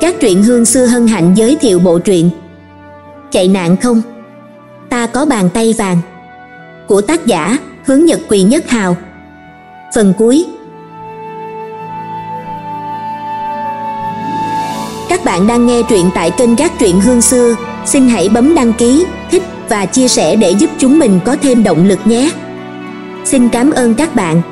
các truyện hương xưa hân hạnh giới thiệu bộ truyện Chạy nạn không? Ta có bàn tay vàng của tác giả Hướng Nhật Quỳ Nhất Hào Phần cuối Các bạn đang nghe truyện tại kênh Các Truyện Hương Xưa Xin hãy bấm đăng ký, thích và chia sẻ để giúp chúng mình có thêm động lực nhé Xin cảm ơn các bạn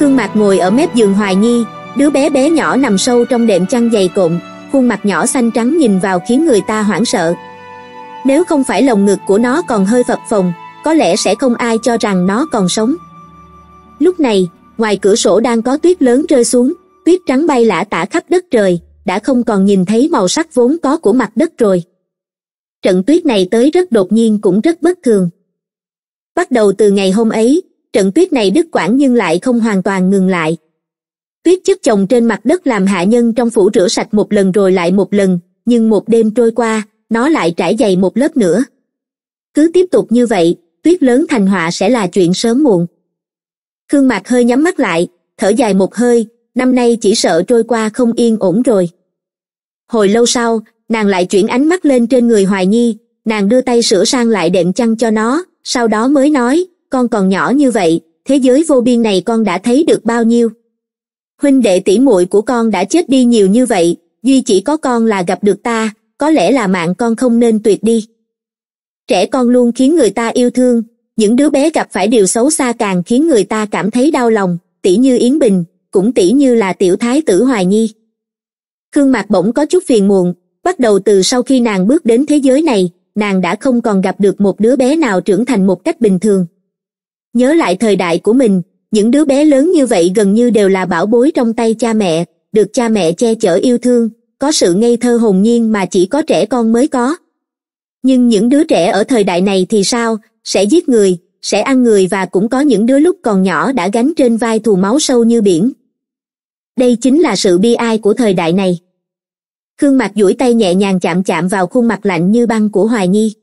Khương Mạc ngồi ở mép giường hoài nhi đứa bé bé nhỏ nằm sâu trong đệm chăn dày cộm khuôn mặt nhỏ xanh trắng nhìn vào khiến người ta hoảng sợ nếu không phải lồng ngực của nó còn hơi phập phồng có lẽ sẽ không ai cho rằng nó còn sống lúc này ngoài cửa sổ đang có tuyết lớn rơi xuống tuyết trắng bay lả tả khắp đất trời đã không còn nhìn thấy màu sắc vốn có của mặt đất rồi trận tuyết này tới rất đột nhiên cũng rất bất thường bắt đầu từ ngày hôm ấy trận tuyết này đứt quãng nhưng lại không hoàn toàn ngừng lại tuyết chất chồng trên mặt đất làm hạ nhân trong phủ rửa sạch một lần rồi lại một lần nhưng một đêm trôi qua nó lại trải dày một lớp nữa cứ tiếp tục như vậy tuyết lớn thành họa sẽ là chuyện sớm muộn khương mạc hơi nhắm mắt lại thở dài một hơi năm nay chỉ sợ trôi qua không yên ổn rồi hồi lâu sau nàng lại chuyển ánh mắt lên trên người hoài nhi nàng đưa tay sửa sang lại đệm chăn cho nó sau đó mới nói con còn nhỏ như vậy thế giới vô biên này con đã thấy được bao nhiêu huynh đệ tỷ muội của con đã chết đi nhiều như vậy duy chỉ có con là gặp được ta có lẽ là mạng con không nên tuyệt đi trẻ con luôn khiến người ta yêu thương những đứa bé gặp phải điều xấu xa càng khiến người ta cảm thấy đau lòng tỷ như yến bình cũng tỷ như là tiểu thái tử hoài nhi khương mạc bỗng có chút phiền muộn bắt đầu từ sau khi nàng bước đến thế giới này nàng đã không còn gặp được một đứa bé nào trưởng thành một cách bình thường nhớ lại thời đại của mình những đứa bé lớn như vậy gần như đều là bảo bối trong tay cha mẹ được cha mẹ che chở yêu thương có sự ngây thơ hồn nhiên mà chỉ có trẻ con mới có nhưng những đứa trẻ ở thời đại này thì sao sẽ giết người sẽ ăn người và cũng có những đứa lúc còn nhỏ đã gánh trên vai thù máu sâu như biển đây chính là sự bi ai của thời đại này khương mặt duỗi tay nhẹ nhàng chạm chạm vào khuôn mặt lạnh như băng của hoài nhi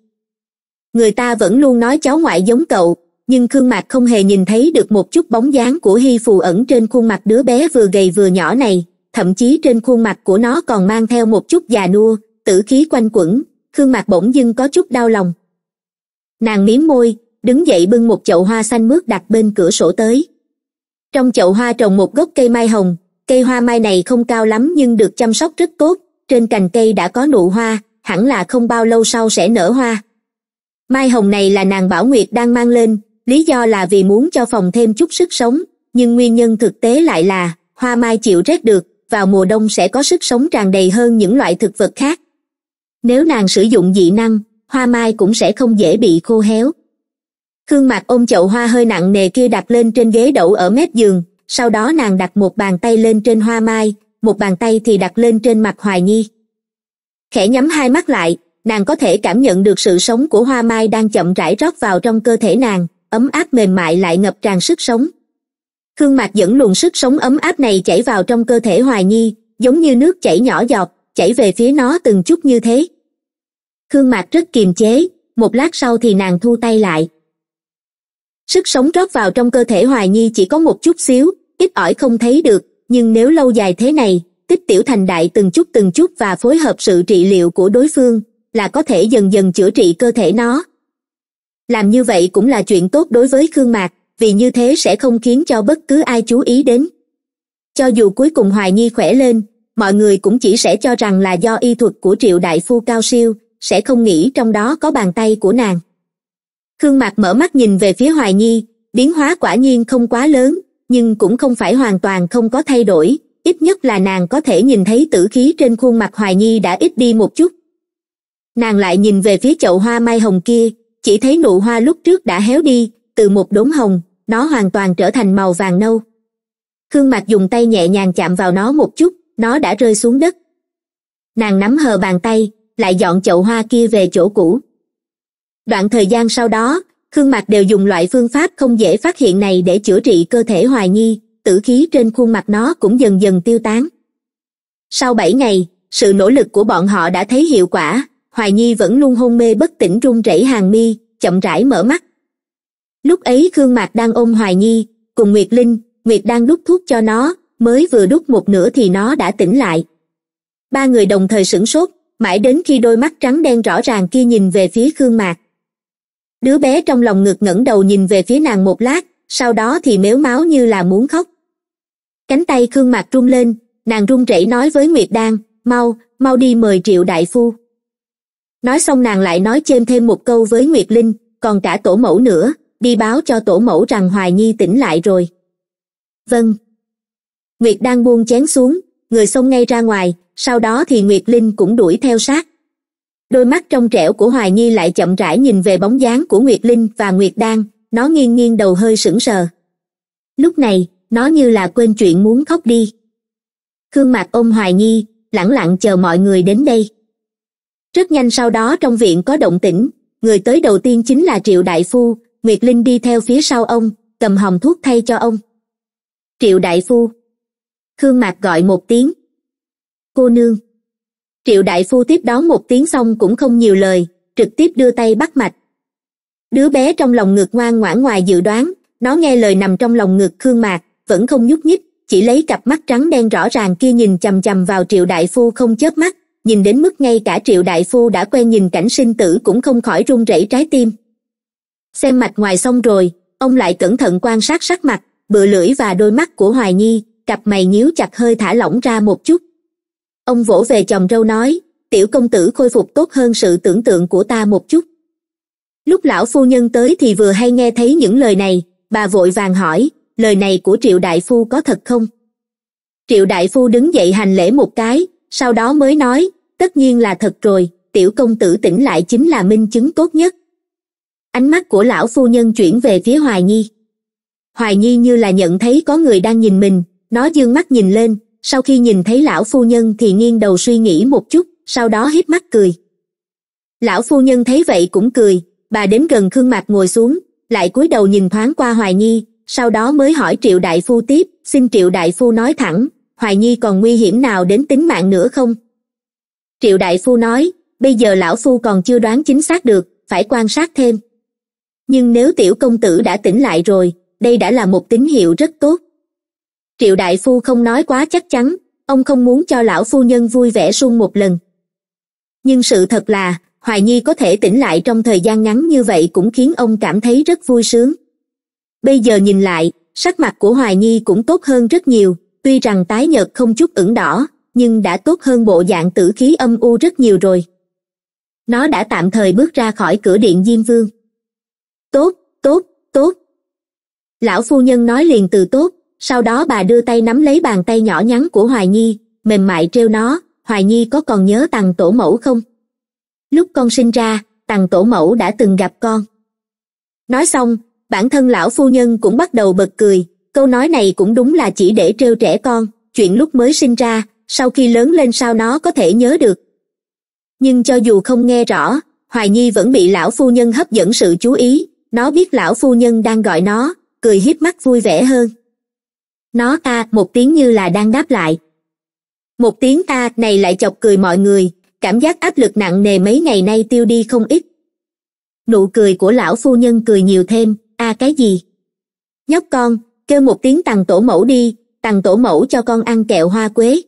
người ta vẫn luôn nói cháu ngoại giống cậu nhưng khương mạc không hề nhìn thấy được một chút bóng dáng của hy phù ẩn trên khuôn mặt đứa bé vừa gầy vừa nhỏ này thậm chí trên khuôn mặt của nó còn mang theo một chút già nua tử khí quanh quẩn khương mạc bỗng dưng có chút đau lòng nàng miếm môi đứng dậy bưng một chậu hoa xanh mướt đặt bên cửa sổ tới trong chậu hoa trồng một gốc cây mai hồng cây hoa mai này không cao lắm nhưng được chăm sóc rất tốt trên cành cây đã có nụ hoa hẳn là không bao lâu sau sẽ nở hoa mai hồng này là nàng bảo nguyệt đang mang lên lý do là vì muốn cho phòng thêm chút sức sống nhưng nguyên nhân thực tế lại là hoa mai chịu rét được vào mùa đông sẽ có sức sống tràn đầy hơn những loại thực vật khác nếu nàng sử dụng dị năng hoa mai cũng sẽ không dễ bị khô héo khương mạc ôm chậu hoa hơi nặng nề kia đặt lên trên ghế đậu ở mép giường sau đó nàng đặt một bàn tay lên trên hoa mai một bàn tay thì đặt lên trên mặt hoài nhi khẽ nhắm hai mắt lại nàng có thể cảm nhận được sự sống của hoa mai đang chậm rãi rót vào trong cơ thể nàng ấm áp mềm mại lại ngập tràn sức sống khương mạc dẫn luồng sức sống ấm áp này chảy vào trong cơ thể hoài nhi giống như nước chảy nhỏ giọt chảy về phía nó từng chút như thế khương mạc rất kiềm chế một lát sau thì nàng thu tay lại sức sống rót vào trong cơ thể hoài nhi chỉ có một chút xíu ít ỏi không thấy được nhưng nếu lâu dài thế này tích tiểu thành đại từng chút từng chút và phối hợp sự trị liệu của đối phương là có thể dần dần chữa trị cơ thể nó làm như vậy cũng là chuyện tốt đối với khương mạc vì như thế sẽ không khiến cho bất cứ ai chú ý đến cho dù cuối cùng hoài nghi khỏe lên mọi người cũng chỉ sẽ cho rằng là do y thuật của triệu đại phu cao siêu sẽ không nghĩ trong đó có bàn tay của nàng khương mạc mở mắt nhìn về phía hoài nhi biến hóa quả nhiên không quá lớn nhưng cũng không phải hoàn toàn không có thay đổi ít nhất là nàng có thể nhìn thấy tử khí trên khuôn mặt hoài nhi đã ít đi một chút nàng lại nhìn về phía chậu hoa mai hồng kia chỉ thấy nụ hoa lúc trước đã héo đi từ một đốm hồng nó hoàn toàn trở thành màu vàng nâu khương mạc dùng tay nhẹ nhàng chạm vào nó một chút nó đã rơi xuống đất nàng nắm hờ bàn tay lại dọn chậu hoa kia về chỗ cũ đoạn thời gian sau đó khương mạc đều dùng loại phương pháp không dễ phát hiện này để chữa trị cơ thể hoài nhi tử khí trên khuôn mặt nó cũng dần dần tiêu tán sau bảy ngày sự nỗ lực của bọn họ đã thấy hiệu quả hoài nhi vẫn luôn hôn mê bất tỉnh run rẩy hàng mi chậm rãi mở mắt lúc ấy khương mạc đang ôm hoài nhi cùng nguyệt linh nguyệt đang đút thuốc cho nó mới vừa đút một nửa thì nó đã tỉnh lại ba người đồng thời sửng sốt mãi đến khi đôi mắt trắng đen rõ ràng kia nhìn về phía khương mạc đứa bé trong lòng ngực ngẩng đầu nhìn về phía nàng một lát sau đó thì mếu máu như là muốn khóc cánh tay khương mạc run lên nàng run rẩy nói với nguyệt đan mau mau đi mời triệu đại phu nói xong nàng lại nói chêm thêm một câu với nguyệt linh còn cả tổ mẫu nữa đi báo cho tổ mẫu rằng hoài nhi tỉnh lại rồi vâng nguyệt đang buông chén xuống người xông ngay ra ngoài sau đó thì nguyệt linh cũng đuổi theo sát đôi mắt trong trẻo của hoài nhi lại chậm rãi nhìn về bóng dáng của nguyệt linh và nguyệt đan nó nghiêng nghiêng đầu hơi sững sờ lúc này nó như là quên chuyện muốn khóc đi khương mạc ôm hoài nhi lẳng lặng chờ mọi người đến đây rất nhanh sau đó trong viện có động tĩnh người tới đầu tiên chính là triệu đại phu nguyệt linh đi theo phía sau ông cầm hòm thuốc thay cho ông triệu đại phu khương mạc gọi một tiếng cô nương triệu đại phu tiếp đón một tiếng xong cũng không nhiều lời trực tiếp đưa tay bắt mạch đứa bé trong lòng ngực ngoan ngoãn ngoài dự đoán nó nghe lời nằm trong lòng ngực khương mạc vẫn không nhúc nhích chỉ lấy cặp mắt trắng đen rõ ràng kia nhìn chằm chằm vào triệu đại phu không chớp mắt nhìn đến mức ngay cả triệu đại phu đã quen nhìn cảnh sinh tử cũng không khỏi run rẩy trái tim xem mạch ngoài xong rồi ông lại cẩn thận quan sát sắc mặt bựa lưỡi và đôi mắt của hoài nhi cặp mày nhíu chặt hơi thả lỏng ra một chút ông vỗ về chồng râu nói tiểu công tử khôi phục tốt hơn sự tưởng tượng của ta một chút lúc lão phu nhân tới thì vừa hay nghe thấy những lời này bà vội vàng hỏi lời này của triệu đại phu có thật không triệu đại phu đứng dậy hành lễ một cái sau đó mới nói tất nhiên là thật rồi tiểu công tử tỉnh lại chính là minh chứng tốt nhất ánh mắt của lão phu nhân chuyển về phía hoài nhi hoài nhi như là nhận thấy có người đang nhìn mình nó d mắt nhìn lên sau khi nhìn thấy lão phu nhân thì nghiêng đầu suy nghĩ một chút sau đó hít mắt cười lão phu nhân thấy vậy cũng cười bà đến gần khương mạc ngồi xuống lại cúi đầu nhìn thoáng qua hoài nhi sau đó mới hỏi triệu đại phu tiếp xin triệu đại phu nói thẳng hoài nhi còn nguy hiểm nào đến tính mạng nữa không triệu đại phu nói bây giờ lão phu còn chưa đoán chính xác được phải quan sát thêm nhưng nếu tiểu công tử đã tỉnh lại rồi đây đã là một tín hiệu rất tốt triệu đại phu không nói quá chắc chắn ông không muốn cho lão phu nhân vui vẻ suông một lần nhưng sự thật là hoài nhi có thể tỉnh lại trong thời gian ngắn như vậy cũng khiến ông cảm thấy rất vui sướng bây giờ nhìn lại sắc mặt của hoài nhi cũng tốt hơn rất nhiều tuy rằng tái nhợt không chút ửng đỏ nhưng đã tốt hơn bộ dạng tử khí âm u rất nhiều rồi nó đã tạm thời bước ra khỏi cửa điện diêm vương tốt tốt tốt lão phu nhân nói liền từ tốt sau đó bà đưa tay nắm lấy bàn tay nhỏ nhắn của hoài nhi mềm mại trêu nó hoài nhi có còn nhớ tằng tổ mẫu không lúc con sinh ra tằng tổ mẫu đã từng gặp con nói xong bản thân lão phu nhân cũng bắt đầu bật cười câu nói này cũng đúng là chỉ để trêu trẻ con chuyện lúc mới sinh ra sau khi lớn lên sao nó có thể nhớ được nhưng cho dù không nghe rõ hoài nhi vẫn bị lão phu nhân hấp dẫn sự chú ý nó biết lão phu nhân đang gọi nó cười hiếp mắt vui vẻ hơn nó ta một tiếng như là đang đáp lại một tiếng ta này lại chọc cười mọi người cảm giác áp lực nặng nề mấy ngày nay tiêu đi không ít nụ cười của lão phu nhân cười nhiều thêm a à, cái gì nhóc con kêu một tiếng tằng tổ mẫu đi tằng tổ mẫu cho con ăn kẹo hoa quế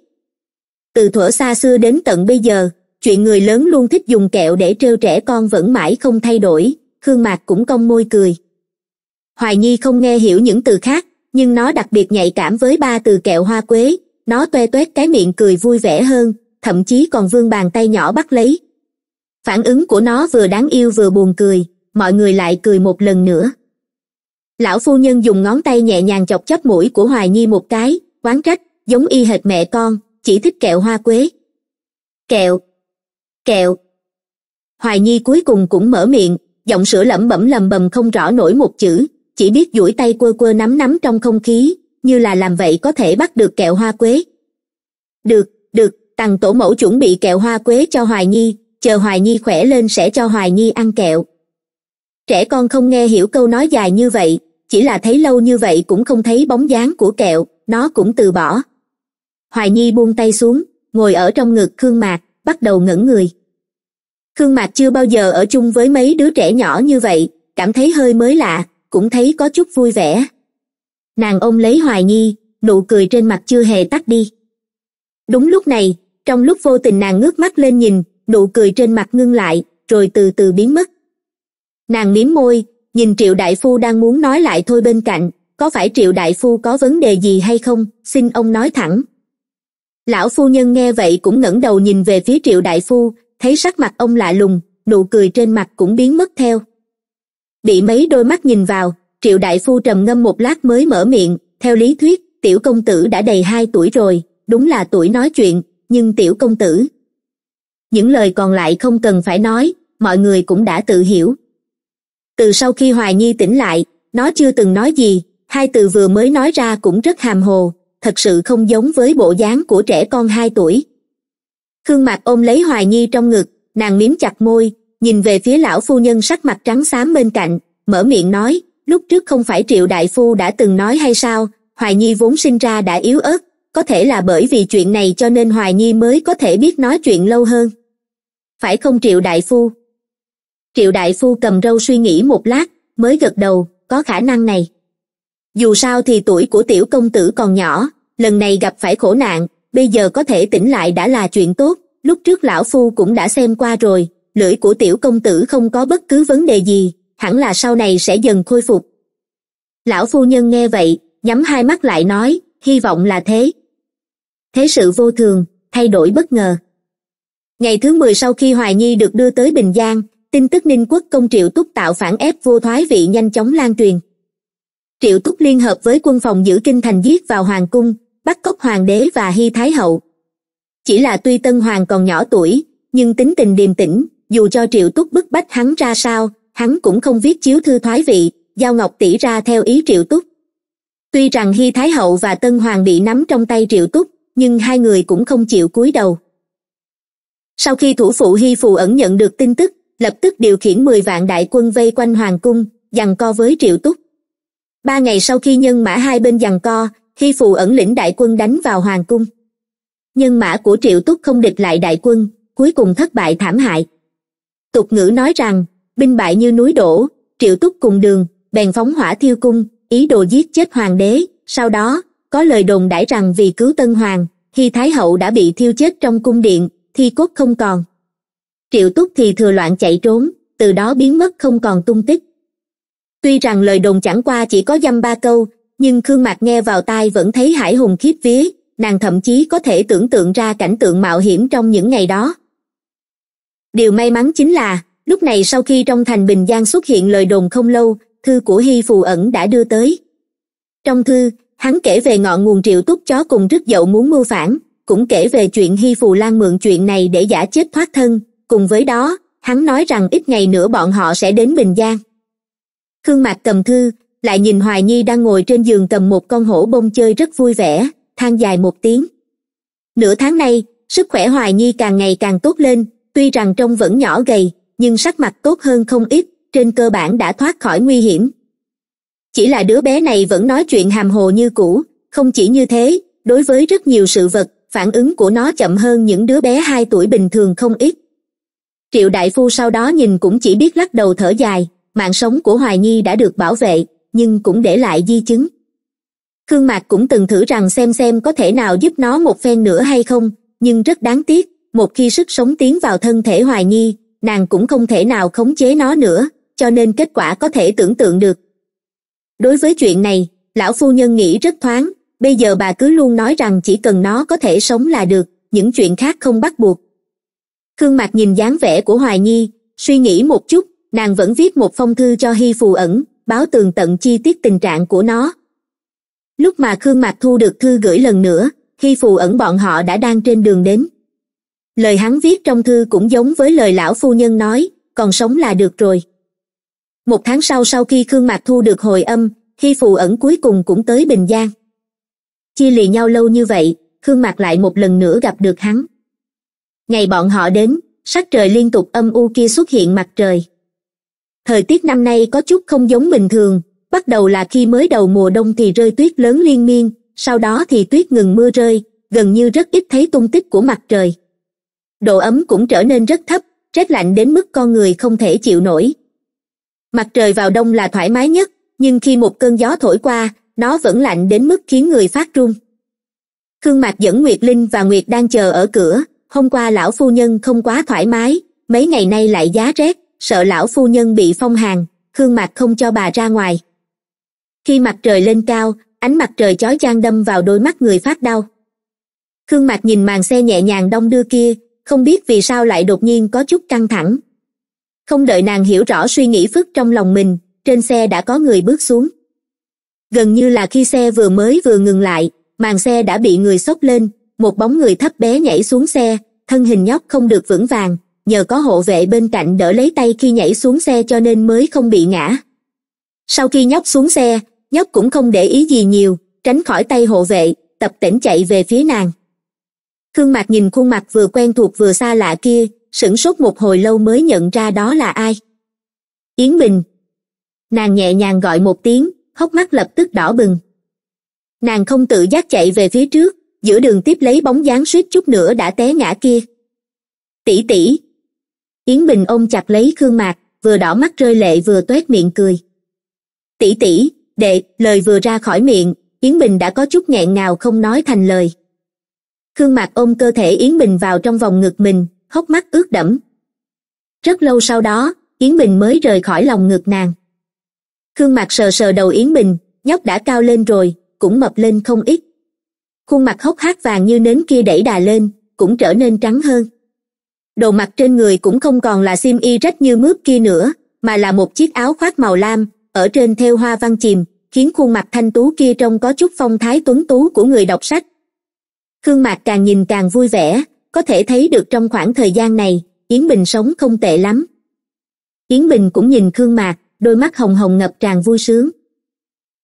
từ thuở xa xưa đến tận bây giờ chuyện người lớn luôn thích dùng kẹo để trêu trẻ con vẫn mãi không thay đổi khương mạc cũng cong môi cười hoài nhi không nghe hiểu những từ khác nhưng nó đặc biệt nhạy cảm với ba từ kẹo hoa quế nó toe toét cái miệng cười vui vẻ hơn thậm chí còn vương bàn tay nhỏ bắt lấy phản ứng của nó vừa đáng yêu vừa buồn cười mọi người lại cười một lần nữa lão phu nhân dùng ngón tay nhẹ nhàng chọc chóp mũi của hoài nhi một cái quán trách giống y hệt mẹ con chỉ thích kẹo hoa quế kẹo kẹo hoài nhi cuối cùng cũng mở miệng giọng sữa lẩm bẩm lầm bầm không rõ nổi một chữ chỉ biết duỗi tay quơ quơ nắm nắm trong không khí như là làm vậy có thể bắt được kẹo hoa quế được được tằng tổ mẫu chuẩn bị kẹo hoa quế cho hoài nhi chờ hoài nhi khỏe lên sẽ cho hoài nhi ăn kẹo trẻ con không nghe hiểu câu nói dài như vậy chỉ là thấy lâu như vậy cũng không thấy bóng dáng của kẹo nó cũng từ bỏ hoài nhi buông tay xuống ngồi ở trong ngực khương mạc bắt đầu ngẩn người khương mạc chưa bao giờ ở chung với mấy đứa trẻ nhỏ như vậy cảm thấy hơi mới lạ cũng thấy có chút vui vẻ nàng ôm lấy hoài nhi nụ cười trên mặt chưa hề tắt đi đúng lúc này trong lúc vô tình nàng ngước mắt lên nhìn nụ cười trên mặt ngưng lại rồi từ từ biến mất nàng mím môi nhìn triệu đại phu đang muốn nói lại thôi bên cạnh có phải triệu đại phu có vấn đề gì hay không xin ông nói thẳng lão phu nhân nghe vậy cũng ngẩng đầu nhìn về phía triệu đại phu thấy sắc mặt ông lạ lùng nụ cười trên mặt cũng biến mất theo bị mấy đôi mắt nhìn vào triệu đại phu trầm ngâm một lát mới mở miệng theo lý thuyết tiểu công tử đã đầy hai tuổi rồi đúng là tuổi nói chuyện nhưng tiểu công tử những lời còn lại không cần phải nói mọi người cũng đã tự hiểu từ sau khi hoài nhi tỉnh lại nó chưa từng nói gì hai từ vừa mới nói ra cũng rất hàm hồ thật sự không giống với bộ dáng của trẻ con hai tuổi khương mặt ôm lấy hoài nhi trong ngực nàng miếm chặt môi nhìn về phía lão phu nhân sắc mặt trắng xám bên cạnh mở miệng nói lúc trước không phải triệu đại phu đã từng nói hay sao hoài nhi vốn sinh ra đã yếu ớt có thể là bởi vì chuyện này cho nên hoài nhi mới có thể biết nói chuyện lâu hơn phải không triệu đại phu triệu đại phu cầm râu suy nghĩ một lát mới gật đầu có khả năng này dù sao thì tuổi của tiểu công tử còn nhỏ lần này gặp phải khổ nạn bây giờ có thể tỉnh lại đã là chuyện tốt lúc trước lão phu cũng đã xem qua rồi lưỡi của tiểu công tử không có bất cứ vấn đề gì hẳn là sau này sẽ dần khôi phục lão phu nhân nghe vậy nhắm hai mắt lại nói hy vọng là thế thế sự vô thường thay đổi bất ngờ ngày thứ mười sau khi hoài nhi được đưa tới bình giang tin tức ninh quốc công triệu túc tạo phản ép vô thoái vị nhanh chóng lan truyền triệu túc liên hợp với quân phòng giữ kinh thành giết vào hoàng cung bắt cóc hoàng đế và hy thái hậu chỉ là tuy tân hoàng còn nhỏ tuổi nhưng tính tình điềm tĩnh dù cho triệu túc bức bách hắn ra sao hắn cũng không viết chiếu thư thoái vị giao ngọc tỷ ra theo ý triệu túc tuy rằng hy thái hậu và tân hoàng bị nắm trong tay triệu túc nhưng hai người cũng không chịu cúi đầu sau khi thủ phụ hy phù ẩn nhận được tin tức lập tức điều khiển mười vạn đại quân vây quanh hoàng cung giằng co với triệu túc ba ngày sau khi nhân mã hai bên giằng co khi phù ẩn lĩnh đại quân đánh vào hoàng cung nhân mã của triệu túc không địch lại đại quân cuối cùng thất bại thảm hại tục ngữ nói rằng binh bại như núi đổ triệu túc cùng đường bèn phóng hỏa thiêu cung ý đồ giết chết hoàng đế sau đó có lời đồn đãi rằng vì cứu tân hoàng khi thái hậu đã bị thiêu chết trong cung điện thi cốt không còn triệu túc thì thừa loạn chạy trốn từ đó biến mất không còn tung tích tuy rằng lời đồn chẳng qua chỉ có dăm ba câu nhưng khương mạc nghe vào tai vẫn thấy hải hùng khiếp vía nàng thậm chí có thể tưởng tượng ra cảnh tượng mạo hiểm trong những ngày đó điều may mắn chính là lúc này sau khi trong thành bình giang xuất hiện lời đồn không lâu thư của hy phù ẩn đã đưa tới trong thư hắn kể về ngọn nguồn triệu túc chó cùng rất dậu muốn mưu phản cũng kể về chuyện hy phù lan mượn chuyện này để giả chết thoát thân cùng với đó hắn nói rằng ít ngày nữa bọn họ sẽ đến bình giang khương mạc cầm thư lại nhìn hoài nhi đang ngồi trên giường cầm một con hổ bông chơi rất vui vẻ than dài một tiếng nửa tháng nay sức khỏe hoài nhi càng ngày càng tốt lên tuy rằng trông vẫn nhỏ gầy nhưng sắc mặt tốt hơn không ít trên cơ bản đã thoát khỏi nguy hiểm chỉ là đứa bé này vẫn nói chuyện hàm hồ như cũ không chỉ như thế đối với rất nhiều sự vật phản ứng của nó chậm hơn những đứa bé hai tuổi bình thường không ít triệu đại phu sau đó nhìn cũng chỉ biết lắc đầu thở dài mạng sống của hoài nhi đã được bảo vệ nhưng cũng để lại di chứng khương mạc cũng từng thử rằng xem xem có thể nào giúp nó một phen nữa hay không nhưng rất đáng tiếc một khi sức sống tiến vào thân thể hoài nhi nàng cũng không thể nào khống chế nó nữa cho nên kết quả có thể tưởng tượng được đối với chuyện này lão phu nhân nghĩ rất thoáng bây giờ bà cứ luôn nói rằng chỉ cần nó có thể sống là được những chuyện khác không bắt buộc khương mạc nhìn dáng vẻ của hoài nhi suy nghĩ một chút nàng vẫn viết một phong thư cho hy phù ẩn báo tường tận chi tiết tình trạng của nó lúc mà khương mạc thu được thư gửi lần nữa hy phù ẩn bọn họ đã đang trên đường đến lời hắn viết trong thư cũng giống với lời lão phu nhân nói còn sống là được rồi một tháng sau sau khi khương mạc thu được hồi âm hy phù ẩn cuối cùng cũng tới bình giang chia lì nhau lâu như vậy khương mạc lại một lần nữa gặp được hắn ngày bọn họ đến sắc trời liên tục âm u kia xuất hiện mặt trời thời tiết năm nay có chút không giống bình thường bắt đầu là khi mới đầu mùa đông thì rơi tuyết lớn liên miên sau đó thì tuyết ngừng mưa rơi gần như rất ít thấy tung tích của mặt trời độ ấm cũng trở nên rất thấp rét lạnh đến mức con người không thể chịu nổi mặt trời vào đông là thoải mái nhất nhưng khi một cơn gió thổi qua nó vẫn lạnh đến mức khiến người phát run khương mạc dẫn nguyệt linh và nguyệt đang chờ ở cửa hôm qua lão phu nhân không quá thoải mái mấy ngày nay lại giá rét sợ lão phu nhân bị phong hàn khương mạc không cho bà ra ngoài khi mặt trời lên cao ánh mặt trời chói chang đâm vào đôi mắt người phát đau khương mạc nhìn màn xe nhẹ nhàng đông đưa kia không biết vì sao lại đột nhiên có chút căng thẳng không đợi nàng hiểu rõ suy nghĩ phức trong lòng mình trên xe đã có người bước xuống gần như là khi xe vừa mới vừa ngừng lại màn xe đã bị người xốc lên một bóng người thấp bé nhảy xuống xe thân hình nhóc không được vững vàng nhờ có hộ vệ bên cạnh đỡ lấy tay khi nhảy xuống xe cho nên mới không bị ngã sau khi nhóc xuống xe nhóc cũng không để ý gì nhiều tránh khỏi tay hộ vệ tập tễnh chạy về phía nàng khương mạc nhìn khuôn mặt vừa quen thuộc vừa xa lạ kia sửng sốt một hồi lâu mới nhận ra đó là ai yến bình nàng nhẹ nhàng gọi một tiếng hốc mắt lập tức đỏ bừng nàng không tự giác chạy về phía trước giữa đường tiếp lấy bóng dáng suýt chút nữa đã té ngã kia tỷ tỷ yến bình ôm chặt lấy khương mạc vừa đỏ mắt rơi lệ vừa toét miệng cười tỷ tỷ đệ lời vừa ra khỏi miệng yến bình đã có chút nghẹn ngào không nói thành lời khương mạc ôm cơ thể yến bình vào trong vòng ngực mình hốc mắt ướt đẫm rất lâu sau đó yến bình mới rời khỏi lòng ngực nàng khương mạc sờ sờ đầu yến bình nhóc đã cao lên rồi cũng mập lên không ít khuôn mặt hốc hác vàng như nến kia đẩy đà lên cũng trở nên trắng hơn đồ mặt trên người cũng không còn là xiêm y rách như mướp kia nữa mà là một chiếc áo khoác màu lam ở trên theo hoa văn chìm khiến khuôn mặt thanh tú kia trông có chút phong thái tuấn tú của người đọc sách khương mạc càng nhìn càng vui vẻ có thể thấy được trong khoảng thời gian này yến bình sống không tệ lắm yến bình cũng nhìn khương mạc đôi mắt hồng hồng ngập tràn vui sướng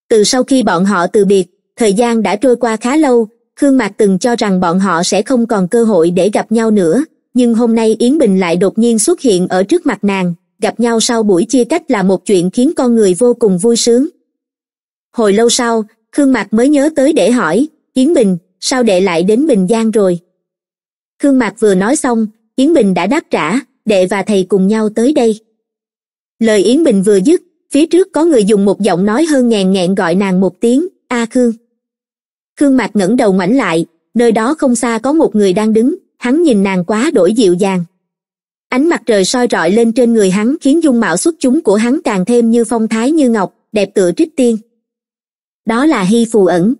từ sau khi bọn họ từ biệt thời gian đã trôi qua khá lâu khương mạc từng cho rằng bọn họ sẽ không còn cơ hội để gặp nhau nữa nhưng hôm nay yến bình lại đột nhiên xuất hiện ở trước mặt nàng gặp nhau sau buổi chia cách là một chuyện khiến con người vô cùng vui sướng hồi lâu sau khương mạc mới nhớ tới để hỏi yến bình sao đệ lại đến bình giang rồi khương mạc vừa nói xong yến bình đã đáp trả đệ và thầy cùng nhau tới đây lời yến bình vừa dứt phía trước có người dùng một giọng nói hơn ngàn nghẹn gọi nàng một tiếng a khương khương mạc ngẩng đầu ngoảnh lại nơi đó không xa có một người đang đứng hắn nhìn nàng quá đổi dịu dàng ánh mặt trời soi rọi lên trên người hắn khiến dung mạo xuất chúng của hắn càng thêm như phong thái như ngọc đẹp tựa trích tiên đó là hy phù ẩn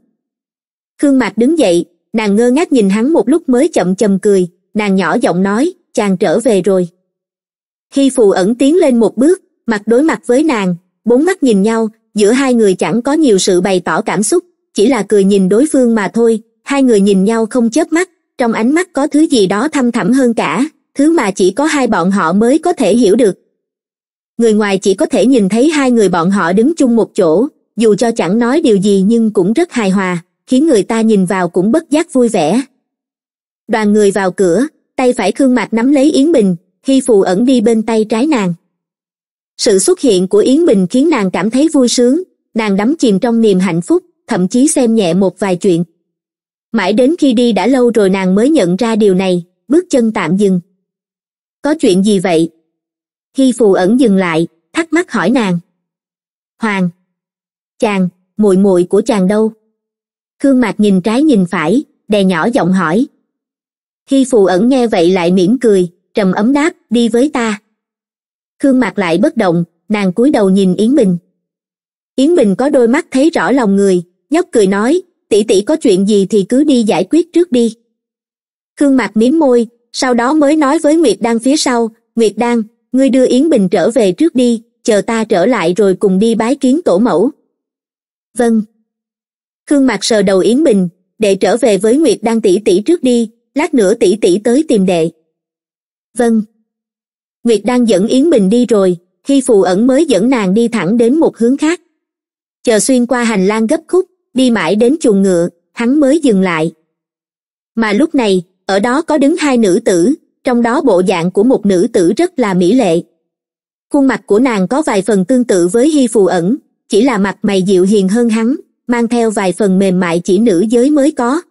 khương mạc đứng dậy nàng ngơ ngác nhìn hắn một lúc mới chậm chầm cười nàng nhỏ giọng nói chàng trở về rồi hy phù ẩn tiến lên một bước mặt đối mặt với nàng bốn mắt nhìn nhau giữa hai người chẳng có nhiều sự bày tỏ cảm xúc chỉ là cười nhìn đối phương mà thôi hai người nhìn nhau không chớp mắt trong ánh mắt có thứ gì đó thăm thẳm hơn cả thứ mà chỉ có hai bọn họ mới có thể hiểu được người ngoài chỉ có thể nhìn thấy hai người bọn họ đứng chung một chỗ dù cho chẳng nói điều gì nhưng cũng rất hài hòa khiến người ta nhìn vào cũng bất giác vui vẻ đoàn người vào cửa tay phải khương mạc nắm lấy yến bình hy phù ẩn đi bên tay trái nàng sự xuất hiện của yến bình khiến nàng cảm thấy vui sướng nàng đắm chìm trong niềm hạnh phúc thậm chí xem nhẹ một vài chuyện mãi đến khi đi đã lâu rồi nàng mới nhận ra điều này bước chân tạm dừng có chuyện gì vậy khi phù ẩn dừng lại thắc mắc hỏi nàng hoàng chàng muội muội của chàng đâu khương mạc nhìn trái nhìn phải đè nhỏ giọng hỏi khi phù ẩn nghe vậy lại mỉm cười trầm ấm đáp đi với ta khương mạc lại bất động nàng cúi đầu nhìn yến bình yến bình có đôi mắt thấy rõ lòng người nhóc cười nói tỷ tỷ có chuyện gì thì cứ đi giải quyết trước đi khương mạc mím môi sau đó mới nói với nguyệt đăng phía sau nguyệt đăng ngươi đưa yến bình trở về trước đi chờ ta trở lại rồi cùng đi bái kiến tổ mẫu vâng khương mạc sờ đầu yến bình để trở về với nguyệt đăng tỷ tỷ trước đi lát nữa tỷ tỷ tới tìm đệ vâng nguyệt đăng dẫn yến bình đi rồi khi phù ẩn mới dẫn nàng đi thẳng đến một hướng khác chờ xuyên qua hành lang gấp khúc đi mãi đến chuồng ngựa hắn mới dừng lại mà lúc này ở đó có đứng hai nữ tử trong đó bộ dạng của một nữ tử rất là mỹ lệ khuôn mặt của nàng có vài phần tương tự với hy phù ẩn chỉ là mặt mày dịu hiền hơn hắn mang theo vài phần mềm mại chỉ nữ giới mới có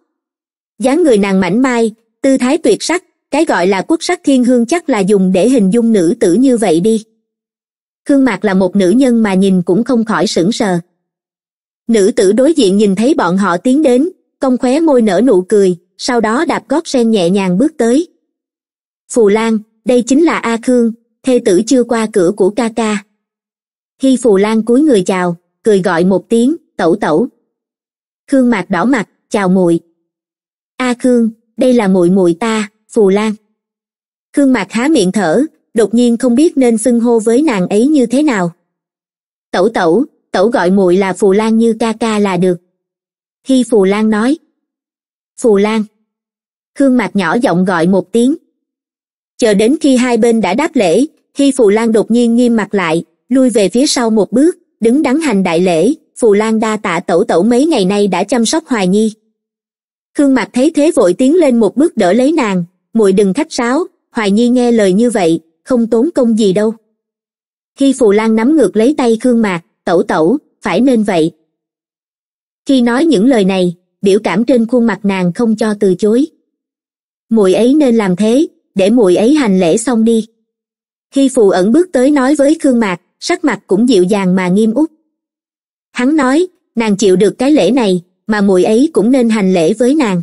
dáng người nàng mảnh mai tư thái tuyệt sắc cái gọi là quốc sắc thiên hương chắc là dùng để hình dung nữ tử như vậy đi khương mạc là một nữ nhân mà nhìn cũng không khỏi sững sờ nữ tử đối diện nhìn thấy bọn họ tiến đến công khóe môi nở nụ cười sau đó đạp gót sen nhẹ nhàng bước tới phù lan đây chính là a khương thê tử chưa qua cửa của ca ca khi phù lan cúi người chào cười gọi một tiếng tẩu tẩu khương mạc đỏ mặt chào muội a khương đây là muội muội ta phù lan khương mạc há miệng thở đột nhiên không biết nên xưng hô với nàng ấy như thế nào tẩu tẩu tẩu gọi muội là phù lan như ca ca là được khi phù lan nói phù lan khương mạc nhỏ giọng gọi một tiếng chờ đến khi hai bên đã đáp lễ khi phù lan đột nhiên nghiêm mặt lại lui về phía sau một bước đứng đắn hành đại lễ phù lan đa tạ tẩu tẩu mấy ngày nay đã chăm sóc hoài nhi khương mạc thấy thế vội tiến lên một bước đỡ lấy nàng muội đừng khách sáo hoài nhi nghe lời như vậy không tốn công gì đâu khi phù lan nắm ngược lấy tay khương mạc tẩu tẩu phải nên vậy khi nói những lời này biểu cảm trên khuôn mặt nàng không cho từ chối muội ấy nên làm thế để muội ấy hành lễ xong đi khi phù ẩn bước tới nói với khương mạc sắc mặt cũng dịu dàng mà nghiêm út hắn nói nàng chịu được cái lễ này mà muội ấy cũng nên hành lễ với nàng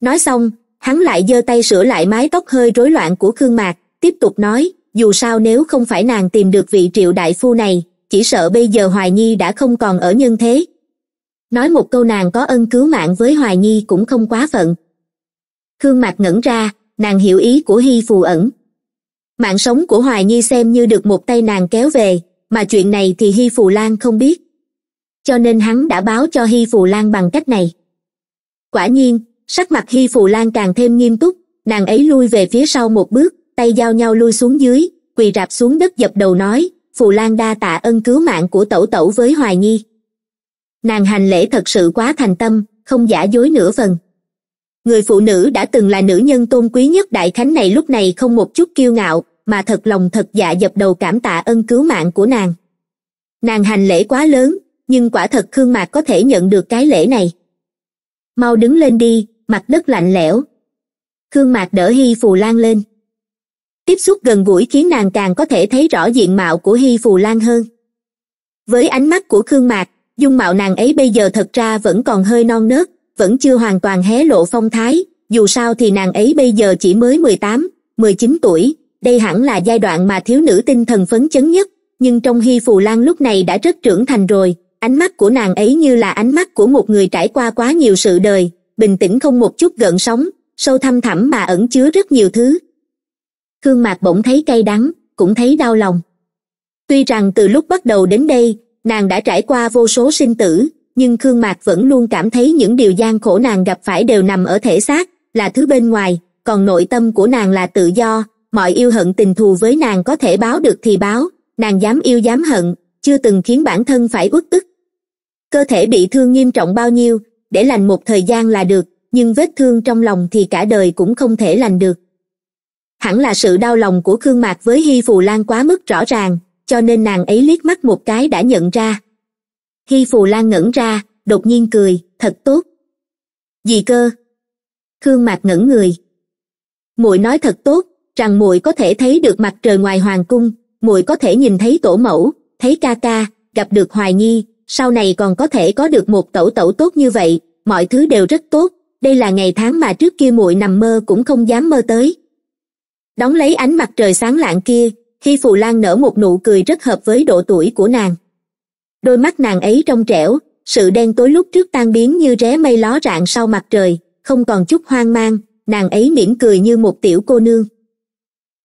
nói xong hắn lại giơ tay sửa lại mái tóc hơi rối loạn của khương mạc tiếp tục nói dù sao nếu không phải nàng tìm được vị triệu đại phu này chỉ sợ bây giờ hoài nhi đã không còn ở nhân thế nói một câu nàng có ân cứu mạng với hoài nhi cũng không quá phận khương mạc ngẩn ra nàng hiểu ý của hy phù ẩn mạng sống của hoài nhi xem như được một tay nàng kéo về mà chuyện này thì hy phù lan không biết cho nên hắn đã báo cho hy phù lan bằng cách này quả nhiên sắc mặt hy phù lan càng thêm nghiêm túc nàng ấy lui về phía sau một bước tay giao nhau lui xuống dưới quỳ rạp xuống đất dập đầu nói phù lan đa tạ ân cứu mạng của tẩu tẩu với hoài nhi nàng hành lễ thật sự quá thành tâm không giả dối nửa phần người phụ nữ đã từng là nữ nhân tôn quý nhất đại thánh này lúc này không một chút kiêu ngạo mà thật lòng thật dạ dập đầu cảm tạ ân cứu mạng của nàng nàng hành lễ quá lớn nhưng quả thật khương mạc có thể nhận được cái lễ này mau đứng lên đi mặt đất lạnh lẽo khương mạc đỡ hy phù lan lên tiếp xúc gần gũi khiến nàng càng có thể thấy rõ diện mạo của hy phù lan hơn với ánh mắt của khương mạc dung mạo nàng ấy bây giờ thật ra vẫn còn hơi non nớt vẫn chưa hoàn toàn hé lộ phong thái dù sao thì nàng ấy bây giờ chỉ mới mười tám mười chín tuổi đây hẳn là giai đoạn mà thiếu nữ tinh thần phấn chấn nhất nhưng trong hy phù lan lúc này đã rất trưởng thành rồi ánh mắt của nàng ấy như là ánh mắt của một người trải qua quá nhiều sự đời bình tĩnh không một chút gợn sóng sâu thăm thẳm mà ẩn chứa rất nhiều thứ khương mạc bỗng thấy cay đắng cũng thấy đau lòng tuy rằng từ lúc bắt đầu đến đây nàng đã trải qua vô số sinh tử nhưng khương mạc vẫn luôn cảm thấy những điều gian khổ nàng gặp phải đều nằm ở thể xác là thứ bên ngoài còn nội tâm của nàng là tự do mọi yêu hận tình thù với nàng có thể báo được thì báo nàng dám yêu dám hận chưa từng khiến bản thân phải uất tức. cơ thể bị thương nghiêm trọng bao nhiêu để lành một thời gian là được nhưng vết thương trong lòng thì cả đời cũng không thể lành được hẳn là sự đau lòng của khương mạc với hy phù lan quá mức rõ ràng cho nên nàng ấy liếc mắt một cái đã nhận ra hy phù lan ngẩn ra đột nhiên cười thật tốt gì cơ khương mạc ngẩn người muội nói thật tốt rằng muội có thể thấy được mặt trời ngoài hoàng cung muội có thể nhìn thấy tổ mẫu thấy ca ca gặp được hoài nhi sau này còn có thể có được một tẩu tẩu tốt như vậy mọi thứ đều rất tốt đây là ngày tháng mà trước kia muội nằm mơ cũng không dám mơ tới đón lấy ánh mặt trời sáng lạng kia hi phù lan nở một nụ cười rất hợp với độ tuổi của nàng đôi mắt nàng ấy trong trẻo sự đen tối lúc trước tan biến như ré mây ló rạng sau mặt trời không còn chút hoang mang nàng ấy mỉm cười như một tiểu cô nương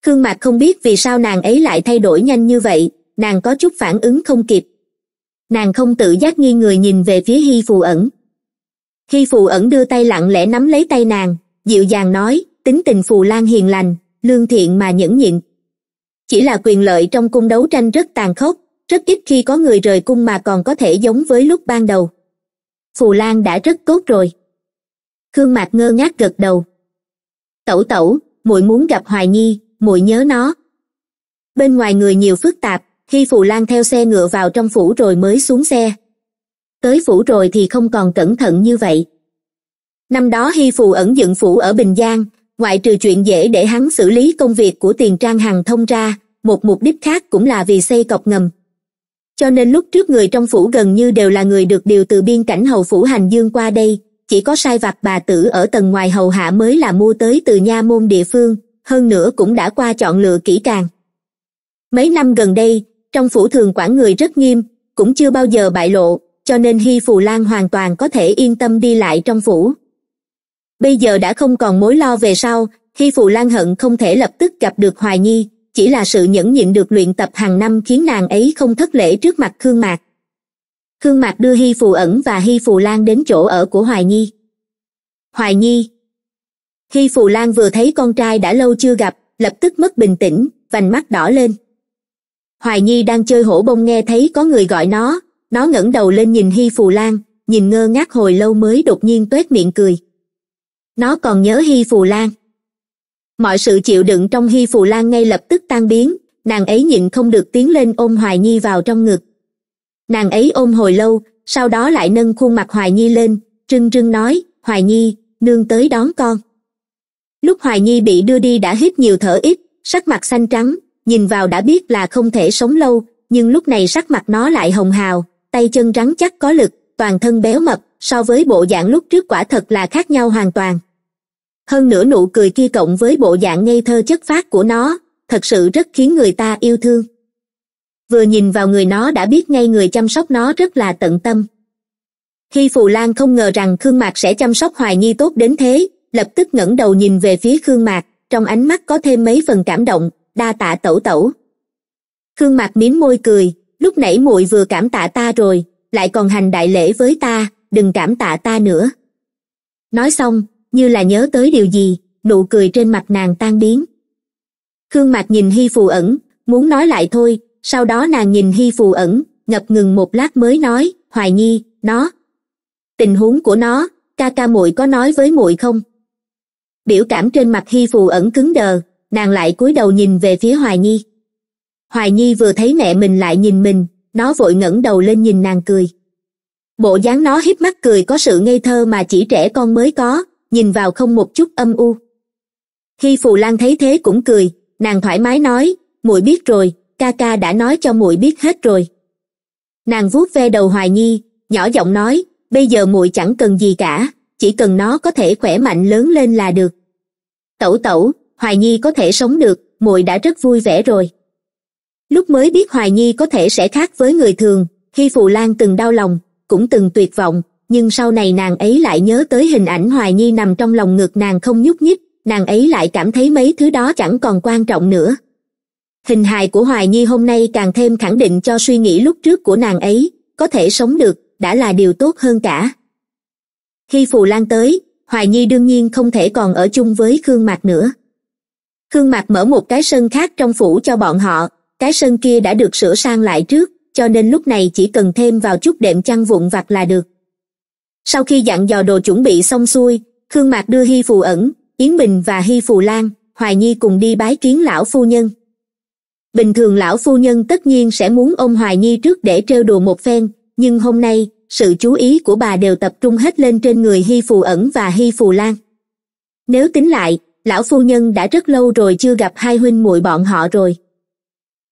khương mạc không biết vì sao nàng ấy lại thay đổi nhanh như vậy nàng có chút phản ứng không kịp nàng không tự giác nghi người nhìn về phía hi phù ẩn hi phù ẩn đưa tay lặng lẽ nắm lấy tay nàng dịu dàng nói tính tình phù lan hiền lành lương thiện mà nhẫn nhịn chỉ là quyền lợi trong cung đấu tranh rất tàn khốc rất ít khi có người rời cung mà còn có thể giống với lúc ban đầu phù lan đã rất tốt rồi khương mạc ngơ ngác gật đầu tẩu tẩu muội muốn gặp hoài nhi muội nhớ nó bên ngoài người nhiều phức tạp khi phù lan theo xe ngựa vào trong phủ rồi mới xuống xe tới phủ rồi thì không còn cẩn thận như vậy năm đó hy phù ẩn dựng phủ ở bình giang ngoại trừ chuyện dễ để hắn xử lý công việc của tiền trang hằng thông ra một mục đích khác cũng là vì xây cọc ngầm cho nên lúc trước người trong phủ gần như đều là người được điều từ biên cảnh hầu phủ hành dương qua đây chỉ có sai vặt bà tử ở tầng ngoài hầu hạ mới là mua tới từ nha môn địa phương hơn nữa cũng đã qua chọn lựa kỹ càng mấy năm gần đây trong phủ thường quản người rất nghiêm cũng chưa bao giờ bại lộ cho nên hy phù lan hoàn toàn có thể yên tâm đi lại trong phủ bây giờ đã không còn mối lo về sau khi phù lan hận không thể lập tức gặp được hoài nhi chỉ là sự nhẫn nhịn được luyện tập hàng năm khiến nàng ấy không thất lễ trước mặt khương mạc khương mạc đưa hy phù ẩn và hy phù lan đến chỗ ở của hoài nhi hoài nhi hy phù lan vừa thấy con trai đã lâu chưa gặp lập tức mất bình tĩnh vành mắt đỏ lên hoài nhi đang chơi hổ bông nghe thấy có người gọi nó nó ngẩng đầu lên nhìn hy phù lan nhìn ngơ ngác hồi lâu mới đột nhiên tuét miệng cười nó còn nhớ hy phù lan mọi sự chịu đựng trong hy phù lan ngay lập tức tan biến nàng ấy nhịn không được tiến lên ôm hoài nhi vào trong ngực nàng ấy ôm hồi lâu sau đó lại nâng khuôn mặt hoài nhi lên trưng trưng nói hoài nhi nương tới đón con lúc hoài nhi bị đưa đi đã hít nhiều thở ít sắc mặt xanh trắng nhìn vào đã biết là không thể sống lâu nhưng lúc này sắc mặt nó lại hồng hào tay chân rắn chắc có lực toàn thân béo mập so với bộ dạng lúc trước quả thật là khác nhau hoàn toàn hơn nữa nụ cười kia cộng với bộ dạng ngây thơ chất phát của nó thật sự rất khiến người ta yêu thương vừa nhìn vào người nó đã biết ngay người chăm sóc nó rất là tận tâm khi phù lan không ngờ rằng khương mạc sẽ chăm sóc hoài nhi tốt đến thế lập tức ngẩng đầu nhìn về phía khương mạc trong ánh mắt có thêm mấy phần cảm động đa tạ tẩu tẩu khương mạc mím môi cười lúc nãy muội vừa cảm tạ ta rồi lại còn hành đại lễ với ta đừng cảm tạ ta nữa nói xong như là nhớ tới điều gì nụ cười trên mặt nàng tan biến khương mạc nhìn hy phù ẩn muốn nói lại thôi sau đó nàng nhìn hy phù ẩn ngập ngừng một lát mới nói hoài nhi nó tình huống của nó ca ca muội có nói với muội không biểu cảm trên mặt hy phù ẩn cứng đờ nàng lại cúi đầu nhìn về phía hoài nhi hoài nhi vừa thấy mẹ mình lại nhìn mình nó vội ngẩng đầu lên nhìn nàng cười bộ dáng nó híp mắt cười có sự ngây thơ mà chỉ trẻ con mới có nhìn vào không một chút âm u khi phù lan thấy thế cũng cười nàng thoải mái nói muội biết rồi ca ca đã nói cho muội biết hết rồi nàng vuốt ve đầu hoài nhi nhỏ giọng nói bây giờ muội chẳng cần gì cả chỉ cần nó có thể khỏe mạnh lớn lên là được tẩu tẩu hoài nhi có thể sống được muội đã rất vui vẻ rồi lúc mới biết hoài nhi có thể sẽ khác với người thường khi phù lan từng đau lòng cũng từng tuyệt vọng nhưng sau này nàng ấy lại nhớ tới hình ảnh hoài nhi nằm trong lòng ngực nàng không nhúc nhích nàng ấy lại cảm thấy mấy thứ đó chẳng còn quan trọng nữa hình hài của hoài nhi hôm nay càng thêm khẳng định cho suy nghĩ lúc trước của nàng ấy có thể sống được đã là điều tốt hơn cả khi phù lan tới hoài nhi đương nhiên không thể còn ở chung với khương mạc nữa khương mạc mở một cái sân khác trong phủ cho bọn họ cái sân kia đã được sửa sang lại trước cho nên lúc này chỉ cần thêm vào chút đệm chăn vụn vặt là được sau khi dặn dò đồ chuẩn bị xong xuôi khương mạc đưa hy phù ẩn yến bình và hy phù lan hoài nhi cùng đi bái kiến lão phu nhân bình thường lão phu nhân tất nhiên sẽ muốn ôm hoài nhi trước để trêu đùa một phen nhưng hôm nay sự chú ý của bà đều tập trung hết lên trên người hy phù ẩn và hy phù lan nếu tính lại lão phu nhân đã rất lâu rồi chưa gặp hai huynh muội bọn họ rồi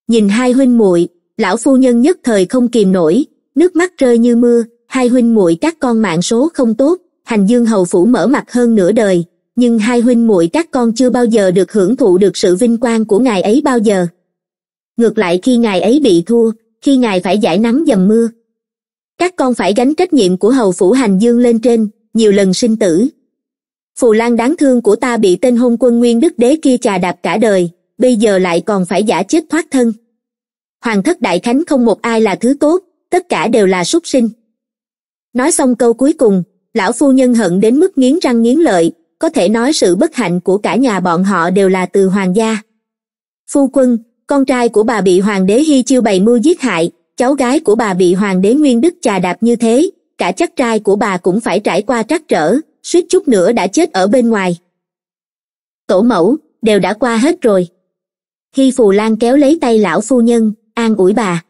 nhìn hai huynh muội lão phu nhân nhất thời không kìm nổi nước mắt rơi như mưa hai huynh muội các con mạng số không tốt hành dương hầu phủ mở mặt hơn nửa đời nhưng hai huynh muội các con chưa bao giờ được hưởng thụ được sự vinh quang của ngài ấy bao giờ ngược lại khi ngài ấy bị thua khi ngài phải giải nắng dầm mưa các con phải gánh trách nhiệm của hầu phủ hành dương lên trên nhiều lần sinh tử phù lan đáng thương của ta bị tên hôn quân nguyên đức đế kia chà đạp cả đời bây giờ lại còn phải giả chết thoát thân hoàng thất đại khánh không một ai là thứ tốt tất cả đều là súc sinh nói xong câu cuối cùng lão phu nhân hận đến mức nghiến răng nghiến lợi có thể nói sự bất hạnh của cả nhà bọn họ đều là từ hoàng gia phu quân con trai của bà bị hoàng đế hy chiêu bày mưu giết hại cháu gái của bà bị hoàng đế nguyên đức chà đạp như thế cả chắc trai của bà cũng phải trải qua trắc trở suýt chút nữa đã chết ở bên ngoài tổ mẫu đều đã qua hết rồi Hy phù lan kéo lấy tay lão phu nhân an ủi bà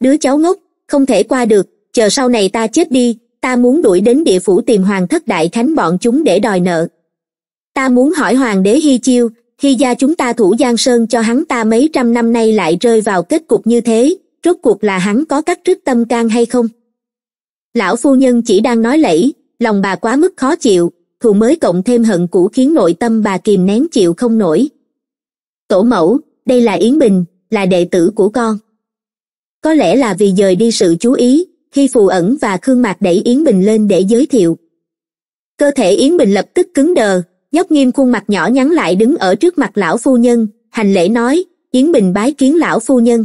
đứa cháu ngốc không thể qua được chờ sau này ta chết đi ta muốn đuổi đến địa phủ tìm hoàng thất đại khánh bọn chúng để đòi nợ ta muốn hỏi hoàng đế hy chiêu khi gia chúng ta thủ giang sơn cho hắn ta mấy trăm năm nay lại rơi vào kết cục như thế rốt cuộc là hắn có cắt rứt tâm can hay không lão phu nhân chỉ đang nói lẫy lòng bà quá mức khó chịu thù mới cộng thêm hận cũ khiến nội tâm bà kìm nén chịu không nổi tổ mẫu đây là yến bình là đệ tử của con có lẽ là vì dời đi sự chú ý khi phù ẩn và khương mạc đẩy yến bình lên để giới thiệu cơ thể yến bình lập tức cứng đờ nhóc nghiêm khuôn mặt nhỏ nhắn lại đứng ở trước mặt lão phu nhân hành lễ nói yến bình bái kiến lão phu nhân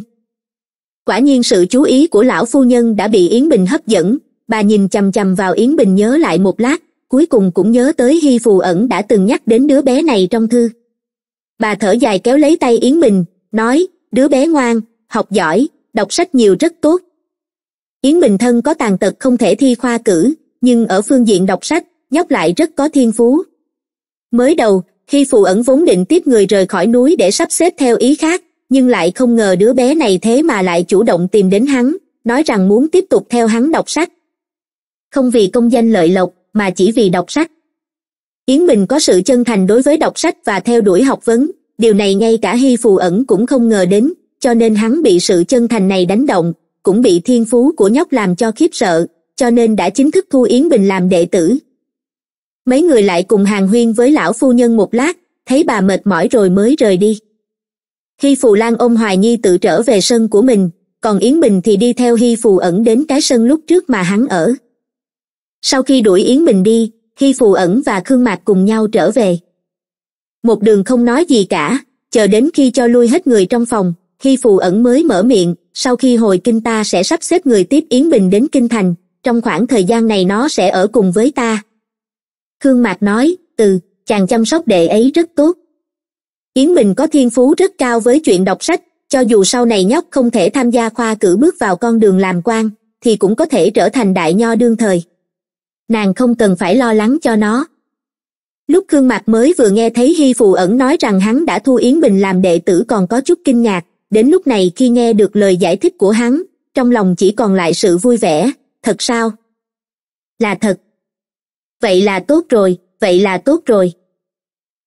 quả nhiên sự chú ý của lão phu nhân đã bị yến bình hấp dẫn bà nhìn chằm chằm vào yến bình nhớ lại một lát cuối cùng cũng nhớ tới hi phù ẩn đã từng nhắc đến đứa bé này trong thư bà thở dài kéo lấy tay yến bình nói đứa bé ngoan học giỏi đọc sách nhiều rất tốt yến bình thân có tàn tật không thể thi khoa cử nhưng ở phương diện đọc sách nhóc lại rất có thiên phú mới đầu khi phù ẩn vốn định tiếp người rời khỏi núi để sắp xếp theo ý khác nhưng lại không ngờ đứa bé này thế mà lại chủ động tìm đến hắn nói rằng muốn tiếp tục theo hắn đọc sách không vì công danh lợi lộc mà chỉ vì đọc sách yến bình có sự chân thành đối với đọc sách và theo đuổi học vấn điều này ngay cả hy phù ẩn cũng không ngờ đến cho nên hắn bị sự chân thành này đánh động cũng bị thiên phú của nhóc làm cho khiếp sợ cho nên đã chính thức thu yến bình làm đệ tử mấy người lại cùng hàng huyên với lão phu nhân một lát thấy bà mệt mỏi rồi mới rời đi khi phù lan ôm hoài nhi tự trở về sân của mình còn yến bình thì đi theo hi phù ẩn đến cái sân lúc trước mà hắn ở sau khi đuổi yến bình đi hi phù ẩn và khương mạc cùng nhau trở về một đường không nói gì cả chờ đến khi cho lui hết người trong phòng khi phù ẩn mới mở miệng sau khi hồi kinh ta sẽ sắp xếp người tiếp yến bình đến kinh thành trong khoảng thời gian này nó sẽ ở cùng với ta khương mạc nói từ chàng chăm sóc đệ ấy rất tốt yến bình có thiên phú rất cao với chuyện đọc sách cho dù sau này nhóc không thể tham gia khoa cử bước vào con đường làm quan thì cũng có thể trở thành đại nho đương thời nàng không cần phải lo lắng cho nó lúc khương mạc mới vừa nghe thấy hy phù ẩn nói rằng hắn đã thu yến bình làm đệ tử còn có chút kinh ngạc đến lúc này khi nghe được lời giải thích của hắn trong lòng chỉ còn lại sự vui vẻ thật sao là thật vậy là tốt rồi vậy là tốt rồi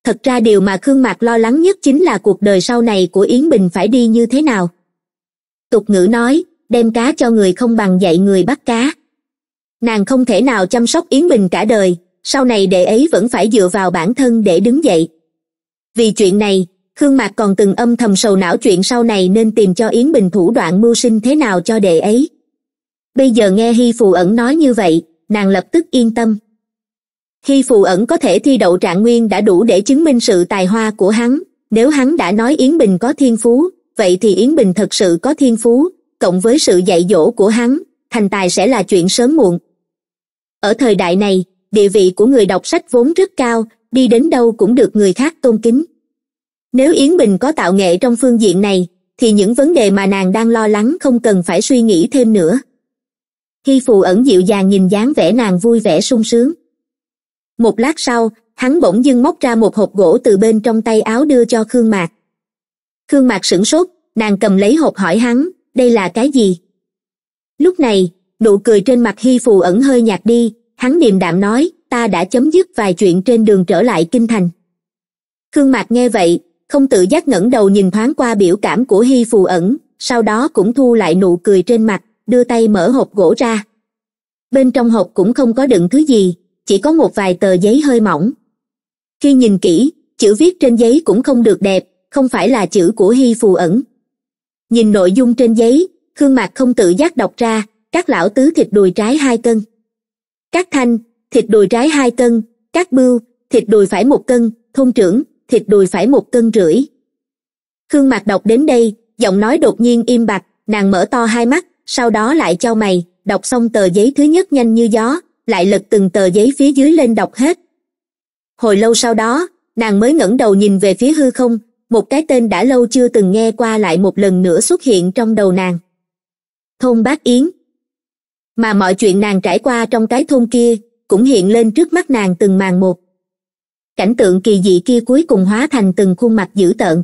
thật ra điều mà khương mạc lo lắng nhất chính là cuộc đời sau này của yến bình phải đi như thế nào tục ngữ nói đem cá cho người không bằng dạy người bắt cá nàng không thể nào chăm sóc yến bình cả đời sau này đệ ấy vẫn phải dựa vào bản thân để đứng dậy vì chuyện này khương mạc còn từng âm thầm sầu não chuyện sau này nên tìm cho yến bình thủ đoạn mưu sinh thế nào cho đệ ấy bây giờ nghe hy phù ẩn nói như vậy nàng lập tức yên tâm hy phù ẩn có thể thi đậu trạng nguyên đã đủ để chứng minh sự tài hoa của hắn nếu hắn đã nói yến bình có thiên phú vậy thì yến bình thật sự có thiên phú cộng với sự dạy dỗ của hắn thành tài sẽ là chuyện sớm muộn ở thời đại này địa vị của người đọc sách vốn rất cao đi đến đâu cũng được người khác tôn kính nếu yến bình có tạo nghệ trong phương diện này thì những vấn đề mà nàng đang lo lắng không cần phải suy nghĩ thêm nữa hy phù ẩn dịu dàng nhìn dáng vẻ nàng vui vẻ sung sướng một lát sau hắn bỗng dưng móc ra một hộp gỗ từ bên trong tay áo đưa cho khương mạc khương mạc sửng sốt nàng cầm lấy hộp hỏi hắn đây là cái gì lúc này nụ cười trên mặt hy phù ẩn hơi nhạt đi hắn điềm đạm nói ta đã chấm dứt vài chuyện trên đường trở lại kinh thành khương mạc nghe vậy không tự giác ngẩng đầu nhìn thoáng qua biểu cảm của hy phù ẩn sau đó cũng thu lại nụ cười trên mặt đưa tay mở hộp gỗ ra bên trong hộp cũng không có đựng thứ gì chỉ có một vài tờ giấy hơi mỏng khi nhìn kỹ chữ viết trên giấy cũng không được đẹp không phải là chữ của hy phù ẩn nhìn nội dung trên giấy khương mạc không tự giác đọc ra các lão tứ thịt đùi trái hai cân các thanh thịt đùi trái hai cân các bưu thịt đùi phải một cân thôn trưởng thịt đùi phải một cân rưỡi khương mạc đọc đến đây giọng nói đột nhiên im bặt nàng mở to hai mắt sau đó lại cho mày đọc xong tờ giấy thứ nhất nhanh như gió lại lật từng tờ giấy phía dưới lên đọc hết hồi lâu sau đó nàng mới ngẩng đầu nhìn về phía hư không một cái tên đã lâu chưa từng nghe qua lại một lần nữa xuất hiện trong đầu nàng thôn bác yến mà mọi chuyện nàng trải qua trong cái thôn kia cũng hiện lên trước mắt nàng từng màn một cảnh tượng kỳ dị kia cuối cùng hóa thành từng khuôn mặt dữ tợn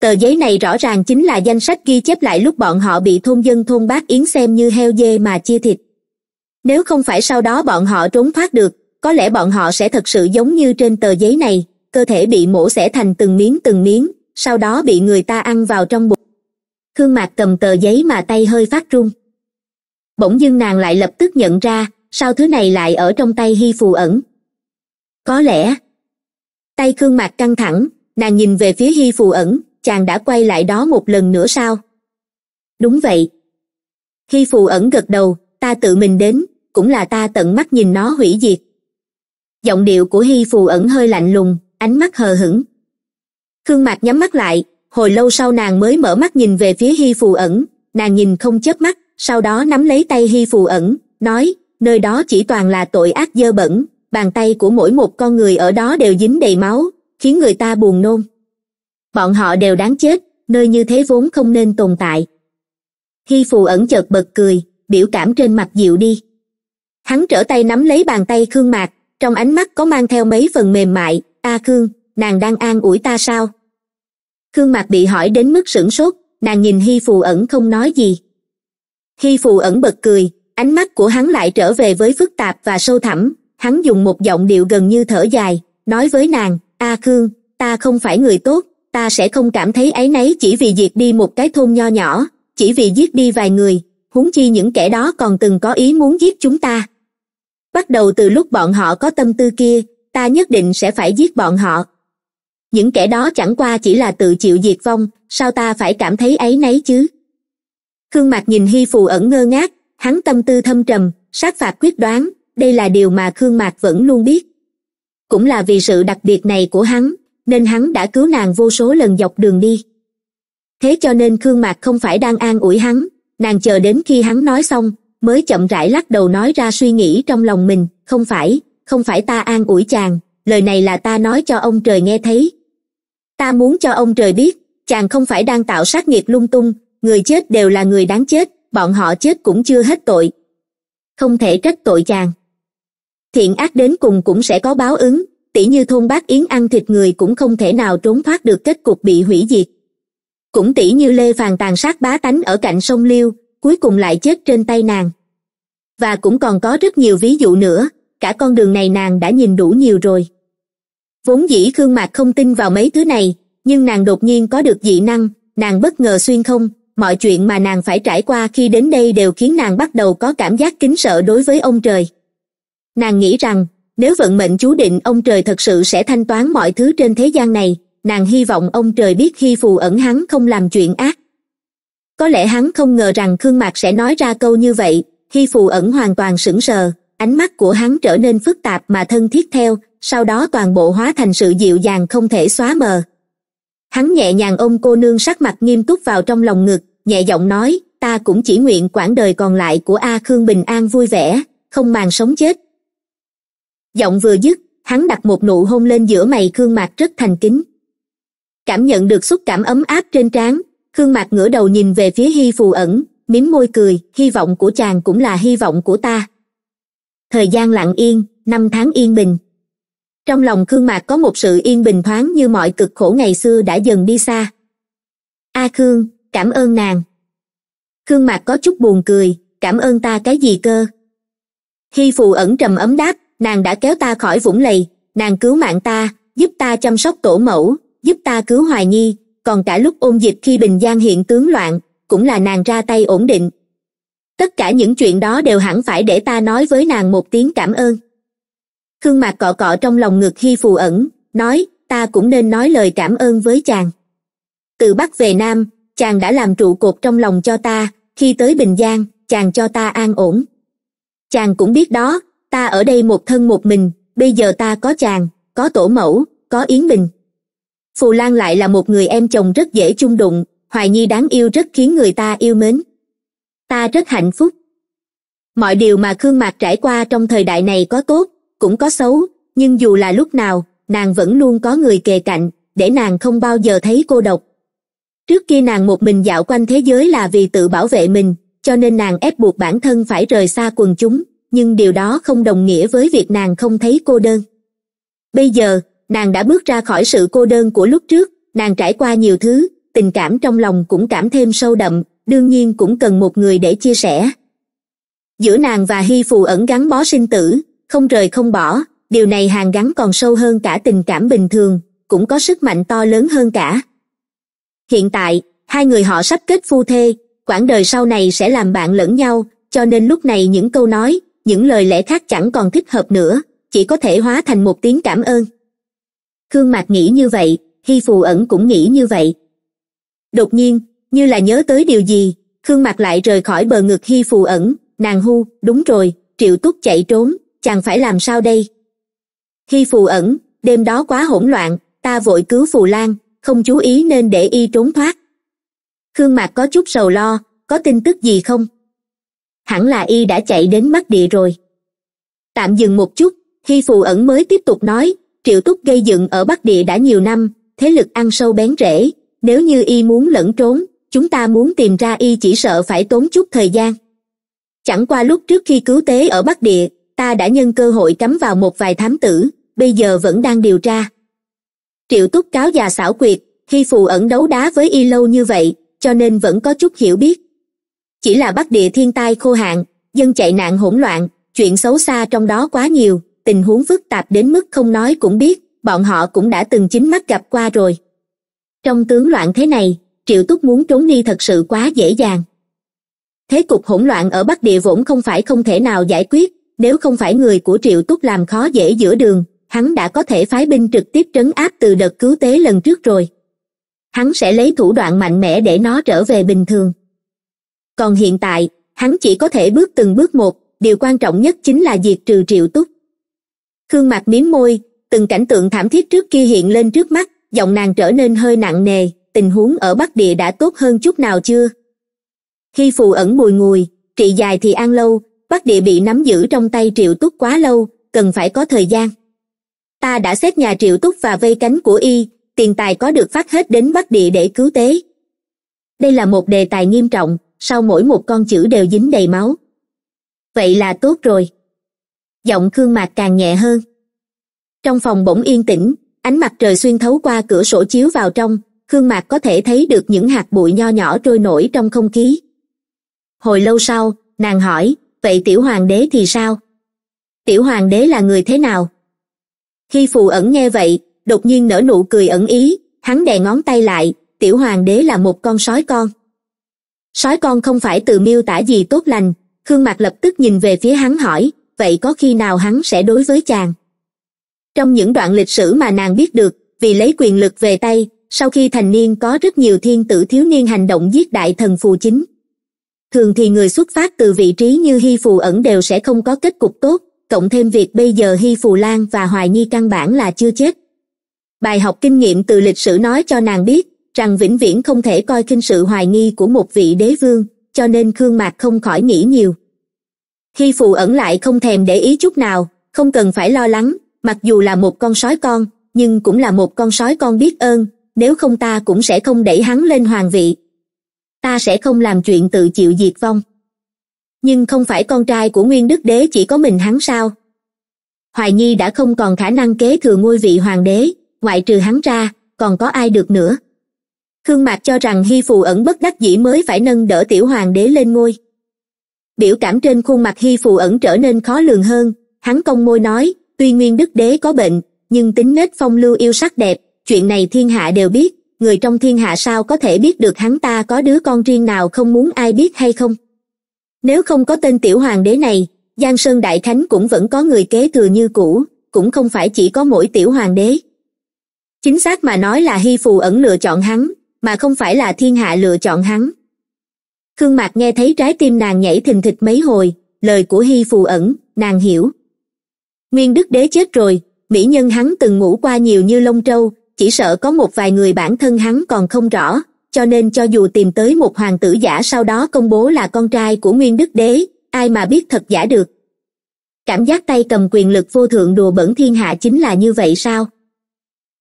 tờ giấy này rõ ràng chính là danh sách ghi chép lại lúc bọn họ bị thôn dân thôn bác yến xem như heo dê mà chia thịt nếu không phải sau đó bọn họ trốn thoát được có lẽ bọn họ sẽ thật sự giống như trên tờ giấy này cơ thể bị mổ xẻ thành từng miếng từng miếng sau đó bị người ta ăn vào trong bụng khương mạc cầm tờ giấy mà tay hơi phát run bỗng dưng nàng lại lập tức nhận ra sao thứ này lại ở trong tay hy phù ẩn có lẽ tay khương mạc căng thẳng nàng nhìn về phía hy phù ẩn chàng đã quay lại đó một lần nữa sao đúng vậy hy phù ẩn gật đầu ta tự mình đến cũng là ta tận mắt nhìn nó hủy diệt giọng điệu của hy phù ẩn hơi lạnh lùng ánh mắt hờ hững khương mạc nhắm mắt lại hồi lâu sau nàng mới mở mắt nhìn về phía hy phù ẩn nàng nhìn không chớp mắt sau đó nắm lấy tay hy phù ẩn nói nơi đó chỉ toàn là tội ác dơ bẩn bàn tay của mỗi một con người ở đó đều dính đầy máu khiến người ta buồn nôn bọn họ đều đáng chết nơi như thế vốn không nên tồn tại hy phù ẩn chợt bật cười biểu cảm trên mặt dịu đi hắn trở tay nắm lấy bàn tay khương mạc trong ánh mắt có mang theo mấy phần mềm mại a khương nàng đang an ủi ta sao khương mạc bị hỏi đến mức sửng sốt nàng nhìn hy phù ẩn không nói gì khi phù ẩn bật cười ánh mắt của hắn lại trở về với phức tạp và sâu thẳm hắn dùng một giọng điệu gần như thở dài nói với nàng a khương ta không phải người tốt ta sẽ không cảm thấy áy náy chỉ vì diệt đi một cái thôn nho nhỏ chỉ vì giết đi vài người huống chi những kẻ đó còn từng có ý muốn giết chúng ta bắt đầu từ lúc bọn họ có tâm tư kia ta nhất định sẽ phải giết bọn họ những kẻ đó chẳng qua chỉ là tự chịu diệt vong sao ta phải cảm thấy áy náy chứ khương mạc nhìn hy phù ẩn ngơ ngác hắn tâm tư thâm trầm sát phạt quyết đoán đây là điều mà khương mạc vẫn luôn biết cũng là vì sự đặc biệt này của hắn nên hắn đã cứu nàng vô số lần dọc đường đi thế cho nên khương mạc không phải đang an ủi hắn nàng chờ đến khi hắn nói xong mới chậm rãi lắc đầu nói ra suy nghĩ trong lòng mình không phải không phải ta an ủi chàng lời này là ta nói cho ông trời nghe thấy ta muốn cho ông trời biết chàng không phải đang tạo sát nghiệp lung tung người chết đều là người đáng chết bọn họ chết cũng chưa hết tội không thể trách tội chàng thiện ác đến cùng cũng sẽ có báo ứng tỉ như thôn bác yến ăn thịt người cũng không thể nào trốn thoát được kết cục bị hủy diệt cũng tỉ như lê phàn tàn sát bá tánh ở cạnh sông liêu cuối cùng lại chết trên tay nàng và cũng còn có rất nhiều ví dụ nữa cả con đường này nàng đã nhìn đủ nhiều rồi vốn dĩ khương mạc không tin vào mấy thứ này nhưng nàng đột nhiên có được dị năng nàng bất ngờ xuyên không mọi chuyện mà nàng phải trải qua khi đến đây đều khiến nàng bắt đầu có cảm giác kính sợ đối với ông trời nàng nghĩ rằng nếu vận mệnh chú định ông trời thật sự sẽ thanh toán mọi thứ trên thế gian này nàng hy vọng ông trời biết khi phù ẩn hắn không làm chuyện ác có lẽ hắn không ngờ rằng khương mạc sẽ nói ra câu như vậy khi phù ẩn hoàn toàn sững sờ ánh mắt của hắn trở nên phức tạp mà thân thiết theo sau đó toàn bộ hóa thành sự dịu dàng không thể xóa mờ hắn nhẹ nhàng ôm cô nương sắc mặt nghiêm túc vào trong lòng ngực nhẹ giọng nói ta cũng chỉ nguyện quãng đời còn lại của a khương bình an vui vẻ không màng sống chết giọng vừa dứt hắn đặt một nụ hôn lên giữa mày khương mạc rất thành kính cảm nhận được xúc cảm ấm áp trên trán khương mạc ngửa đầu nhìn về phía hy phù ẩn mím môi cười hy vọng của chàng cũng là hy vọng của ta thời gian lặng yên năm tháng yên bình trong lòng khương mạc có một sự yên bình thoáng như mọi cực khổ ngày xưa đã dần đi xa a khương cảm ơn nàng khương mạc có chút buồn cười cảm ơn ta cái gì cơ hy phù ẩn trầm ấm đáp nàng đã kéo ta khỏi vũng lầy nàng cứu mạng ta giúp ta chăm sóc tổ mẫu giúp ta cứu hoài nhi còn cả lúc ôn dịch khi bình giang hiện tướng loạn cũng là nàng ra tay ổn định tất cả những chuyện đó đều hẳn phải để ta nói với nàng một tiếng cảm ơn khương mạc cọ cọ trong lòng ngực hy phù ẩn nói ta cũng nên nói lời cảm ơn với chàng từ bắc về nam chàng đã làm trụ cột trong lòng cho ta khi tới bình giang chàng cho ta an ổn chàng cũng biết đó ta ở đây một thân một mình bây giờ ta có chàng có tổ mẫu có yến bình phù lan lại là một người em chồng rất dễ chung đụng hoài nhi đáng yêu rất khiến người ta yêu mến ta rất hạnh phúc mọi điều mà khương mạc trải qua trong thời đại này có tốt cũng có xấu nhưng dù là lúc nào nàng vẫn luôn có người kề cạnh để nàng không bao giờ thấy cô độc trước kia nàng một mình dạo quanh thế giới là vì tự bảo vệ mình cho nên nàng ép buộc bản thân phải rời xa quần chúng nhưng điều đó không đồng nghĩa với việc nàng không thấy cô đơn bây giờ nàng đã bước ra khỏi sự cô đơn của lúc trước nàng trải qua nhiều thứ tình cảm trong lòng cũng cảm thêm sâu đậm đương nhiên cũng cần một người để chia sẻ giữa nàng và hy phù ẩn gắn bó sinh tử không rời không bỏ điều này hàn gắn còn sâu hơn cả tình cảm bình thường cũng có sức mạnh to lớn hơn cả hiện tại hai người họ sắp kết phu thê quãng đời sau này sẽ làm bạn lẫn nhau cho nên lúc này những câu nói những lời lẽ khác chẳng còn thích hợp nữa chỉ có thể hóa thành một tiếng cảm ơn khương mạc nghĩ như vậy hy phù ẩn cũng nghĩ như vậy đột nhiên như là nhớ tới điều gì khương mạc lại rời khỏi bờ ngực hy phù ẩn nàng hu đúng rồi triệu túc chạy trốn chàng phải làm sao đây khi phù ẩn đêm đó quá hỗn loạn ta vội cứu phù lan không chú ý nên để y trốn thoát khương mạc có chút sầu lo có tin tức gì không hẳn là y đã chạy đến mắt địa rồi tạm dừng một chút khi phù ẩn mới tiếp tục nói triệu túc gây dựng ở bắc địa đã nhiều năm thế lực ăn sâu bén rễ nếu như y muốn lẫn trốn chúng ta muốn tìm ra y chỉ sợ phải tốn chút thời gian chẳng qua lúc trước khi cứu tế ở bắc địa ta đã nhân cơ hội cắm vào một vài thám tử bây giờ vẫn đang điều tra triệu túc cáo già xảo quyệt khi phù ẩn đấu đá với y lâu như vậy cho nên vẫn có chút hiểu biết chỉ là bắc địa thiên tai khô hạn dân chạy nạn hỗn loạn chuyện xấu xa trong đó quá nhiều tình huống phức tạp đến mức không nói cũng biết bọn họ cũng đã từng chính mắt gặp qua rồi trong tướng loạn thế này triệu túc muốn trốn đi thật sự quá dễ dàng thế cục hỗn loạn ở bắc địa vốn không phải không thể nào giải quyết nếu không phải người của triệu túc làm khó dễ giữa đường hắn đã có thể phái binh trực tiếp trấn áp từ đợt cứu tế lần trước rồi hắn sẽ lấy thủ đoạn mạnh mẽ để nó trở về bình thường còn hiện tại hắn chỉ có thể bước từng bước một điều quan trọng nhất chính là diệt trừ triệu túc khương mặt miếm môi từng cảnh tượng thảm thiết trước kia hiện lên trước mắt giọng nàng trở nên hơi nặng nề tình huống ở bắc địa đã tốt hơn chút nào chưa khi phù ẩn bùi ngùi trị dài thì ăn lâu bắc địa bị nắm giữ trong tay triệu túc quá lâu cần phải có thời gian ta đã xét nhà triệu túc và vây cánh của y tiền tài có được phát hết đến bắc địa để cứu tế đây là một đề tài nghiêm trọng sau mỗi một con chữ đều dính đầy máu vậy là tốt rồi giọng khương mạc càng nhẹ hơn trong phòng bỗng yên tĩnh ánh mặt trời xuyên thấu qua cửa sổ chiếu vào trong khương mạc có thể thấy được những hạt bụi nho nhỏ trôi nổi trong không khí hồi lâu sau nàng hỏi vậy tiểu hoàng đế thì sao tiểu hoàng đế là người thế nào khi phù ẩn nghe vậy đột nhiên nở nụ cười ẩn ý hắn đè ngón tay lại tiểu hoàng đế là một con sói con sói con không phải từ miêu tả gì tốt lành khương mặt lập tức nhìn về phía hắn hỏi vậy có khi nào hắn sẽ đối với chàng trong những đoạn lịch sử mà nàng biết được vì lấy quyền lực về tay sau khi thành niên có rất nhiều thiên tử thiếu niên hành động giết đại thần phù chính thường thì người xuất phát từ vị trí như hy phù ẩn đều sẽ không có kết cục tốt cộng thêm việc bây giờ hy phù lan và hoài nhi căn bản là chưa chết bài học kinh nghiệm từ lịch sử nói cho nàng biết rằng vĩnh viễn không thể coi kinh sự hoài nghi của một vị đế vương cho nên khương mạc không khỏi nghĩ nhiều hy phù ẩn lại không thèm để ý chút nào không cần phải lo lắng mặc dù là một con sói con nhưng cũng là một con sói con biết ơn nếu không ta cũng sẽ không đẩy hắn lên hoàng vị ta sẽ không làm chuyện tự chịu diệt vong nhưng không phải con trai của nguyên đức đế chỉ có mình hắn sao hoài nhi đã không còn khả năng kế thừa ngôi vị hoàng đế ngoại trừ hắn ra còn có ai được nữa khương mạc cho rằng hy phù ẩn bất đắc dĩ mới phải nâng đỡ tiểu hoàng đế lên ngôi biểu cảm trên khuôn mặt hy phù ẩn trở nên khó lường hơn hắn cong môi nói tuy nguyên đức đế có bệnh nhưng tính nết phong lưu yêu sắc đẹp chuyện này thiên hạ đều biết người trong thiên hạ sao có thể biết được hắn ta có đứa con riêng nào không muốn ai biết hay không nếu không có tên tiểu hoàng đế này giang sơn đại khánh cũng vẫn có người kế thừa như cũ cũng không phải chỉ có mỗi tiểu hoàng đế chính xác mà nói là hy phù ẩn lựa chọn hắn mà không phải là thiên hạ lựa chọn hắn khương mạc nghe thấy trái tim nàng nhảy thình thịch mấy hồi lời của hy phù ẩn nàng hiểu nguyên đức đế chết rồi mỹ nhân hắn từng ngủ qua nhiều như lông trâu chỉ sợ có một vài người bản thân hắn còn không rõ cho nên cho dù tìm tới một hoàng tử giả sau đó công bố là con trai của nguyên đức đế ai mà biết thật giả được cảm giác tay cầm quyền lực vô thượng đùa bẩn thiên hạ chính là như vậy sao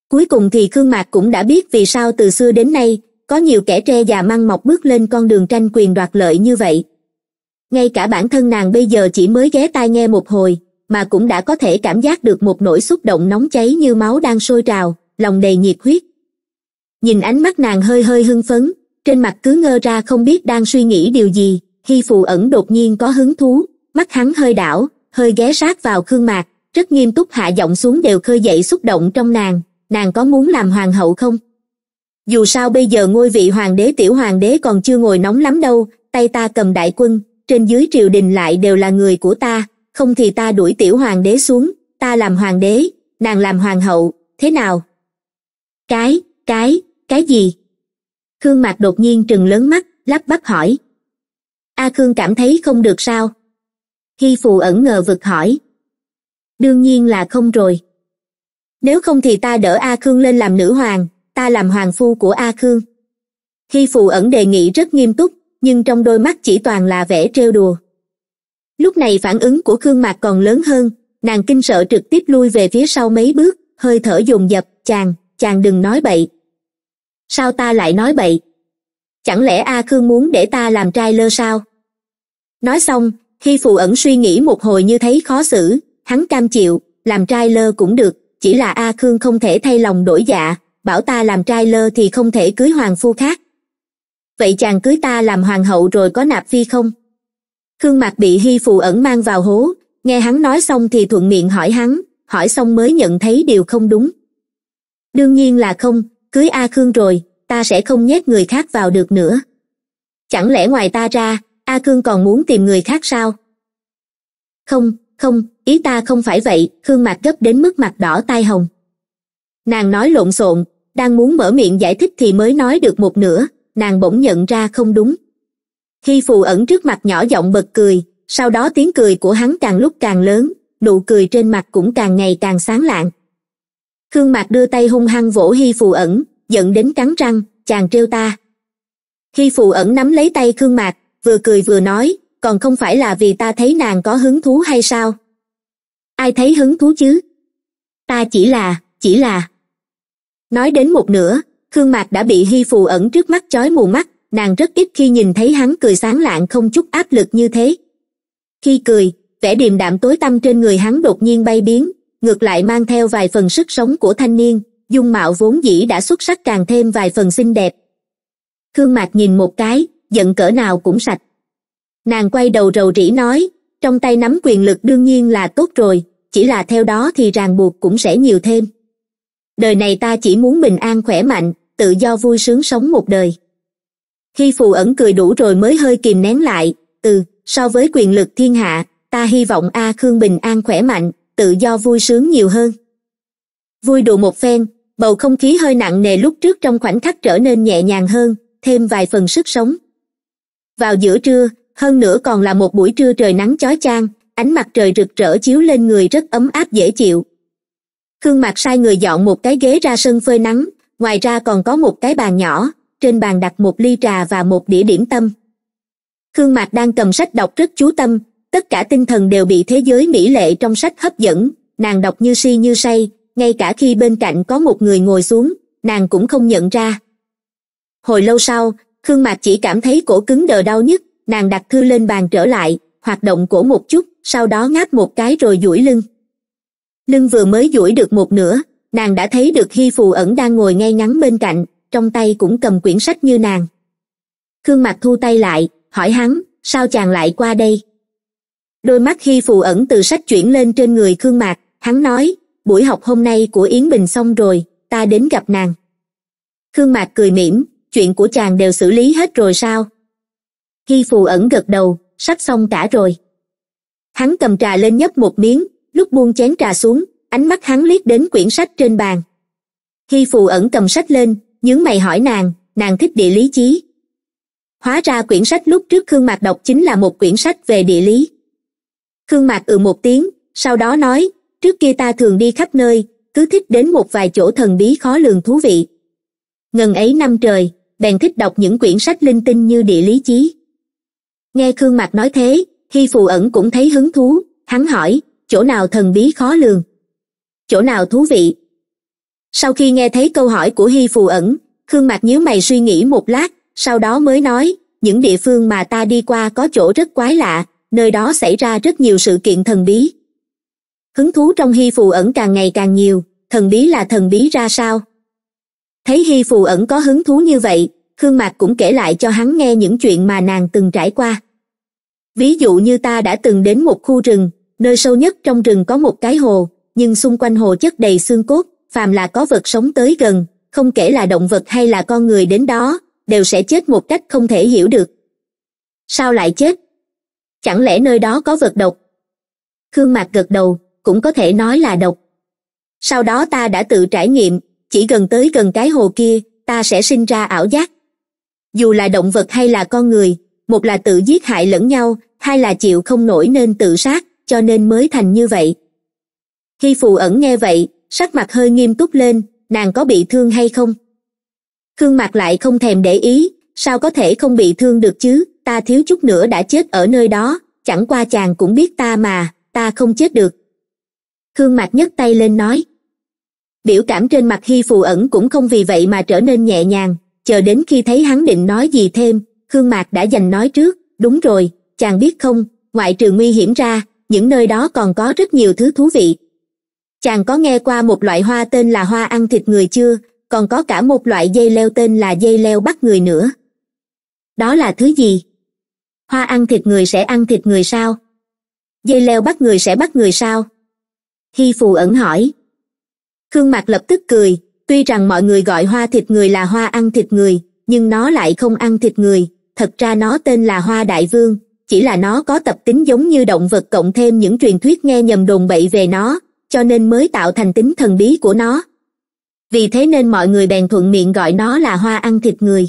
cuối cùng thì khương mạc cũng đã biết vì sao từ xưa đến nay có nhiều kẻ tre già măng mọc bước lên con đường tranh quyền đoạt lợi như vậy ngay cả bản thân nàng bây giờ chỉ mới ghé tai nghe một hồi mà cũng đã có thể cảm giác được một nỗi xúc động nóng cháy như máu đang sôi trào lòng đầy nhiệt huyết nhìn ánh mắt nàng hơi hơi hưng phấn trên mặt cứ ngơ ra không biết đang suy nghĩ điều gì hy phụ ẩn đột nhiên có hứng thú mắt hắn hơi đảo hơi ghé sát vào khương mạc rất nghiêm túc hạ giọng xuống đều khơi dậy xúc động trong nàng nàng có muốn làm hoàng hậu không dù sao bây giờ ngôi vị hoàng đế tiểu hoàng đế còn chưa ngồi nóng lắm đâu tay ta cầm đại quân trên dưới triều đình lại đều là người của ta không thì ta đuổi tiểu hoàng đế xuống ta làm hoàng đế nàng làm hoàng hậu thế nào cái, cái, cái gì? Khương Mạc đột nhiên trừng lớn mắt, lắp bắp hỏi. A Khương cảm thấy không được sao? Hy Phù ẩn ngờ vực hỏi. Đương nhiên là không rồi. Nếu không thì ta đỡ A Khương lên làm nữ hoàng, ta làm hoàng phu của A Khương. Hy Phù ẩn đề nghị rất nghiêm túc, nhưng trong đôi mắt chỉ toàn là vẻ trêu đùa. Lúc này phản ứng của Khương Mạc còn lớn hơn, nàng kinh sợ trực tiếp lui về phía sau mấy bước, hơi thở dùng dập, chàng, chàng đừng nói bậy sao ta lại nói bậy chẳng lẽ a khương muốn để ta làm trai lơ sao nói xong khi phù ẩn suy nghĩ một hồi như thấy khó xử hắn cam chịu làm trai lơ cũng được chỉ là a khương không thể thay lòng đổi dạ bảo ta làm trai lơ thì không thể cưới hoàng phu khác vậy chàng cưới ta làm hoàng hậu rồi có nạp phi không khương mạc bị hy phù ẩn mang vào hố nghe hắn nói xong thì thuận miệng hỏi hắn hỏi xong mới nhận thấy điều không đúng đương nhiên là không cưới a khương rồi ta sẽ không nhét người khác vào được nữa chẳng lẽ ngoài ta ra a khương còn muốn tìm người khác sao không không ý ta không phải vậy khương mặt gấp đến mức mặt đỏ tai hồng nàng nói lộn xộn đang muốn mở miệng giải thích thì mới nói được một nửa nàng bỗng nhận ra không đúng khi phù ẩn trước mặt nhỏ giọng bật cười sau đó tiếng cười của hắn càng lúc càng lớn nụ cười trên mặt cũng càng ngày càng sáng lạng khương mạc đưa tay hung hăng vỗ hy phù ẩn giận đến cắn răng chàng trêu ta hy phù ẩn nắm lấy tay khương mạc vừa cười vừa nói còn không phải là vì ta thấy nàng có hứng thú hay sao ai thấy hứng thú chứ ta chỉ là chỉ là nói đến một nửa khương mạc đã bị hy phù ẩn trước mắt chói mù mắt nàng rất ít khi nhìn thấy hắn cười sáng lạng không chút áp lực như thế khi cười vẻ điềm đạm tối tăm trên người hắn đột nhiên bay biến ngược lại mang theo vài phần sức sống của thanh niên dung mạo vốn dĩ đã xuất sắc càng thêm vài phần xinh đẹp khương mạc nhìn một cái giận cỡ nào cũng sạch nàng quay đầu rầu rĩ nói trong tay nắm quyền lực đương nhiên là tốt rồi chỉ là theo đó thì ràng buộc cũng sẽ nhiều thêm đời này ta chỉ muốn bình an khỏe mạnh tự do vui sướng sống một đời khi phù ẩn cười đủ rồi mới hơi kìm nén lại ừ so với quyền lực thiên hạ ta hy vọng a khương bình an khỏe mạnh tự do vui sướng nhiều hơn vui đùa một phen bầu không khí hơi nặng nề lúc trước trong khoảnh khắc trở nên nhẹ nhàng hơn thêm vài phần sức sống vào giữa trưa hơn nữa còn là một buổi trưa trời nắng chói chang ánh mặt trời rực rỡ chiếu lên người rất ấm áp dễ chịu khương mặt sai người dọn một cái ghế ra sân phơi nắng ngoài ra còn có một cái bàn nhỏ trên bàn đặt một ly trà và một đĩa điểm tâm khương mạc đang cầm sách đọc rất chú tâm tất cả tinh thần đều bị thế giới mỹ lệ trong sách hấp dẫn nàng đọc như si như say ngay cả khi bên cạnh có một người ngồi xuống nàng cũng không nhận ra hồi lâu sau khương mạc chỉ cảm thấy cổ cứng đờ đau nhất nàng đặt thư lên bàn trở lại hoạt động cổ một chút sau đó ngáp một cái rồi duỗi lưng lưng vừa mới duỗi được một nửa nàng đã thấy được hy phù ẩn đang ngồi ngay ngắn bên cạnh trong tay cũng cầm quyển sách như nàng khương mạc thu tay lại hỏi hắn sao chàng lại qua đây đôi mắt khi phù ẩn từ sách chuyển lên trên người khương mạc hắn nói buổi học hôm nay của yến bình xong rồi ta đến gặp nàng khương mạc cười mỉm chuyện của chàng đều xử lý hết rồi sao khi phù ẩn gật đầu sắp xong cả rồi hắn cầm trà lên nhấp một miếng lúc buông chén trà xuống ánh mắt hắn liếc đến quyển sách trên bàn khi phù ẩn cầm sách lên nhướng mày hỏi nàng nàng thích địa lý chí hóa ra quyển sách lúc trước khương mạc đọc chính là một quyển sách về địa lý khương mạc ừ một tiếng sau đó nói trước kia ta thường đi khắp nơi cứ thích đến một vài chỗ thần bí khó lường thú vị ngần ấy năm trời bèn thích đọc những quyển sách linh tinh như địa lý chí nghe khương mạc nói thế hi phù ẩn cũng thấy hứng thú hắn hỏi chỗ nào thần bí khó lường chỗ nào thú vị sau khi nghe thấy câu hỏi của hi phù ẩn khương mạc nhíu mày suy nghĩ một lát sau đó mới nói những địa phương mà ta đi qua có chỗ rất quái lạ nơi đó xảy ra rất nhiều sự kiện thần bí hứng thú trong hy phù ẩn càng ngày càng nhiều thần bí là thần bí ra sao thấy hy phù ẩn có hứng thú như vậy khương mạc cũng kể lại cho hắn nghe những chuyện mà nàng từng trải qua ví dụ như ta đã từng đến một khu rừng nơi sâu nhất trong rừng có một cái hồ nhưng xung quanh hồ chất đầy xương cốt phàm là có vật sống tới gần không kể là động vật hay là con người đến đó đều sẽ chết một cách không thể hiểu được sao lại chết chẳng lẽ nơi đó có vật độc khương mạc gật đầu cũng có thể nói là độc sau đó ta đã tự trải nghiệm chỉ gần tới gần cái hồ kia ta sẽ sinh ra ảo giác dù là động vật hay là con người một là tự giết hại lẫn nhau hai là chịu không nổi nên tự sát cho nên mới thành như vậy khi phù ẩn nghe vậy sắc mặt hơi nghiêm túc lên nàng có bị thương hay không khương mặt lại không thèm để ý sao có thể không bị thương được chứ ta thiếu chút nữa đã chết ở nơi đó chẳng qua chàng cũng biết ta mà ta không chết được khương mạc nhấc tay lên nói biểu cảm trên mặt hy phù ẩn cũng không vì vậy mà trở nên nhẹ nhàng chờ đến khi thấy hắn định nói gì thêm khương mạc đã dành nói trước đúng rồi chàng biết không ngoại trừ nguy hiểm ra những nơi đó còn có rất nhiều thứ thú vị chàng có nghe qua một loại hoa tên là hoa ăn thịt người chưa còn có cả một loại dây leo tên là dây leo bắt người nữa đó là thứ gì hoa ăn thịt người sẽ ăn thịt người sao dây leo bắt người sẽ bắt người sao hi phù ẩn hỏi khương mặt lập tức cười tuy rằng mọi người gọi hoa thịt người là hoa ăn thịt người nhưng nó lại không ăn thịt người thật ra nó tên là hoa đại vương chỉ là nó có tập tính giống như động vật cộng thêm những truyền thuyết nghe nhầm đồn bậy về nó cho nên mới tạo thành tính thần bí của nó vì thế nên mọi người bèn thuận miệng gọi nó là hoa ăn thịt người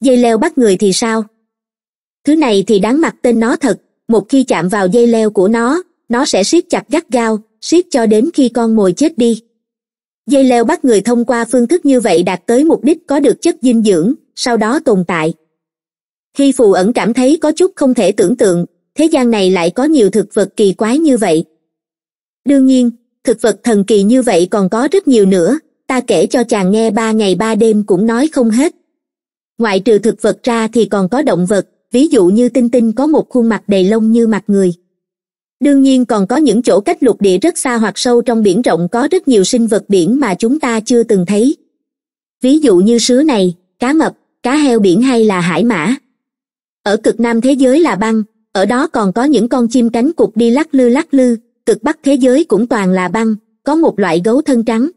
dây leo bắt người thì sao thứ này thì đáng mặt tên nó thật một khi chạm vào dây leo của nó nó sẽ siết chặt gắt gao siết cho đến khi con mồi chết đi dây leo bắt người thông qua phương thức như vậy đạt tới mục đích có được chất dinh dưỡng sau đó tồn tại khi phù ẩn cảm thấy có chút không thể tưởng tượng thế gian này lại có nhiều thực vật kỳ quái như vậy đương nhiên thực vật thần kỳ như vậy còn có rất nhiều nữa ta kể cho chàng nghe ba ngày ba đêm cũng nói không hết ngoại trừ thực vật ra thì còn có động vật ví dụ như tinh tinh có một khuôn mặt đầy lông như mặt người đương nhiên còn có những chỗ cách lục địa rất xa hoặc sâu trong biển rộng có rất nhiều sinh vật biển mà chúng ta chưa từng thấy ví dụ như sứa này cá mập cá heo biển hay là hải mã ở cực nam thế giới là băng ở đó còn có những con chim cánh cụt đi lắc lư lắc lư cực bắc thế giới cũng toàn là băng có một loại gấu thân trắng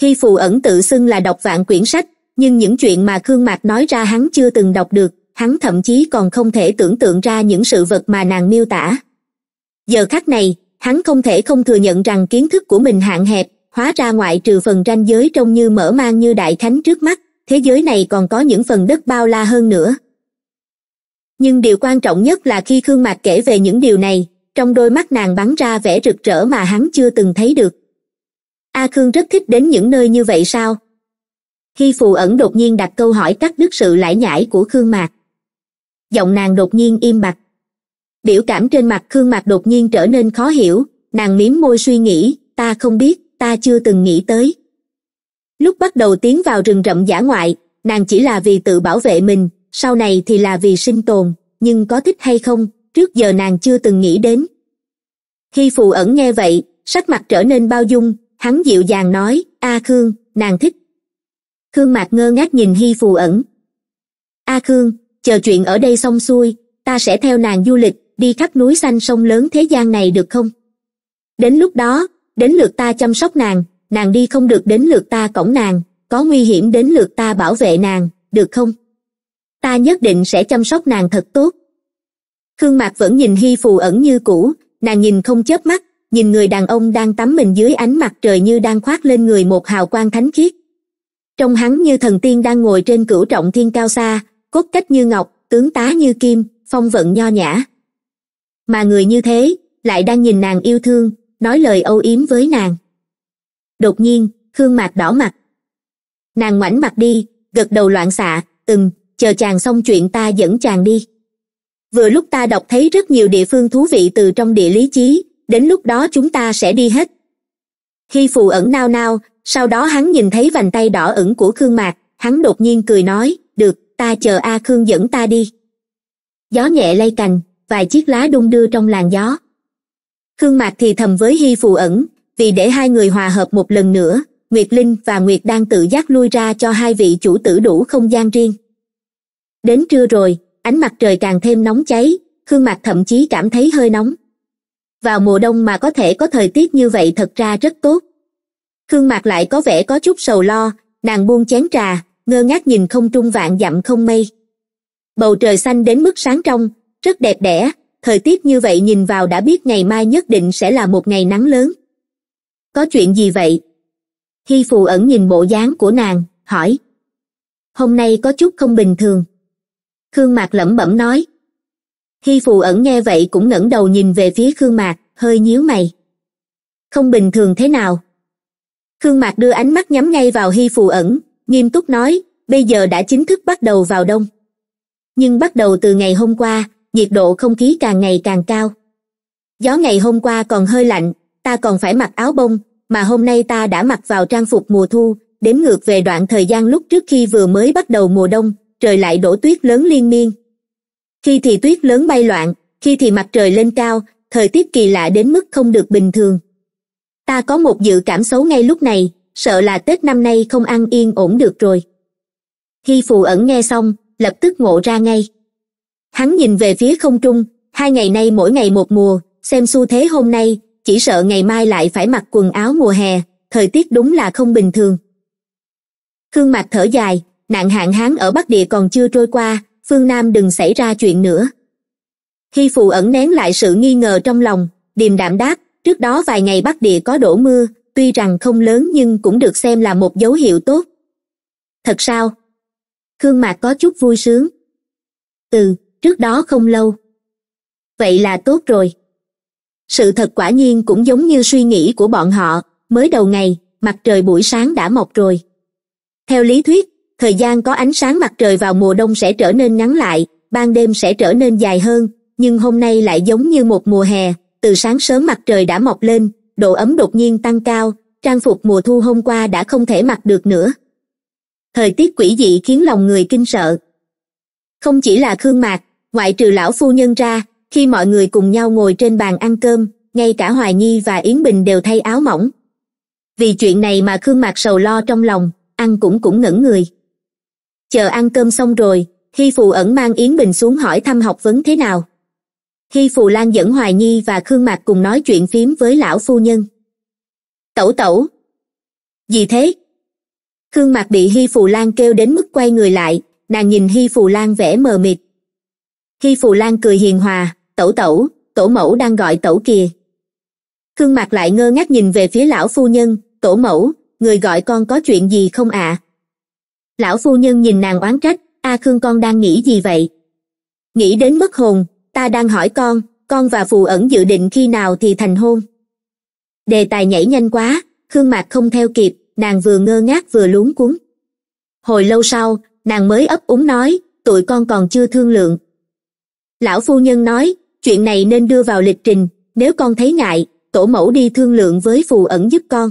khi phù ẩn tự xưng là đọc vạn quyển sách nhưng những chuyện mà khương mạc nói ra hắn chưa từng đọc được hắn thậm chí còn không thể tưởng tượng ra những sự vật mà nàng miêu tả giờ khắc này hắn không thể không thừa nhận rằng kiến thức của mình hạn hẹp hóa ra ngoại trừ phần ranh giới trông như mở mang như đại thánh trước mắt thế giới này còn có những phần đất bao la hơn nữa nhưng điều quan trọng nhất là khi khương mạc kể về những điều này trong đôi mắt nàng bắn ra vẻ rực rỡ mà hắn chưa từng thấy được a khương rất thích đến những nơi như vậy sao khi phù ẩn đột nhiên đặt câu hỏi cắt đứt sự lải nhải của khương mạc giọng nàng đột nhiên im bặt biểu cảm trên mặt khương mạc đột nhiên trở nên khó hiểu nàng mím môi suy nghĩ ta không biết ta chưa từng nghĩ tới lúc bắt đầu tiến vào rừng rậm giả ngoại nàng chỉ là vì tự bảo vệ mình sau này thì là vì sinh tồn nhưng có thích hay không trước giờ nàng chưa từng nghĩ đến khi phù ẩn nghe vậy sắc mặt trở nên bao dung hắn dịu dàng nói a khương nàng thích khương mạc ngơ ngác nhìn hy phù ẩn a khương chờ chuyện ở đây xong xuôi ta sẽ theo nàng du lịch đi khắp núi xanh sông lớn thế gian này được không đến lúc đó đến lượt ta chăm sóc nàng nàng đi không được đến lượt ta cổng nàng có nguy hiểm đến lượt ta bảo vệ nàng được không ta nhất định sẽ chăm sóc nàng thật tốt khương mạc vẫn nhìn hy phù ẩn như cũ nàng nhìn không chớp mắt nhìn người đàn ông đang tắm mình dưới ánh mặt trời như đang khoác lên người một hào quang thánh khiết trông hắn như thần tiên đang ngồi trên cửu trọng thiên cao xa cốt cách như ngọc tướng tá như kim phong vận nho nhã mà người như thế lại đang nhìn nàng yêu thương nói lời âu yếm với nàng đột nhiên khương mạc đỏ mặt nàng ngoảnh mặt đi gật đầu loạn xạ ừm chờ chàng xong chuyện ta dẫn chàng đi vừa lúc ta đọc thấy rất nhiều địa phương thú vị từ trong địa lý chí đến lúc đó chúng ta sẽ đi hết khi phù ẩn nao nao sau đó hắn nhìn thấy vành tay đỏ ửng của khương mạc hắn đột nhiên cười nói được ta chờ a khương dẫn ta đi gió nhẹ lay cành vài chiếc lá đung đưa trong làn gió khương mạc thì thầm với hy phù ẩn vì để hai người hòa hợp một lần nữa nguyệt linh và nguyệt đang tự giác lui ra cho hai vị chủ tử đủ không gian riêng đến trưa rồi ánh mặt trời càng thêm nóng cháy khương mạc thậm chí cảm thấy hơi nóng vào mùa đông mà có thể có thời tiết như vậy thật ra rất tốt khương mạc lại có vẻ có chút sầu lo nàng buông chén trà ngơ ngác nhìn không trung vạn dặm không mây bầu trời xanh đến mức sáng trong rất đẹp đẽ thời tiết như vậy nhìn vào đã biết ngày mai nhất định sẽ là một ngày nắng lớn có chuyện gì vậy hy phù ẩn nhìn bộ dáng của nàng hỏi hôm nay có chút không bình thường khương mạc lẩm bẩm nói khi phù ẩn nghe vậy cũng ngẩng đầu nhìn về phía khương mạc hơi nhíu mày không bình thường thế nào khương mạc đưa ánh mắt nhắm ngay vào hy phù ẩn nghiêm túc nói bây giờ đã chính thức bắt đầu vào đông nhưng bắt đầu từ ngày hôm qua nhiệt độ không khí càng ngày càng cao gió ngày hôm qua còn hơi lạnh ta còn phải mặc áo bông mà hôm nay ta đã mặc vào trang phục mùa thu đếm ngược về đoạn thời gian lúc trước khi vừa mới bắt đầu mùa đông trời lại đổ tuyết lớn liên miên khi thì tuyết lớn bay loạn khi thì mặt trời lên cao thời tiết kỳ lạ đến mức không được bình thường ta có một dự cảm xấu ngay lúc này sợ là tết năm nay không ăn yên ổn được rồi khi phù ẩn nghe xong lập tức ngộ ra ngay hắn nhìn về phía không trung hai ngày nay mỗi ngày một mùa xem xu thế hôm nay chỉ sợ ngày mai lại phải mặc quần áo mùa hè thời tiết đúng là không bình thường khương mạc thở dài nạn hạn hán ở bắc địa còn chưa trôi qua phương nam đừng xảy ra chuyện nữa khi phù ẩn nén lại sự nghi ngờ trong lòng điềm đạm đáp trước đó vài ngày bắc địa có đổ mưa tuy rằng không lớn nhưng cũng được xem là một dấu hiệu tốt thật sao khương mạc có chút vui sướng ừ trước đó không lâu vậy là tốt rồi sự thật quả nhiên cũng giống như suy nghĩ của bọn họ mới đầu ngày mặt trời buổi sáng đã mọc rồi theo lý thuyết thời gian có ánh sáng mặt trời vào mùa đông sẽ trở nên ngắn lại ban đêm sẽ trở nên dài hơn nhưng hôm nay lại giống như một mùa hè từ sáng sớm mặt trời đã mọc lên độ ấm đột nhiên tăng cao trang phục mùa thu hôm qua đã không thể mặc được nữa thời tiết quỷ dị khiến lòng người kinh sợ không chỉ là khương mạc ngoại trừ lão phu nhân ra khi mọi người cùng nhau ngồi trên bàn ăn cơm ngay cả hoài nhi và yến bình đều thay áo mỏng vì chuyện này mà khương mạc sầu lo trong lòng ăn cũng cũng ngẩn người chờ ăn cơm xong rồi hi phù ẩn mang yến bình xuống hỏi thăm học vấn thế nào hi phù lan dẫn hoài nhi và khương mạc cùng nói chuyện phiếm với lão phu nhân tẩu tẩu gì thế khương mạc bị hi phù lan kêu đến mức quay người lại nàng nhìn hi phù lan vẻ mờ mịt hi phù lan cười hiền hòa tẩu tẩu tổ mẫu đang gọi tẩu kìa khương mạc lại ngơ ngác nhìn về phía lão phu nhân tổ mẫu người gọi con có chuyện gì không ạ à? lão phu nhân nhìn nàng oán trách a khương con đang nghĩ gì vậy nghĩ đến mất hồn ta đang hỏi con con và phù ẩn dự định khi nào thì thành hôn đề tài nhảy nhanh quá khương mạc không theo kịp nàng vừa ngơ ngác vừa luống cuống hồi lâu sau nàng mới ấp úng nói tụi con còn chưa thương lượng lão phu nhân nói chuyện này nên đưa vào lịch trình nếu con thấy ngại tổ mẫu đi thương lượng với phù ẩn giúp con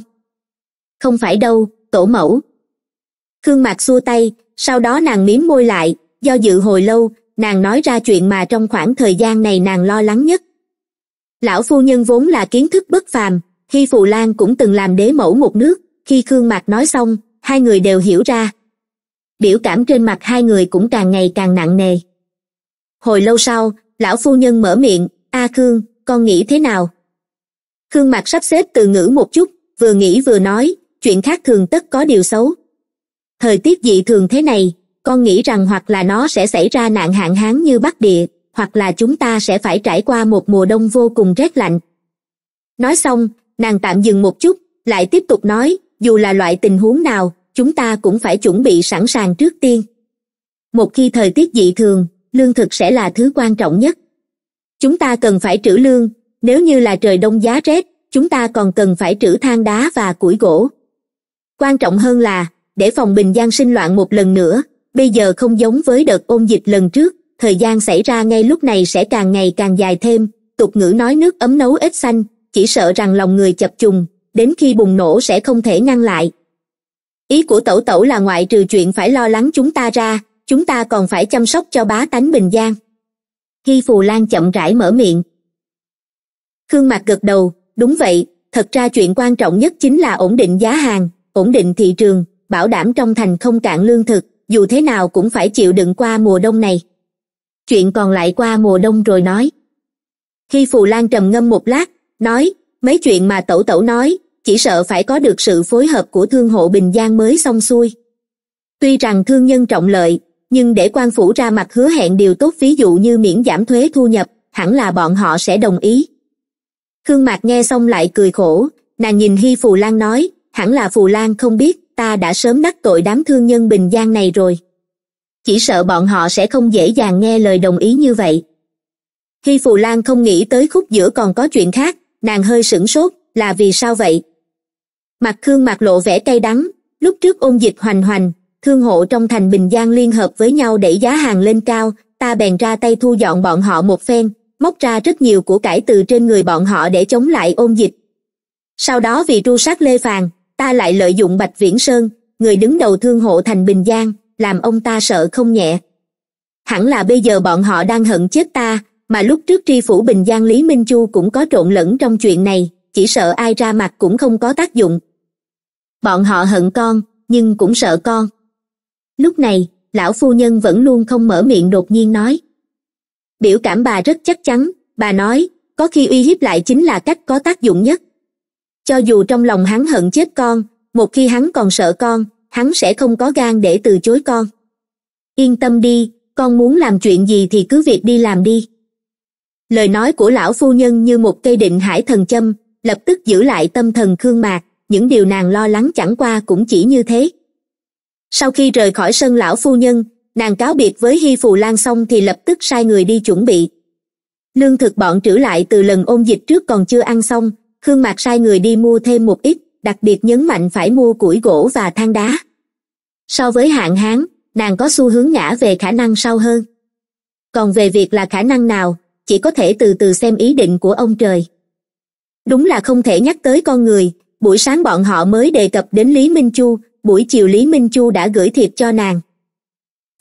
không phải đâu tổ mẫu khương mạc xua tay sau đó nàng mím môi lại do dự hồi lâu nàng nói ra chuyện mà trong khoảng thời gian này nàng lo lắng nhất lão phu nhân vốn là kiến thức bất phàm khi phù lan cũng từng làm đế mẫu một nước khi khương mạc nói xong hai người đều hiểu ra biểu cảm trên mặt hai người cũng càng ngày càng nặng nề hồi lâu sau lão phu nhân mở miệng a khương con nghĩ thế nào khương mạc sắp xếp từ ngữ một chút vừa nghĩ vừa nói chuyện khác thường tất có điều xấu thời tiết dị thường thế này con nghĩ rằng hoặc là nó sẽ xảy ra nạn hạn hán như bắc địa hoặc là chúng ta sẽ phải trải qua một mùa đông vô cùng rét lạnh nói xong nàng tạm dừng một chút lại tiếp tục nói dù là loại tình huống nào chúng ta cũng phải chuẩn bị sẵn sàng trước tiên một khi thời tiết dị thường lương thực sẽ là thứ quan trọng nhất chúng ta cần phải trữ lương nếu như là trời đông giá rét chúng ta còn cần phải trữ than đá và củi gỗ quan trọng hơn là để phòng bình giang sinh loạn một lần nữa bây giờ không giống với đợt ôn dịch lần trước thời gian xảy ra ngay lúc này sẽ càng ngày càng dài thêm tục ngữ nói nước ấm nấu ếch xanh chỉ sợ rằng lòng người chập trùng đến khi bùng nổ sẽ không thể ngăn lại ý của tẩu tẩu là ngoại trừ chuyện phải lo lắng chúng ta ra chúng ta còn phải chăm sóc cho bá tánh bình giang khi phù lan chậm rãi mở miệng khương mạc gật đầu đúng vậy thật ra chuyện quan trọng nhất chính là ổn định giá hàng ổn định thị trường bảo đảm trong thành không cạn lương thực dù thế nào cũng phải chịu đựng qua mùa đông này chuyện còn lại qua mùa đông rồi nói khi phù lan trầm ngâm một lát nói mấy chuyện mà tẩu tẩu nói chỉ sợ phải có được sự phối hợp của thương hộ bình giang mới xong xuôi tuy rằng thương nhân trọng lợi nhưng để quan phủ ra mặt hứa hẹn điều tốt ví dụ như miễn giảm thuế thu nhập hẳn là bọn họ sẽ đồng ý khương mạc nghe xong lại cười khổ nàng nhìn hy phù lan nói hẳn là phù lan không biết ta đã sớm đắc tội đám thương nhân bình giang này rồi chỉ sợ bọn họ sẽ không dễ dàng nghe lời đồng ý như vậy khi phù lan không nghĩ tới khúc giữa còn có chuyện khác nàng hơi sửng sốt là vì sao vậy mặt khương mặt lộ vẻ cay đắng lúc trước ôn dịch hoành hoành thương hộ trong thành bình giang liên hợp với nhau đẩy giá hàng lên cao ta bèn ra tay thu dọn bọn họ một phen móc ra rất nhiều của cải từ trên người bọn họ để chống lại ôn dịch sau đó vì tru sát lê phàn ta lại lợi dụng bạch viễn sơn người đứng đầu thương hộ thành bình giang làm ông ta sợ không nhẹ hẳn là bây giờ bọn họ đang hận chết ta mà lúc trước tri phủ bình giang lý minh chu cũng có trộn lẫn trong chuyện này chỉ sợ ai ra mặt cũng không có tác dụng bọn họ hận con nhưng cũng sợ con lúc này lão phu nhân vẫn luôn không mở miệng đột nhiên nói biểu cảm bà rất chắc chắn bà nói có khi uy hiếp lại chính là cách có tác dụng nhất cho dù trong lòng hắn hận chết con một khi hắn còn sợ con hắn sẽ không có gan để từ chối con yên tâm đi con muốn làm chuyện gì thì cứ việc đi làm đi lời nói của lão phu nhân như một cây định hải thần châm lập tức giữ lại tâm thần khương mạc những điều nàng lo lắng chẳng qua cũng chỉ như thế sau khi rời khỏi sân lão phu nhân nàng cáo biệt với hy phù lan xong thì lập tức sai người đi chuẩn bị lương thực bọn trữ lại từ lần ôn dịch trước còn chưa ăn xong khương mạc sai người đi mua thêm một ít đặc biệt nhấn mạnh phải mua củi gỗ và than đá so với hạn hán nàng có xu hướng ngã về khả năng sâu hơn còn về việc là khả năng nào chỉ có thể từ từ xem ý định của ông trời đúng là không thể nhắc tới con người buổi sáng bọn họ mới đề cập đến lý minh chu buổi chiều lý minh chu đã gửi thiệp cho nàng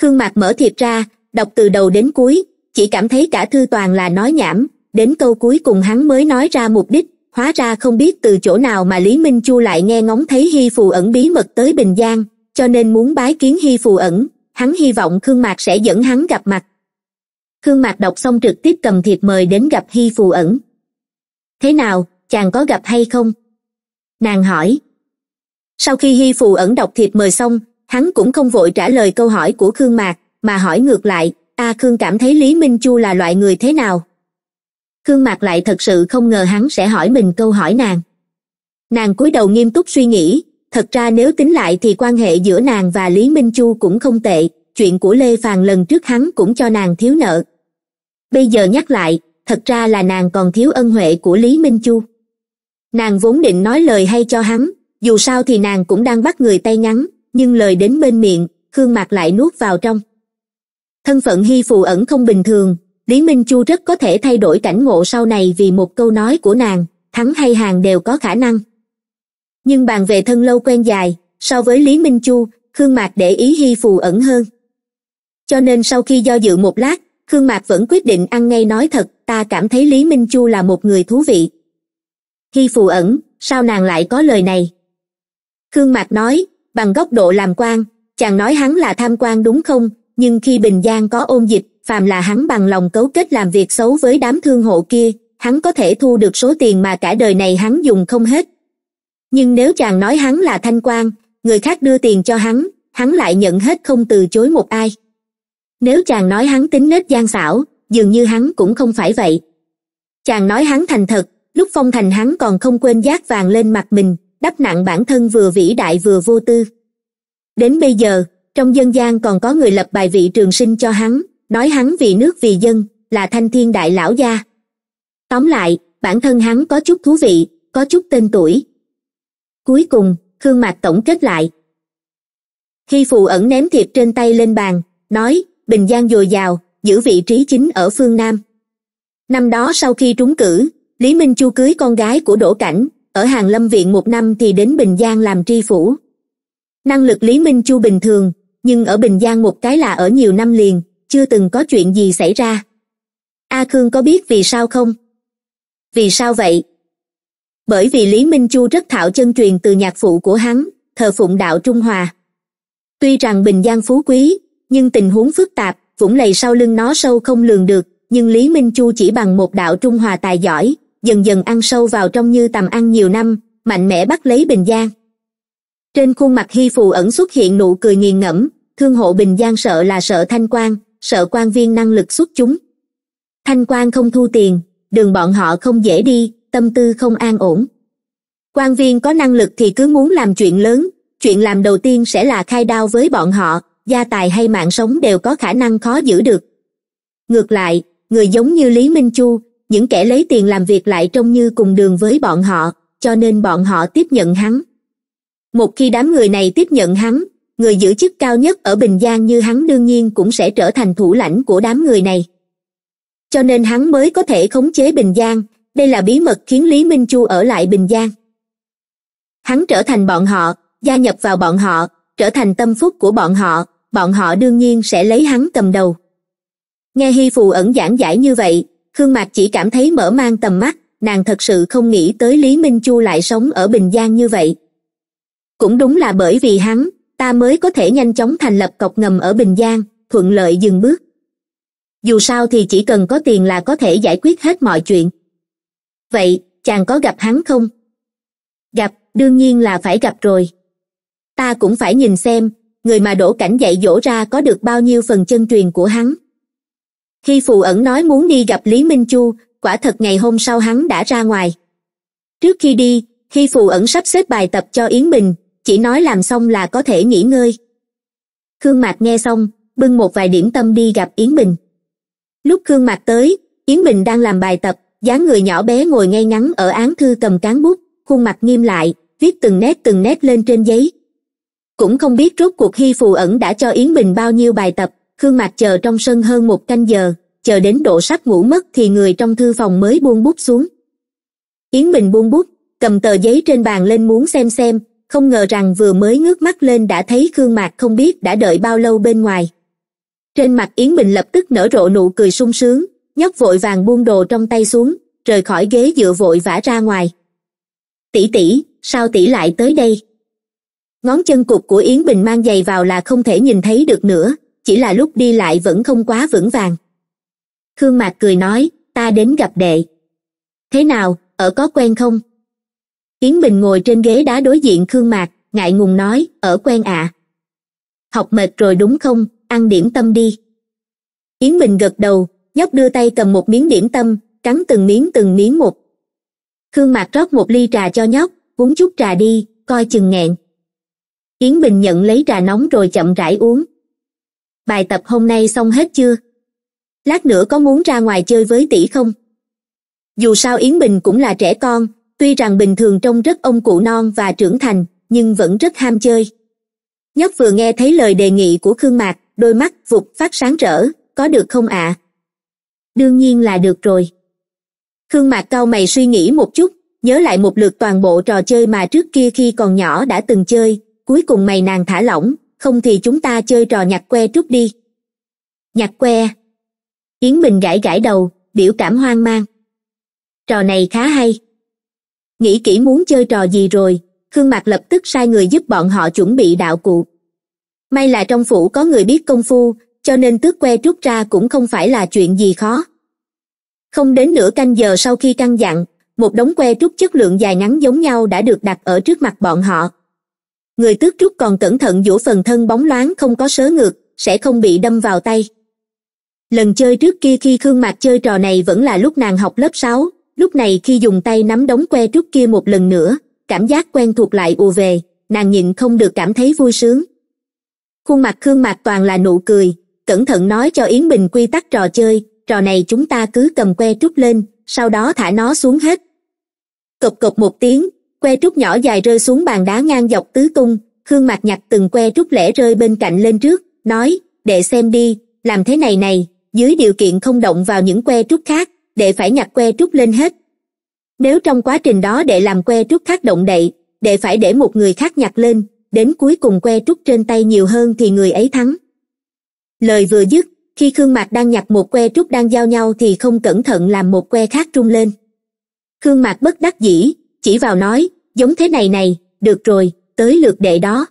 khương mạc mở thiệp ra đọc từ đầu đến cuối chỉ cảm thấy cả thư toàn là nói nhảm đến câu cuối cùng hắn mới nói ra mục đích hóa ra không biết từ chỗ nào mà lý minh chu lại nghe ngóng thấy hy phù ẩn bí mật tới bình giang cho nên muốn bái kiến hy phù ẩn hắn hy vọng khương mạc sẽ dẫn hắn gặp mặt khương mạc đọc xong trực tiếp cầm thiệp mời đến gặp hy phù ẩn thế nào chàng có gặp hay không nàng hỏi sau khi hy phù ẩn đọc thiệp mời xong hắn cũng không vội trả lời câu hỏi của khương mạc mà hỏi ngược lại ta khương cảm thấy lý minh chu là loại người thế nào khương mạc lại thật sự không ngờ hắn sẽ hỏi mình câu hỏi nàng nàng cúi đầu nghiêm túc suy nghĩ thật ra nếu tính lại thì quan hệ giữa nàng và lý minh chu cũng không tệ chuyện của lê phàn lần trước hắn cũng cho nàng thiếu nợ bây giờ nhắc lại thật ra là nàng còn thiếu ân huệ của lý minh chu nàng vốn định nói lời hay cho hắn dù sao thì nàng cũng đang bắt người tay ngắn nhưng lời đến bên miệng khương mạc lại nuốt vào trong thân phận hy phù ẩn không bình thường lý minh chu rất có thể thay đổi cảnh ngộ sau này vì một câu nói của nàng thắng hay hàng đều có khả năng nhưng bàn về thân lâu quen dài so với lý minh chu khương mạc để ý hy phù ẩn hơn cho nên sau khi do dự một lát khương mạc vẫn quyết định ăn ngay nói thật ta cảm thấy lý minh chu là một người thú vị hy phù ẩn sao nàng lại có lời này khương mạc nói bằng góc độ làm quan chàng nói hắn là tham quan đúng không nhưng khi bình giang có ôn dịch phàm là hắn bằng lòng cấu kết làm việc xấu với đám thương hộ kia hắn có thể thu được số tiền mà cả đời này hắn dùng không hết nhưng nếu chàng nói hắn là thanh quan người khác đưa tiền cho hắn hắn lại nhận hết không từ chối một ai nếu chàng nói hắn tính nết gian xảo dường như hắn cũng không phải vậy chàng nói hắn thành thật lúc phong thành hắn còn không quên giác vàng lên mặt mình đắp nặng bản thân vừa vĩ đại vừa vô tư đến bây giờ trong dân gian còn có người lập bài vị trường sinh cho hắn nói hắn vì nước vì dân là thanh thiên đại lão gia tóm lại bản thân hắn có chút thú vị có chút tên tuổi cuối cùng khương mạc tổng kết lại khi phù ẩn ném thiệp trên tay lên bàn nói bình giang dồi dào giữ vị trí chính ở phương nam năm đó sau khi trúng cử lý minh chu cưới con gái của đỗ cảnh ở hàng lâm viện một năm thì đến bình giang làm tri phủ năng lực lý minh chu bình thường nhưng ở bình giang một cái là ở nhiều năm liền chưa từng có chuyện gì xảy ra a khương có biết vì sao không vì sao vậy bởi vì lý minh chu rất thạo chân truyền từ nhạc phụ của hắn thờ phụng đạo trung hòa tuy rằng bình giang phú quý nhưng tình huống phức tạp vũng lầy sau lưng nó sâu không lường được nhưng lý minh chu chỉ bằng một đạo trung hòa tài giỏi dần dần ăn sâu vào trong như tầm ăn nhiều năm mạnh mẽ bắt lấy bình giang trên khuôn mặt hy phù ẩn xuất hiện nụ cười nghiền ngẫm thương hộ bình giang sợ là sợ thanh quan sợ quan viên năng lực xuất chúng thanh quan không thu tiền đường bọn họ không dễ đi tâm tư không an ổn quan viên có năng lực thì cứ muốn làm chuyện lớn chuyện làm đầu tiên sẽ là khai đao với bọn họ gia tài hay mạng sống đều có khả năng khó giữ được ngược lại người giống như lý minh chu những kẻ lấy tiền làm việc lại trông như cùng đường với bọn họ cho nên bọn họ tiếp nhận hắn một khi đám người này tiếp nhận hắn người giữ chức cao nhất ở bình giang như hắn đương nhiên cũng sẽ trở thành thủ lãnh của đám người này cho nên hắn mới có thể khống chế bình giang đây là bí mật khiến lý minh chu ở lại bình giang hắn trở thành bọn họ gia nhập vào bọn họ trở thành tâm phúc của bọn họ bọn họ đương nhiên sẽ lấy hắn cầm đầu nghe hy phù ẩn giảng giải như vậy khương mạc chỉ cảm thấy mở mang tầm mắt nàng thật sự không nghĩ tới lý minh chu lại sống ở bình giang như vậy cũng đúng là bởi vì hắn ta mới có thể nhanh chóng thành lập cọc ngầm ở bình giang thuận lợi dừng bước dù sao thì chỉ cần có tiền là có thể giải quyết hết mọi chuyện vậy chàng có gặp hắn không gặp đương nhiên là phải gặp rồi ta cũng phải nhìn xem người mà đổ cảnh dạy dỗ ra có được bao nhiêu phần chân truyền của hắn khi phù ẩn nói muốn đi gặp lý minh chu quả thật ngày hôm sau hắn đã ra ngoài trước khi đi khi phù ẩn sắp xếp bài tập cho yến bình chỉ nói làm xong là có thể nghỉ ngơi khương mạc nghe xong bưng một vài điểm tâm đi gặp yến bình lúc khương mạc tới yến bình đang làm bài tập dáng người nhỏ bé ngồi ngay ngắn ở án thư cầm cán bút khuôn mặt nghiêm lại viết từng nét từng nét lên trên giấy cũng không biết rốt cuộc hy phù ẩn đã cho yến bình bao nhiêu bài tập khương mạc chờ trong sân hơn một canh giờ chờ đến độ sắp ngủ mất thì người trong thư phòng mới buông bút xuống yến bình buông bút cầm tờ giấy trên bàn lên muốn xem xem không ngờ rằng vừa mới ngước mắt lên đã thấy khương mạc không biết đã đợi bao lâu bên ngoài trên mặt yến bình lập tức nở rộ nụ cười sung sướng nhóc vội vàng buông đồ trong tay xuống rời khỏi ghế dựa vội vã ra ngoài tỷ tỷ sao tỷ lại tới đây ngón chân cụt của yến bình mang giày vào là không thể nhìn thấy được nữa chỉ là lúc đi lại vẫn không quá vững vàng khương mạc cười nói ta đến gặp đệ thế nào ở có quen không Yến bình ngồi trên ghế đá đối diện khương mạc ngại ngùng nói ở quen ạ à. học mệt rồi đúng không ăn điểm tâm đi yến bình gật đầu nhóc đưa tay cầm một miếng điểm tâm cắn từng miếng từng miếng một khương mạc rót một ly trà cho nhóc uống chút trà đi coi chừng nghẹn yến bình nhận lấy trà nóng rồi chậm rãi uống bài tập hôm nay xong hết chưa lát nữa có muốn ra ngoài chơi với tỷ không dù sao yến bình cũng là trẻ con tuy rằng bình thường trông rất ông cụ non và trưởng thành nhưng vẫn rất ham chơi nhóc vừa nghe thấy lời đề nghị của khương mạc đôi mắt vụt phát sáng rỡ có được không ạ đương nhiên là được rồi khương mạc cau mày suy nghĩ một chút nhớ lại một lượt toàn bộ trò chơi mà trước kia khi còn nhỏ đã từng chơi cuối cùng mày nàng thả lỏng không thì chúng ta chơi trò nhặt que trúc đi nhặt que yến bình gãi gãi đầu biểu cảm hoang mang trò này khá hay nghĩ kỹ muốn chơi trò gì rồi khương mạc lập tức sai người giúp bọn họ chuẩn bị đạo cụ may là trong phủ có người biết công phu cho nên tước que trút ra cũng không phải là chuyện gì khó không đến nửa canh giờ sau khi căn dặn một đống que trút chất lượng dài ngắn giống nhau đã được đặt ở trước mặt bọn họ người tước trút còn cẩn thận dũa phần thân bóng loáng không có sớ ngược sẽ không bị đâm vào tay lần chơi trước kia khi khương mạc chơi trò này vẫn là lúc nàng học lớp sáu lúc này khi dùng tay nắm đống que trước kia một lần nữa cảm giác quen thuộc lại ùa về nàng nhịn không được cảm thấy vui sướng khuôn mặt khương mạc toàn là nụ cười cẩn thận nói cho yến bình quy tắc trò chơi trò này chúng ta cứ cầm que trúc lên sau đó thả nó xuống hết cộc cộc một tiếng que trúc nhỏ dài rơi xuống bàn đá ngang dọc tứ tung khương mạc nhặt từng que trúc lẻ rơi bên cạnh lên trước nói để xem đi làm thế này này dưới điều kiện không động vào những que trúc khác đệ phải nhặt que trúc lên hết nếu trong quá trình đó đệ làm que trúc khác động đậy đệ phải để một người khác nhặt lên đến cuối cùng que trúc trên tay nhiều hơn thì người ấy thắng lời vừa dứt khi khương mạc đang nhặt một que trúc đang giao nhau thì không cẩn thận làm một que khác trung lên khương mạc bất đắc dĩ chỉ vào nói giống thế này này được rồi tới lượt đệ đó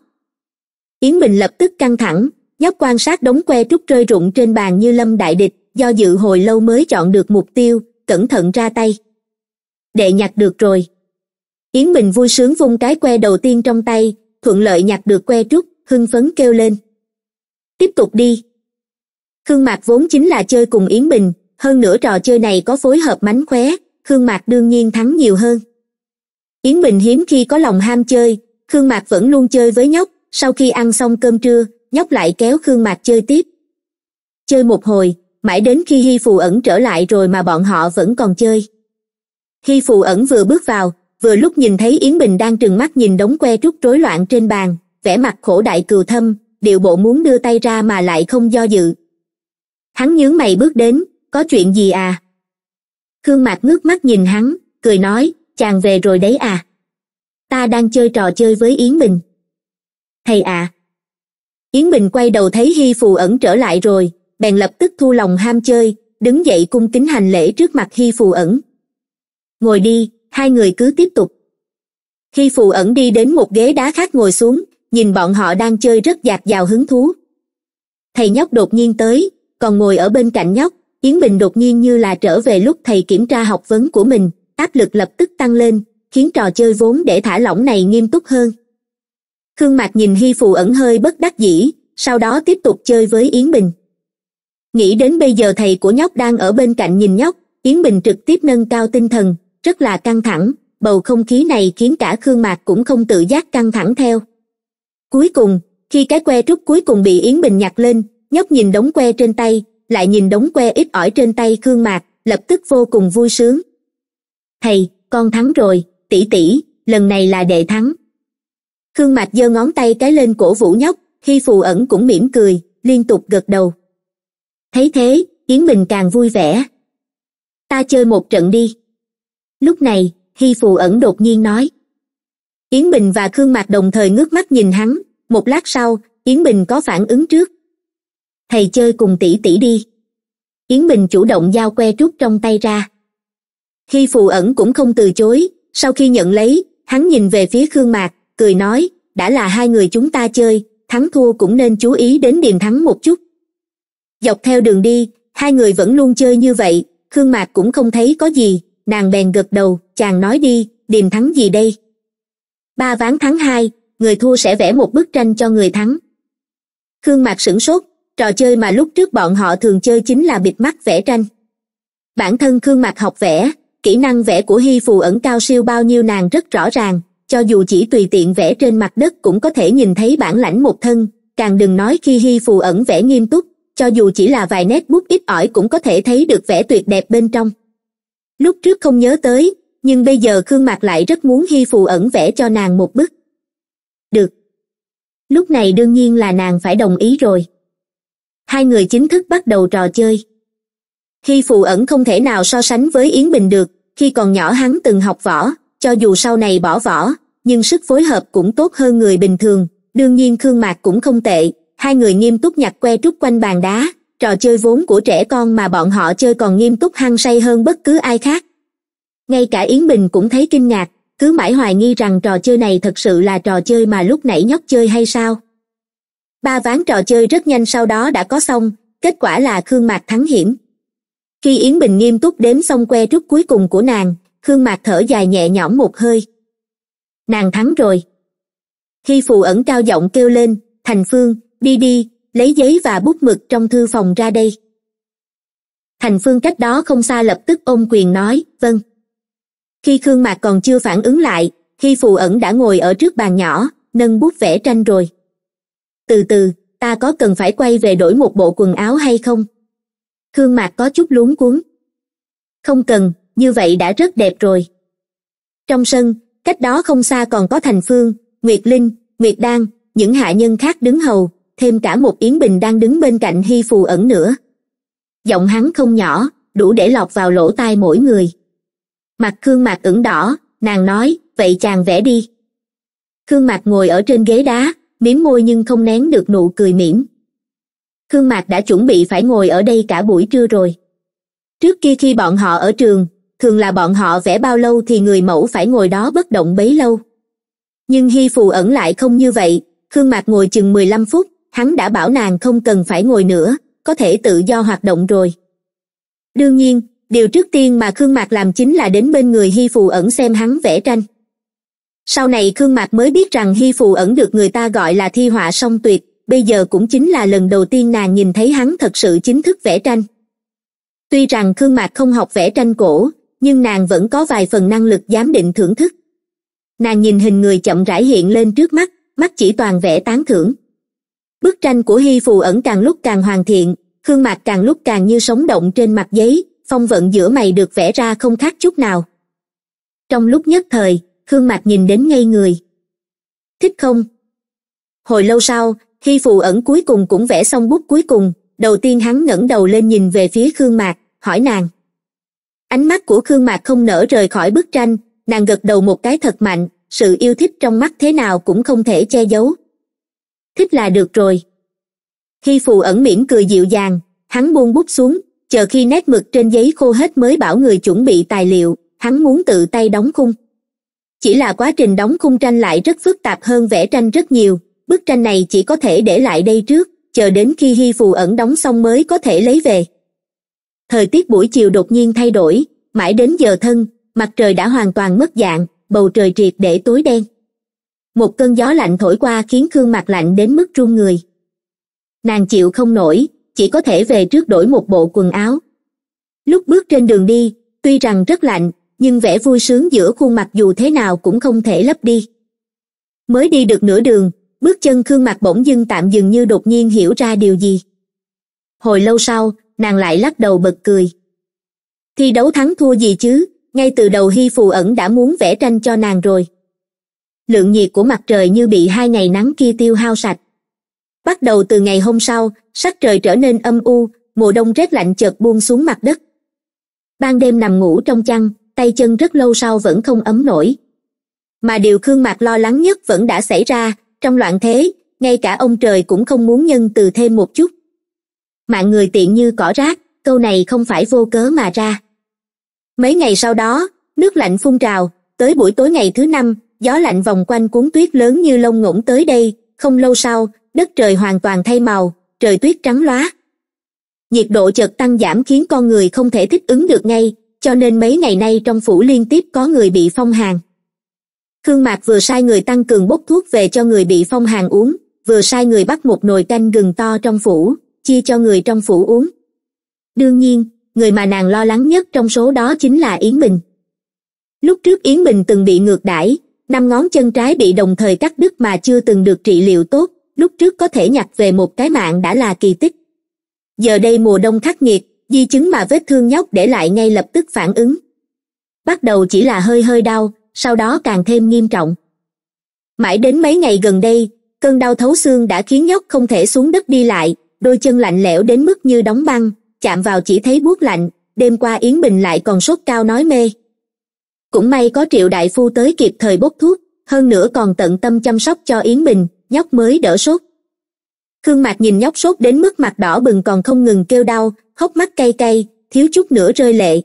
yến bình lập tức căng thẳng nhóc quan sát đống que trúc rơi rụng trên bàn như lâm đại địch do dự hồi lâu mới chọn được mục tiêu cẩn thận ra tay đệ nhặt được rồi yến bình vui sướng vung cái que đầu tiên trong tay thuận lợi nhặt được que trúc hưng phấn kêu lên tiếp tục đi khương mạc vốn chính là chơi cùng yến bình hơn nữa trò chơi này có phối hợp mánh khóe khương mạc đương nhiên thắng nhiều hơn yến bình hiếm khi có lòng ham chơi khương mạc vẫn luôn chơi với nhóc sau khi ăn xong cơm trưa nhóc lại kéo khương mạc chơi tiếp chơi một hồi mãi đến khi hy phù ẩn trở lại rồi mà bọn họ vẫn còn chơi hy phù ẩn vừa bước vào vừa lúc nhìn thấy yến bình đang trừng mắt nhìn đống que trúc rối loạn trên bàn vẻ mặt khổ đại cừu thâm điệu bộ muốn đưa tay ra mà lại không do dự hắn nhướng mày bước đến có chuyện gì à khương mạc ngước mắt nhìn hắn cười nói chàng về rồi đấy à ta đang chơi trò chơi với yến bình thầy à yến bình quay đầu thấy hy phù ẩn trở lại rồi bèn lập tức thu lòng ham chơi đứng dậy cung kính hành lễ trước mặt hy phù ẩn ngồi đi hai người cứ tiếp tục khi phù ẩn đi đến một ghế đá khác ngồi xuống nhìn bọn họ đang chơi rất dạt dào hứng thú thầy nhóc đột nhiên tới còn ngồi ở bên cạnh nhóc yến bình đột nhiên như là trở về lúc thầy kiểm tra học vấn của mình áp lực lập tức tăng lên khiến trò chơi vốn để thả lỏng này nghiêm túc hơn khương mạc nhìn hy phù ẩn hơi bất đắc dĩ sau đó tiếp tục chơi với yến bình nghĩ đến bây giờ thầy của nhóc đang ở bên cạnh nhìn nhóc yến bình trực tiếp nâng cao tinh thần rất là căng thẳng bầu không khí này khiến cả khương mạc cũng không tự giác căng thẳng theo cuối cùng khi cái que trúc cuối cùng bị yến bình nhặt lên nhóc nhìn đống que trên tay lại nhìn đống que ít ỏi trên tay khương mạc lập tức vô cùng vui sướng thầy con thắng rồi tỷ tỷ lần này là đệ thắng khương mạc giơ ngón tay cái lên cổ vũ nhóc khi phù ẩn cũng mỉm cười liên tục gật đầu thấy thế yến bình càng vui vẻ ta chơi một trận đi lúc này hy phù ẩn đột nhiên nói yến bình và khương mạc đồng thời ngước mắt nhìn hắn một lát sau yến bình có phản ứng trước thầy chơi cùng tỷ tỷ đi yến bình chủ động giao que trúc trong tay ra khi phù ẩn cũng không từ chối sau khi nhận lấy hắn nhìn về phía khương mạc cười nói đã là hai người chúng ta chơi thắng thua cũng nên chú ý đến điềm thắng một chút dọc theo đường đi hai người vẫn luôn chơi như vậy khương mạc cũng không thấy có gì nàng bèn gật đầu chàng nói đi điềm thắng gì đây ba ván thắng hai người thua sẽ vẽ một bức tranh cho người thắng khương mạc sửng sốt trò chơi mà lúc trước bọn họ thường chơi chính là bịt mắt vẽ tranh bản thân khương mạc học vẽ kỹ năng vẽ của hy phù ẩn cao siêu bao nhiêu nàng rất rõ ràng cho dù chỉ tùy tiện vẽ trên mặt đất cũng có thể nhìn thấy bản lãnh một thân càng đừng nói khi hy phù ẩn vẽ nghiêm túc cho dù chỉ là vài nét bút ít ỏi cũng có thể thấy được vẻ tuyệt đẹp bên trong lúc trước không nhớ tới nhưng bây giờ khương mạc lại rất muốn hy phù ẩn vẽ cho nàng một bức được lúc này đương nhiên là nàng phải đồng ý rồi hai người chính thức bắt đầu trò chơi hy phù ẩn không thể nào so sánh với yến bình được khi còn nhỏ hắn từng học võ cho dù sau này bỏ võ nhưng sức phối hợp cũng tốt hơn người bình thường đương nhiên khương mạc cũng không tệ hai người nghiêm túc nhặt que trúc quanh bàn đá trò chơi vốn của trẻ con mà bọn họ chơi còn nghiêm túc hăng say hơn bất cứ ai khác ngay cả yến bình cũng thấy kinh ngạc cứ mãi hoài nghi rằng trò chơi này thật sự là trò chơi mà lúc nãy nhóc chơi hay sao ba ván trò chơi rất nhanh sau đó đã có xong kết quả là khương mạc thắng hiểm khi yến bình nghiêm túc đếm xong que trúc cuối cùng của nàng khương mạc thở dài nhẹ nhõm một hơi nàng thắng rồi khi phù ẩn cao giọng kêu lên thành phương đi đi lấy giấy và bút mực trong thư phòng ra đây thành phương cách đó không xa lập tức ôm quyền nói vâng khi khương mạc còn chưa phản ứng lại khi phù ẩn đã ngồi ở trước bàn nhỏ nâng bút vẽ tranh rồi từ từ ta có cần phải quay về đổi một bộ quần áo hay không khương mạc có chút luống cuống không cần như vậy đã rất đẹp rồi trong sân cách đó không xa còn có thành phương nguyệt linh nguyệt đan những hạ nhân khác đứng hầu thêm cả một yến bình đang đứng bên cạnh hy phù ẩn nữa giọng hắn không nhỏ đủ để lọt vào lỗ tai mỗi người mặt khương mạc ửng đỏ nàng nói vậy chàng vẽ đi khương mạc ngồi ở trên ghế đá miếm môi nhưng không nén được nụ cười mỉm khương mạc đã chuẩn bị phải ngồi ở đây cả buổi trưa rồi trước kia khi bọn họ ở trường thường là bọn họ vẽ bao lâu thì người mẫu phải ngồi đó bất động bấy lâu nhưng hy phù ẩn lại không như vậy khương mạc ngồi chừng mười lăm phút hắn đã bảo nàng không cần phải ngồi nữa có thể tự do hoạt động rồi đương nhiên điều trước tiên mà khương mạc làm chính là đến bên người hy phù ẩn xem hắn vẽ tranh sau này khương mạc mới biết rằng hy phù ẩn được người ta gọi là thi họa song tuyệt bây giờ cũng chính là lần đầu tiên nàng nhìn thấy hắn thật sự chính thức vẽ tranh tuy rằng khương mạc không học vẽ tranh cổ nhưng nàng vẫn có vài phần năng lực giám định thưởng thức nàng nhìn hình người chậm rãi hiện lên trước mắt mắt chỉ toàn vẽ tán thưởng bức tranh của hy phù ẩn càng lúc càng hoàn thiện khương mặt càng lúc càng như sống động trên mặt giấy phong vận giữa mày được vẽ ra không khác chút nào trong lúc nhất thời khương mặt nhìn đến ngây người thích không hồi lâu sau hy phù ẩn cuối cùng cũng vẽ xong bút cuối cùng đầu tiên hắn ngẩng đầu lên nhìn về phía khương mạc hỏi nàng ánh mắt của khương mạc không nở rời khỏi bức tranh nàng gật đầu một cái thật mạnh sự yêu thích trong mắt thế nào cũng không thể che giấu thích là được rồi khi phù ẩn mỉm cười dịu dàng hắn buông bút xuống chờ khi nét mực trên giấy khô hết mới bảo người chuẩn bị tài liệu hắn muốn tự tay đóng khung chỉ là quá trình đóng khung tranh lại rất phức tạp hơn vẽ tranh rất nhiều bức tranh này chỉ có thể để lại đây trước chờ đến khi hy phù ẩn đóng xong mới có thể lấy về thời tiết buổi chiều đột nhiên thay đổi mãi đến giờ thân mặt trời đã hoàn toàn mất dạng bầu trời triệt để tối đen một cơn gió lạnh thổi qua khiến khương mặt lạnh đến mức run người nàng chịu không nổi chỉ có thể về trước đổi một bộ quần áo lúc bước trên đường đi tuy rằng rất lạnh nhưng vẻ vui sướng giữa khuôn mặt dù thế nào cũng không thể lấp đi mới đi được nửa đường bước chân khương mặt bỗng dưng tạm dừng như đột nhiên hiểu ra điều gì hồi lâu sau nàng lại lắc đầu bật cười thi đấu thắng thua gì chứ ngay từ đầu hy phù ẩn đã muốn vẽ tranh cho nàng rồi lượng nhiệt của mặt trời như bị hai ngày nắng kia tiêu hao sạch bắt đầu từ ngày hôm sau sắc trời trở nên âm u mùa đông rét lạnh chợt buông xuống mặt đất ban đêm nằm ngủ trong chăn tay chân rất lâu sau vẫn không ấm nổi mà điều khương mạc lo lắng nhất vẫn đã xảy ra trong loạn thế ngay cả ông trời cũng không muốn nhân từ thêm một chút mạng người tiện như cỏ rác câu này không phải vô cớ mà ra mấy ngày sau đó nước lạnh phun trào tới buổi tối ngày thứ năm gió lạnh vòng quanh cuốn tuyết lớn như lông ngỗng tới đây không lâu sau đất trời hoàn toàn thay màu trời tuyết trắng lóa nhiệt độ chợt tăng giảm khiến con người không thể thích ứng được ngay cho nên mấy ngày nay trong phủ liên tiếp có người bị phong hàn khương mạc vừa sai người tăng cường bốc thuốc về cho người bị phong hàn uống vừa sai người bắt một nồi canh gừng to trong phủ chia cho người trong phủ uống đương nhiên người mà nàng lo lắng nhất trong số đó chính là yến bình lúc trước yến bình từng bị ngược đãi năm ngón chân trái bị đồng thời cắt đứt mà chưa từng được trị liệu tốt lúc trước có thể nhặt về một cái mạng đã là kỳ tích giờ đây mùa đông khắc nghiệt di chứng mà vết thương nhóc để lại ngay lập tức phản ứng bắt đầu chỉ là hơi hơi đau sau đó càng thêm nghiêm trọng mãi đến mấy ngày gần đây cơn đau thấu xương đã khiến nhóc không thể xuống đất đi lại đôi chân lạnh lẽo đến mức như đóng băng chạm vào chỉ thấy buốt lạnh đêm qua yến bình lại còn sốt cao nói mê cũng may có triệu đại phu tới kịp thời bốc thuốc hơn nữa còn tận tâm chăm sóc cho yến bình nhóc mới đỡ sốt khương mạc nhìn nhóc sốt đến mức mặt đỏ bừng còn không ngừng kêu đau hốc mắt cay cay thiếu chút nữa rơi lệ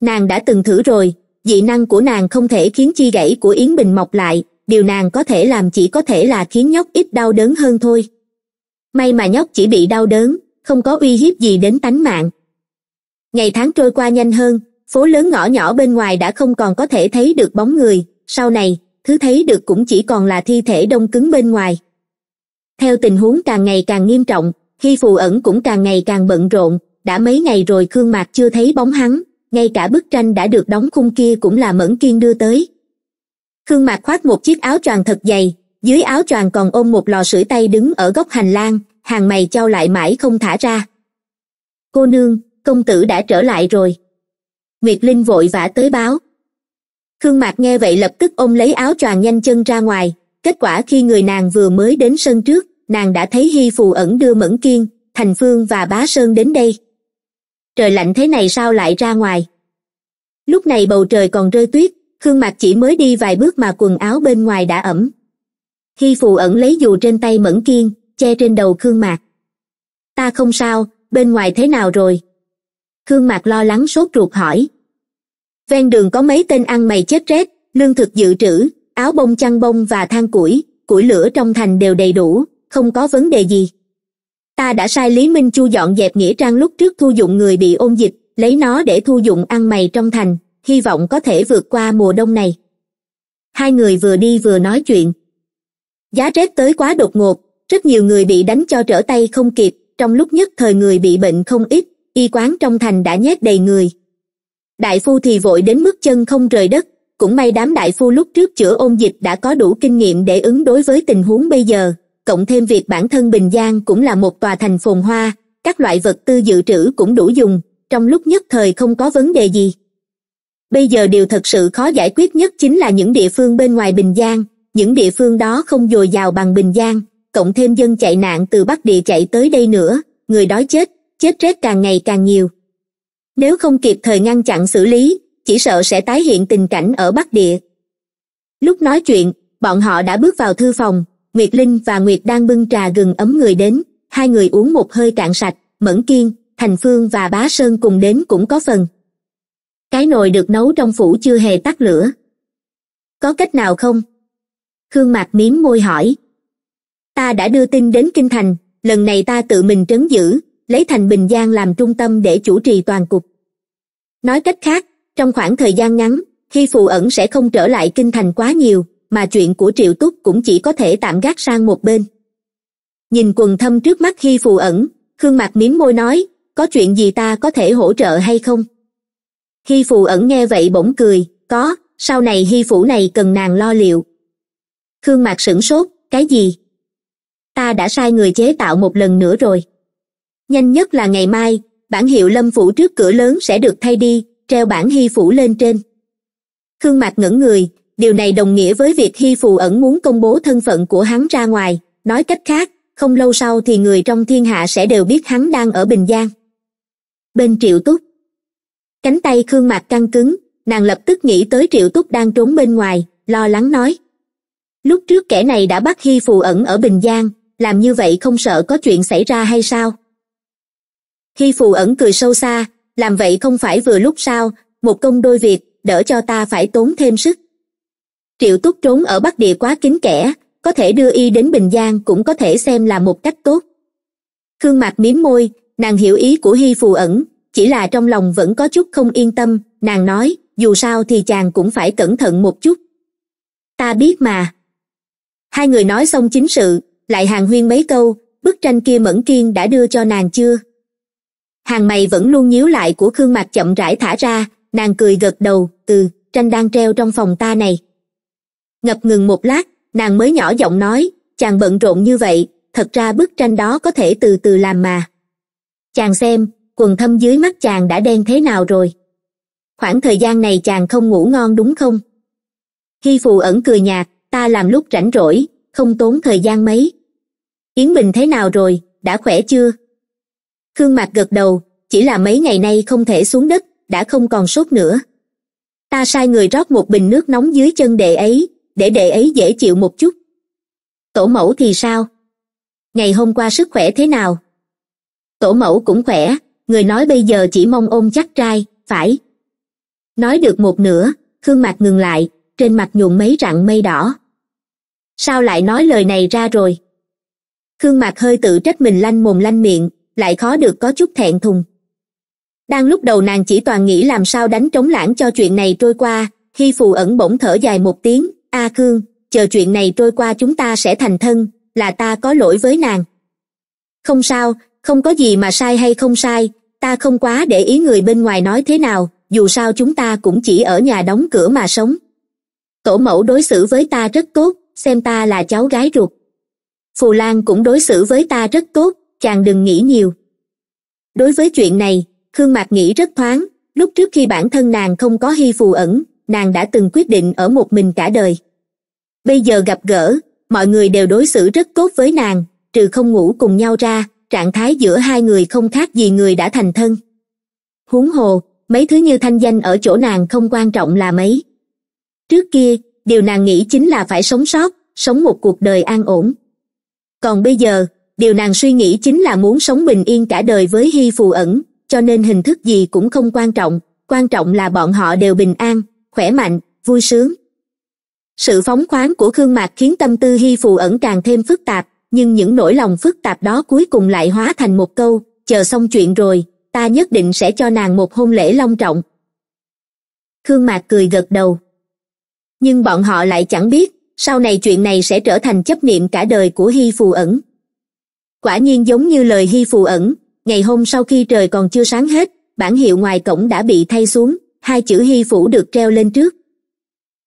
nàng đã từng thử rồi dị năng của nàng không thể khiến chi gãy của yến bình mọc lại điều nàng có thể làm chỉ có thể là khiến nhóc ít đau đớn hơn thôi may mà nhóc chỉ bị đau đớn không có uy hiếp gì đến tánh mạng ngày tháng trôi qua nhanh hơn phố lớn ngõ nhỏ bên ngoài đã không còn có thể thấy được bóng người sau này thứ thấy được cũng chỉ còn là thi thể đông cứng bên ngoài theo tình huống càng ngày càng nghiêm trọng khi phù ẩn cũng càng ngày càng bận rộn đã mấy ngày rồi khương mạc chưa thấy bóng hắn ngay cả bức tranh đã được đóng khung kia cũng là mẫn kiên đưa tới khương mạc khoác một chiếc áo choàng thật dày dưới áo choàng còn ôm một lò sưởi tay đứng ở góc hành lang hàng mày trao lại mãi không thả ra cô nương công tử đã trở lại rồi nguyệt linh vội vã tới báo khương mạc nghe vậy lập tức ôm lấy áo choàng nhanh chân ra ngoài kết quả khi người nàng vừa mới đến sân trước nàng đã thấy hy phù ẩn đưa mẫn kiên thành phương và bá sơn đến đây trời lạnh thế này sao lại ra ngoài lúc này bầu trời còn rơi tuyết khương mạc chỉ mới đi vài bước mà quần áo bên ngoài đã ẩm hy phù ẩn lấy dù trên tay mẫn kiên che trên đầu khương mạc ta không sao bên ngoài thế nào rồi khương mạc lo lắng sốt ruột hỏi ven đường có mấy tên ăn mày chết rét lương thực dự trữ áo bông chăn bông và than củi củi lửa trong thành đều đầy đủ không có vấn đề gì ta đã sai lý minh chu dọn dẹp nghĩa trang lúc trước thu dụng người bị ôn dịch lấy nó để thu dụng ăn mày trong thành hy vọng có thể vượt qua mùa đông này hai người vừa đi vừa nói chuyện giá rét tới quá đột ngột rất nhiều người bị đánh cho trở tay không kịp trong lúc nhất thời người bị bệnh không ít y quán trong thành đã nhét đầy người đại phu thì vội đến mức chân không rời đất cũng may đám đại phu lúc trước chữa ôn dịch đã có đủ kinh nghiệm để ứng đối với tình huống bây giờ cộng thêm việc bản thân bình giang cũng là một tòa thành phồn hoa các loại vật tư dự trữ cũng đủ dùng trong lúc nhất thời không có vấn đề gì bây giờ điều thật sự khó giải quyết nhất chính là những địa phương bên ngoài bình giang những địa phương đó không dồi dào bằng bình giang cộng thêm dân chạy nạn từ bắc địa chạy tới đây nữa người đói chết chết rét càng ngày càng nhiều nếu không kịp thời ngăn chặn xử lý chỉ sợ sẽ tái hiện tình cảnh ở bắc địa lúc nói chuyện bọn họ đã bước vào thư phòng nguyệt linh và nguyệt đang bưng trà gừng ấm người đến hai người uống một hơi cạn sạch mẫn kiên thành phương và bá sơn cùng đến cũng có phần cái nồi được nấu trong phủ chưa hề tắt lửa có cách nào không khương mạc mím môi hỏi ta đã đưa tin đến kinh thành lần này ta tự mình trấn giữ lấy thành bình giang làm trung tâm để chủ trì toàn cục nói cách khác trong khoảng thời gian ngắn khi phù ẩn sẽ không trở lại kinh thành quá nhiều mà chuyện của triệu túc cũng chỉ có thể tạm gác sang một bên nhìn quần thâm trước mắt khi phù ẩn khương mặt miếm môi nói có chuyện gì ta có thể hỗ trợ hay không khi phù ẩn nghe vậy bỗng cười có sau này hy phủ này cần nàng lo liệu khương mặt sửng sốt cái gì ta đã sai người chế tạo một lần nữa rồi nhanh nhất là ngày mai bản hiệu lâm phủ trước cửa lớn sẽ được thay đi treo bản hy phủ lên trên khương mạc ngẩng người điều này đồng nghĩa với việc hy phù ẩn muốn công bố thân phận của hắn ra ngoài nói cách khác không lâu sau thì người trong thiên hạ sẽ đều biết hắn đang ở bình giang bên triệu túc cánh tay khương mạc căng cứng nàng lập tức nghĩ tới triệu túc đang trốn bên ngoài lo lắng nói lúc trước kẻ này đã bắt hy phù ẩn ở bình giang làm như vậy không sợ có chuyện xảy ra hay sao khi phù ẩn cười sâu xa làm vậy không phải vừa lúc sao một công đôi việc đỡ cho ta phải tốn thêm sức triệu túc trốn ở bắc địa quá kín kẻ có thể đưa y đến bình giang cũng có thể xem là một cách tốt khương mạc mím môi nàng hiểu ý của hi phù ẩn chỉ là trong lòng vẫn có chút không yên tâm nàng nói dù sao thì chàng cũng phải cẩn thận một chút ta biết mà hai người nói xong chính sự lại hàng huyên mấy câu bức tranh kia mẫn kiên đã đưa cho nàng chưa hàng mày vẫn luôn nhíu lại của khương mặt chậm rãi thả ra nàng cười gật đầu từ tranh đang treo trong phòng ta này ngập ngừng một lát nàng mới nhỏ giọng nói chàng bận rộn như vậy thật ra bức tranh đó có thể từ từ làm mà chàng xem quần thâm dưới mắt chàng đã đen thế nào rồi khoảng thời gian này chàng không ngủ ngon đúng không khi phù ẩn cười nhạt ta làm lúc rảnh rỗi không tốn thời gian mấy yến bình thế nào rồi đã khỏe chưa khương mạc gật đầu chỉ là mấy ngày nay không thể xuống đất đã không còn sốt nữa ta sai người rót một bình nước nóng dưới chân đệ ấy để đệ ấy dễ chịu một chút tổ mẫu thì sao ngày hôm qua sức khỏe thế nào tổ mẫu cũng khỏe người nói bây giờ chỉ mong ôm chắc trai phải nói được một nửa khương mạc ngừng lại trên mặt nhuộm mấy rặng mây đỏ sao lại nói lời này ra rồi khương mạc hơi tự trách mình lanh mồm lanh miệng lại khó được có chút thẹn thùng đang lúc đầu nàng chỉ toàn nghĩ làm sao đánh trống lãng cho chuyện này trôi qua khi phù ẩn bỗng thở dài một tiếng a à khương chờ chuyện này trôi qua chúng ta sẽ thành thân là ta có lỗi với nàng không sao không có gì mà sai hay không sai ta không quá để ý người bên ngoài nói thế nào dù sao chúng ta cũng chỉ ở nhà đóng cửa mà sống tổ mẫu đối xử với ta rất tốt xem ta là cháu gái ruột phù lan cũng đối xử với ta rất tốt chàng đừng nghĩ nhiều đối với chuyện này khương mạc nghĩ rất thoáng lúc trước khi bản thân nàng không có hy phù ẩn nàng đã từng quyết định ở một mình cả đời bây giờ gặp gỡ mọi người đều đối xử rất tốt với nàng trừ không ngủ cùng nhau ra trạng thái giữa hai người không khác gì người đã thành thân huống hồ mấy thứ như thanh danh ở chỗ nàng không quan trọng là mấy trước kia điều nàng nghĩ chính là phải sống sót sống một cuộc đời an ổn còn bây giờ điều nàng suy nghĩ chính là muốn sống bình yên cả đời với hy phù ẩn cho nên hình thức gì cũng không quan trọng quan trọng là bọn họ đều bình an khỏe mạnh vui sướng sự phóng khoáng của khương mạc khiến tâm tư hy phù ẩn càng thêm phức tạp nhưng những nỗi lòng phức tạp đó cuối cùng lại hóa thành một câu chờ xong chuyện rồi ta nhất định sẽ cho nàng một hôn lễ long trọng khương mạc cười gật đầu nhưng bọn họ lại chẳng biết sau này chuyện này sẽ trở thành chấp niệm cả đời của hy phù ẩn quả nhiên giống như lời hy phù ẩn ngày hôm sau khi trời còn chưa sáng hết bản hiệu ngoài cổng đã bị thay xuống hai chữ hy phủ được treo lên trước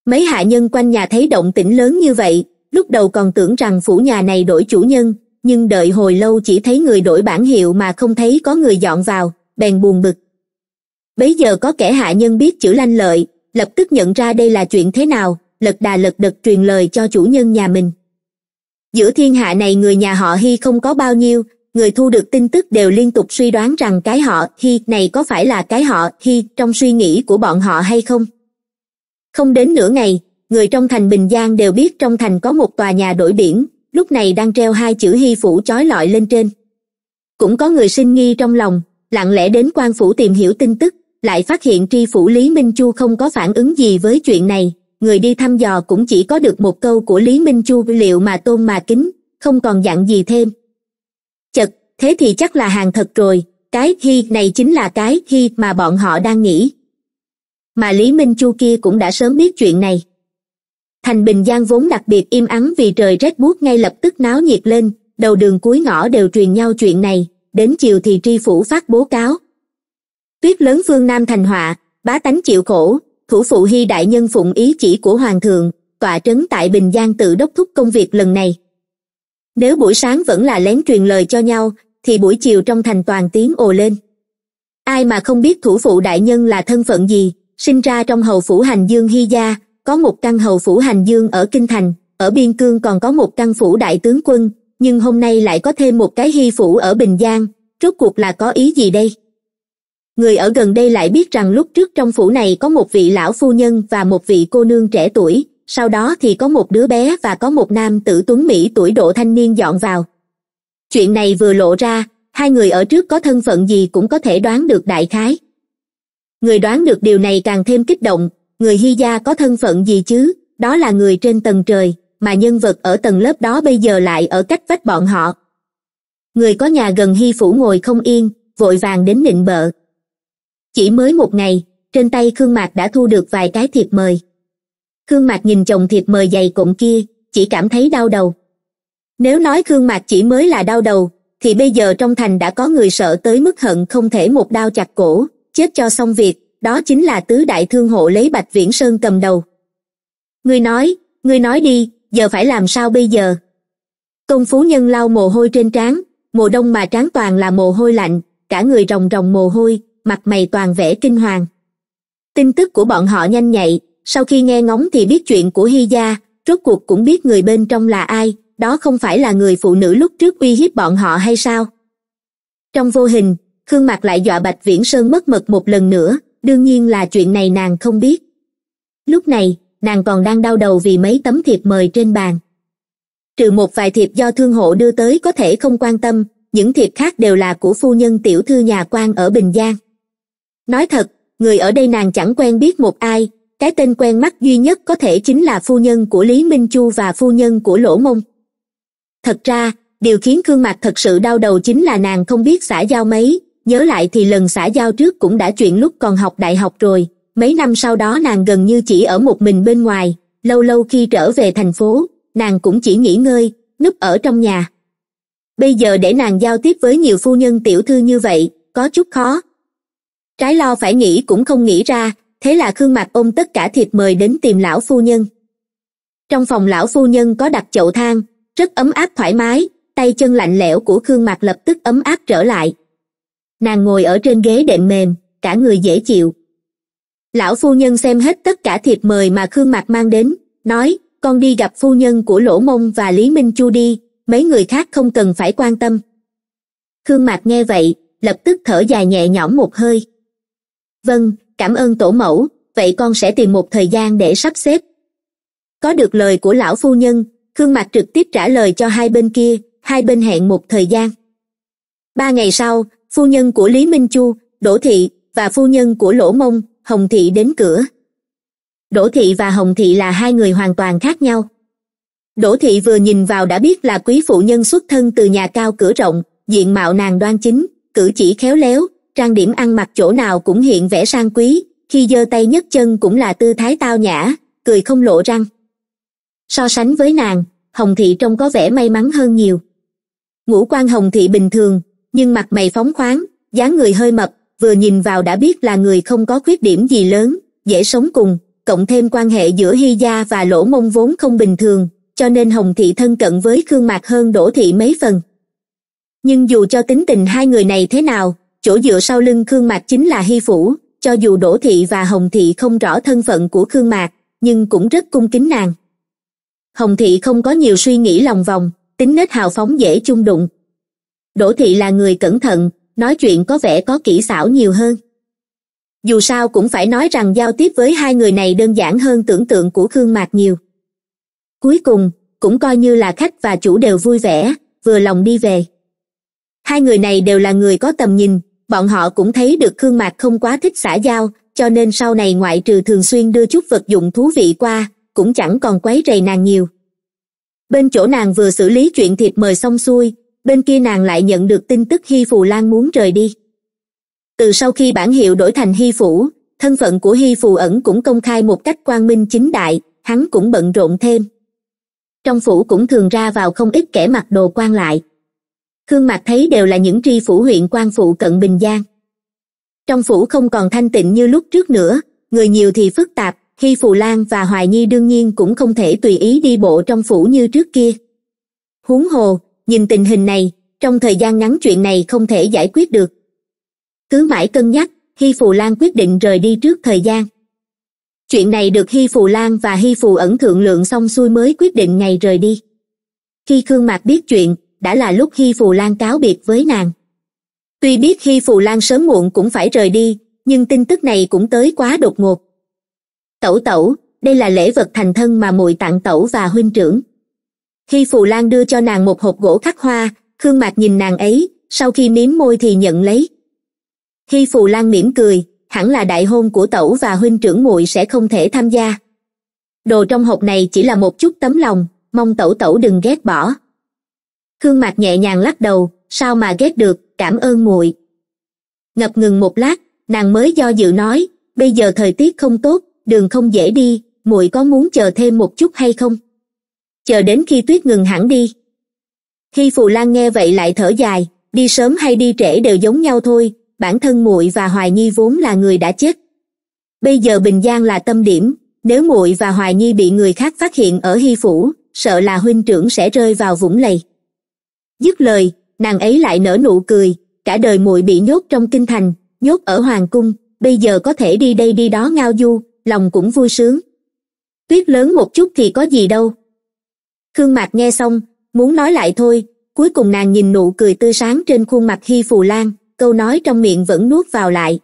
mấy hạ nhân quanh nhà thấy động tĩnh lớn như vậy lúc đầu còn tưởng rằng phủ nhà này đổi chủ nhân nhưng đợi hồi lâu chỉ thấy người đổi bản hiệu mà không thấy có người dọn vào bèn buồn bực bấy giờ có kẻ hạ nhân biết chữ lanh lợi lập tức nhận ra đây là chuyện thế nào lật đà lật đật truyền lời cho chủ nhân nhà mình giữa thiên hạ này người nhà họ hy không có bao nhiêu người thu được tin tức đều liên tục suy đoán rằng cái họ hy này có phải là cái họ hy trong suy nghĩ của bọn họ hay không không đến nửa ngày người trong thành bình giang đều biết trong thành có một tòa nhà đổi biển lúc này đang treo hai chữ hy phủ chói lọi lên trên cũng có người sinh nghi trong lòng lặng lẽ đến quan phủ tìm hiểu tin tức lại phát hiện tri phủ lý minh chu không có phản ứng gì với chuyện này người đi thăm dò cũng chỉ có được một câu của lý minh chu liệu mà tôn mà kính không còn dặn gì thêm chật thế thì chắc là hàng thật rồi cái khi này chính là cái khi mà bọn họ đang nghĩ mà lý minh chu kia cũng đã sớm biết chuyện này thành bình giang vốn đặc biệt im ắng vì trời rét buốt ngay lập tức náo nhiệt lên đầu đường cuối ngõ đều truyền nhau chuyện này đến chiều thì tri phủ phát bố cáo tuyết lớn phương nam thành họa bá tánh chịu khổ thủ phụ hy đại nhân phụng ý chỉ của hoàng thượng tọa trấn tại bình giang tự đốc thúc công việc lần này nếu buổi sáng vẫn là lén truyền lời cho nhau thì buổi chiều trong thành toàn tiếng ồ lên ai mà không biết thủ phụ đại nhân là thân phận gì sinh ra trong hầu phủ hành dương hy gia có một căn hầu phủ hành dương ở kinh thành ở biên cương còn có một căn phủ đại tướng quân nhưng hôm nay lại có thêm một cái hy phủ ở bình giang rốt cuộc là có ý gì đây người ở gần đây lại biết rằng lúc trước trong phủ này có một vị lão phu nhân và một vị cô nương trẻ tuổi sau đó thì có một đứa bé và có một nam tử tuấn mỹ tuổi độ thanh niên dọn vào chuyện này vừa lộ ra hai người ở trước có thân phận gì cũng có thể đoán được đại khái người đoán được điều này càng thêm kích động người hy gia có thân phận gì chứ đó là người trên tầng trời mà nhân vật ở tầng lớp đó bây giờ lại ở cách vách bọn họ người có nhà gần hy phủ ngồi không yên vội vàng đến nịnh bợ chỉ mới một ngày trên tay khương mạc đã thu được vài cái thiệp mời khương mạc nhìn chồng thiệp mời dày cộm kia chỉ cảm thấy đau đầu nếu nói khương mạc chỉ mới là đau đầu thì bây giờ trong thành đã có người sợ tới mức hận không thể một đao chặt cổ chết cho xong việc đó chính là tứ đại thương hộ lấy bạch viễn sơn cầm đầu ngươi nói ngươi nói đi giờ phải làm sao bây giờ công phú nhân lau mồ hôi trên trán mùa đông mà trán toàn là mồ hôi lạnh cả người ròng ròng mồ hôi mặt mày toàn vẻ kinh hoàng tin tức của bọn họ nhanh nhạy sau khi nghe ngóng thì biết chuyện của hy gia rốt cuộc cũng biết người bên trong là ai đó không phải là người phụ nữ lúc trước uy hiếp bọn họ hay sao trong vô hình khương mặt lại dọa bạch viễn sơn mất mật một lần nữa đương nhiên là chuyện này nàng không biết lúc này nàng còn đang đau đầu vì mấy tấm thiệp mời trên bàn trừ một vài thiệp do thương hộ đưa tới có thể không quan tâm những thiệp khác đều là của phu nhân tiểu thư nhà quan ở bình giang nói thật người ở đây nàng chẳng quen biết một ai cái tên quen mắt duy nhất có thể chính là phu nhân của lý minh chu và phu nhân của lỗ mông thật ra điều khiến gương mặt thật sự đau đầu chính là nàng không biết xã giao mấy nhớ lại thì lần xã giao trước cũng đã chuyện lúc còn học đại học rồi mấy năm sau đó nàng gần như chỉ ở một mình bên ngoài lâu lâu khi trở về thành phố nàng cũng chỉ nghỉ ngơi núp ở trong nhà bây giờ để nàng giao tiếp với nhiều phu nhân tiểu thư như vậy có chút khó trái lo phải nghĩ cũng không nghĩ ra thế là khương mạc ôm tất cả thịt mời đến tìm lão phu nhân trong phòng lão phu nhân có đặt chậu than rất ấm áp thoải mái tay chân lạnh lẽo của khương mạc lập tức ấm áp trở lại nàng ngồi ở trên ghế đệm mềm cả người dễ chịu lão phu nhân xem hết tất cả thiệp mời mà khương mạc mang đến nói con đi gặp phu nhân của lỗ mông và lý minh chu đi mấy người khác không cần phải quan tâm khương mạc nghe vậy lập tức thở dài nhẹ nhõm một hơi vâng cảm ơn tổ mẫu vậy con sẽ tìm một thời gian để sắp xếp có được lời của lão phu nhân khương mạc trực tiếp trả lời cho hai bên kia hai bên hẹn một thời gian ba ngày sau phu nhân của lý minh chu đỗ thị và phu nhân của lỗ mông hồng thị đến cửa đỗ thị và hồng thị là hai người hoàn toàn khác nhau đỗ thị vừa nhìn vào đã biết là quý phụ nhân xuất thân từ nhà cao cửa rộng diện mạo nàng đoan chính cử chỉ khéo léo trang điểm ăn mặc chỗ nào cũng hiện vẻ sang quý khi giơ tay nhấc chân cũng là tư thái tao nhã cười không lộ răng so sánh với nàng hồng thị trông có vẻ may mắn hơn nhiều ngũ quan hồng thị bình thường nhưng mặt mày phóng khoáng dáng người hơi mập vừa nhìn vào đã biết là người không có khuyết điểm gì lớn dễ sống cùng cộng thêm quan hệ giữa hy gia và lỗ mông vốn không bình thường cho nên hồng thị thân cận với khương mạc hơn đỗ thị mấy phần nhưng dù cho tính tình hai người này thế nào chỗ dựa sau lưng khương mạc chính là hy phủ cho dù đỗ thị và hồng thị không rõ thân phận của khương mạc nhưng cũng rất cung kính nàng hồng thị không có nhiều suy nghĩ lòng vòng tính nết hào phóng dễ chung đụng đỗ thị là người cẩn thận nói chuyện có vẻ có kỹ xảo nhiều hơn dù sao cũng phải nói rằng giao tiếp với hai người này đơn giản hơn tưởng tượng của khương mạc nhiều cuối cùng cũng coi như là khách và chủ đều vui vẻ vừa lòng đi về hai người này đều là người có tầm nhìn bọn họ cũng thấy được khương mạc không quá thích xã giao cho nên sau này ngoại trừ thường xuyên đưa chút vật dụng thú vị qua cũng chẳng còn quấy rầy nàng nhiều bên chỗ nàng vừa xử lý chuyện thịt mời xong xuôi bên kia nàng lại nhận được tin tức hy phù lan muốn rời đi từ sau khi bản hiệu đổi thành hy phủ thân phận của hy phù ẩn cũng công khai một cách quang minh chính đại hắn cũng bận rộn thêm trong phủ cũng thường ra vào không ít kẻ mặc đồ quan lại khương mạc thấy đều là những tri phủ huyện quan phụ cận bình giang trong phủ không còn thanh tịnh như lúc trước nữa người nhiều thì phức tạp khi phù lan và hoài nhi đương nhiên cũng không thể tùy ý đi bộ trong phủ như trước kia huống hồ nhìn tình hình này trong thời gian ngắn chuyện này không thể giải quyết được cứ mãi cân nhắc hi phù lan quyết định rời đi trước thời gian chuyện này được hi phù lan và hi phù ẩn thượng lượng xong xuôi mới quyết định ngày rời đi khi khương mạc biết chuyện đã là lúc khi phù lan cáo biệt với nàng tuy biết khi phù lan sớm muộn cũng phải rời đi nhưng tin tức này cũng tới quá đột ngột tẩu tẩu đây là lễ vật thành thân mà muội tặng tẩu và huynh trưởng khi phù lan đưa cho nàng một hộp gỗ khắc hoa khương mạc nhìn nàng ấy sau khi miếm môi thì nhận lấy khi phù lan mỉm cười hẳn là đại hôn của tẩu và huynh trưởng muội sẽ không thể tham gia đồ trong hộp này chỉ là một chút tấm lòng mong tẩu tẩu đừng ghét bỏ khương mạc nhẹ nhàng lắc đầu sao mà ghét được cảm ơn muội ngập ngừng một lát nàng mới do dự nói bây giờ thời tiết không tốt đường không dễ đi muội có muốn chờ thêm một chút hay không chờ đến khi tuyết ngừng hẳn đi khi phù lan nghe vậy lại thở dài đi sớm hay đi trễ đều giống nhau thôi bản thân muội và hoài nhi vốn là người đã chết bây giờ bình giang là tâm điểm nếu muội và hoài nhi bị người khác phát hiện ở hy phủ sợ là huynh trưởng sẽ rơi vào vũng lầy dứt lời nàng ấy lại nở nụ cười cả đời muội bị nhốt trong kinh thành nhốt ở hoàng cung bây giờ có thể đi đây đi đó ngao du lòng cũng vui sướng tuyết lớn một chút thì có gì đâu khương mạc nghe xong muốn nói lại thôi cuối cùng nàng nhìn nụ cười tươi sáng trên khuôn mặt hi phù lan câu nói trong miệng vẫn nuốt vào lại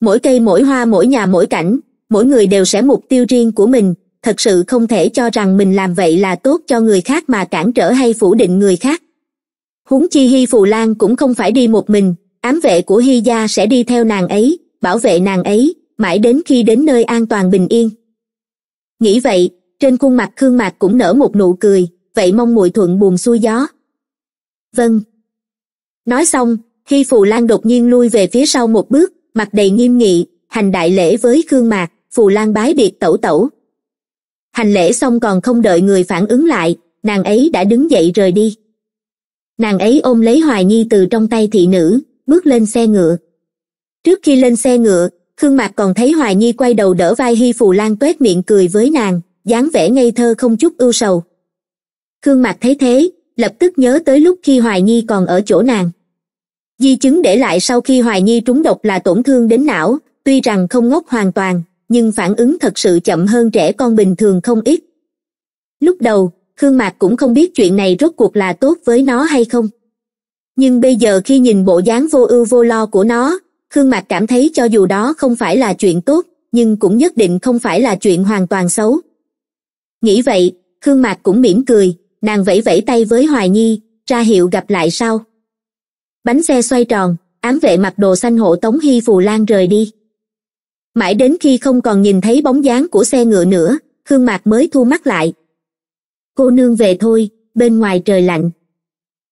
mỗi cây mỗi hoa mỗi nhà mỗi cảnh mỗi người đều sẽ mục tiêu riêng của mình thật sự không thể cho rằng mình làm vậy là tốt cho người khác mà cản trở hay phủ định người khác huống chi hy phù lan cũng không phải đi một mình ám vệ của hy gia sẽ đi theo nàng ấy bảo vệ nàng ấy mãi đến khi đến nơi an toàn bình yên nghĩ vậy trên khuôn mặt khương mạc cũng nở một nụ cười vậy mong muội thuận buồn xuôi gió vâng nói xong hy phù lan đột nhiên lui về phía sau một bước mặt đầy nghiêm nghị hành đại lễ với khương mạc phù lan bái biệt tẩu tẩu hành lễ xong còn không đợi người phản ứng lại nàng ấy đã đứng dậy rời đi nàng ấy ôm lấy hoài Nhi từ trong tay thị nữ bước lên xe ngựa trước khi lên xe ngựa khương mạc còn thấy hoài Nhi quay đầu đỡ vai Hy phù lan toét miệng cười với nàng dáng vẻ ngây thơ không chút ưu sầu khương mạc thấy thế lập tức nhớ tới lúc khi hoài Nhi còn ở chỗ nàng di chứng để lại sau khi hoài Nhi trúng độc là tổn thương đến não tuy rằng không ngốc hoàn toàn nhưng phản ứng thật sự chậm hơn trẻ con bình thường không ít lúc đầu khương mạc cũng không biết chuyện này rốt cuộc là tốt với nó hay không nhưng bây giờ khi nhìn bộ dáng vô ưu vô lo của nó khương mạc cảm thấy cho dù đó không phải là chuyện tốt nhưng cũng nhất định không phải là chuyện hoàn toàn xấu nghĩ vậy khương mạc cũng mỉm cười nàng vẫy vẫy tay với hoài nhi ra hiệu gặp lại sau bánh xe xoay tròn ám vệ mặc đồ xanh hộ tống hy phù lan rời đi mãi đến khi không còn nhìn thấy bóng dáng của xe ngựa nữa khương mạc mới thu mắt lại cô nương về thôi bên ngoài trời lạnh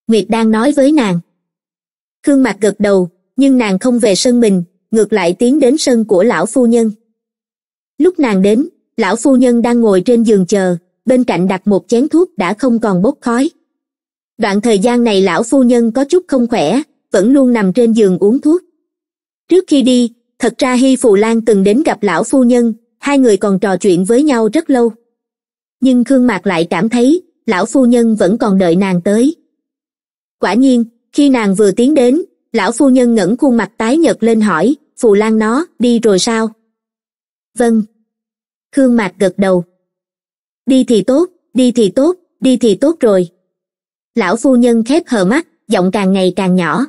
nguyệt đang nói với nàng khương mạc gật đầu nhưng nàng không về sân mình ngược lại tiến đến sân của lão phu nhân lúc nàng đến lão phu nhân đang ngồi trên giường chờ bên cạnh đặt một chén thuốc đã không còn bốc khói đoạn thời gian này lão phu nhân có chút không khỏe vẫn luôn nằm trên giường uống thuốc trước khi đi thật ra hy phù lan từng đến gặp lão phu nhân hai người còn trò chuyện với nhau rất lâu nhưng khương mạc lại cảm thấy lão phu nhân vẫn còn đợi nàng tới quả nhiên khi nàng vừa tiến đến lão phu nhân ngẩng khuôn mặt tái nhợt lên hỏi phù lan nó đi rồi sao vâng khương mạc gật đầu đi thì tốt đi thì tốt đi thì tốt rồi lão phu nhân khép hờ mắt giọng càng ngày càng nhỏ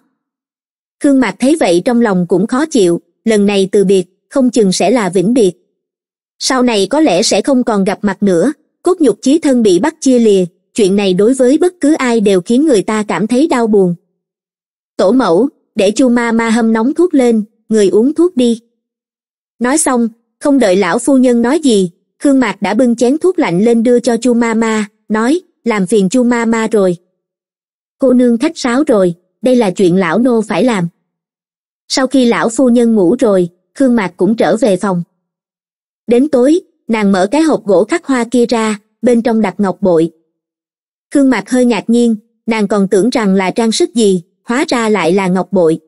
khương mạc thấy vậy trong lòng cũng khó chịu lần này từ biệt không chừng sẽ là vĩnh biệt sau này có lẽ sẽ không còn gặp mặt nữa cốt nhục chí thân bị bắt chia lìa chuyện này đối với bất cứ ai đều khiến người ta cảm thấy đau buồn tổ mẫu để chu ma ma hâm nóng thuốc lên người uống thuốc đi nói xong không đợi lão phu nhân nói gì khương mạc đã bưng chén thuốc lạnh lên đưa cho chu ma ma nói làm phiền chu ma ma rồi cô nương khách sáo rồi đây là chuyện lão nô phải làm sau khi lão phu nhân ngủ rồi khương mạc cũng trở về phòng đến tối nàng mở cái hộp gỗ khắc hoa kia ra bên trong đặt ngọc bội khương mạc hơi ngạc nhiên nàng còn tưởng rằng là trang sức gì hóa ra lại là ngọc bội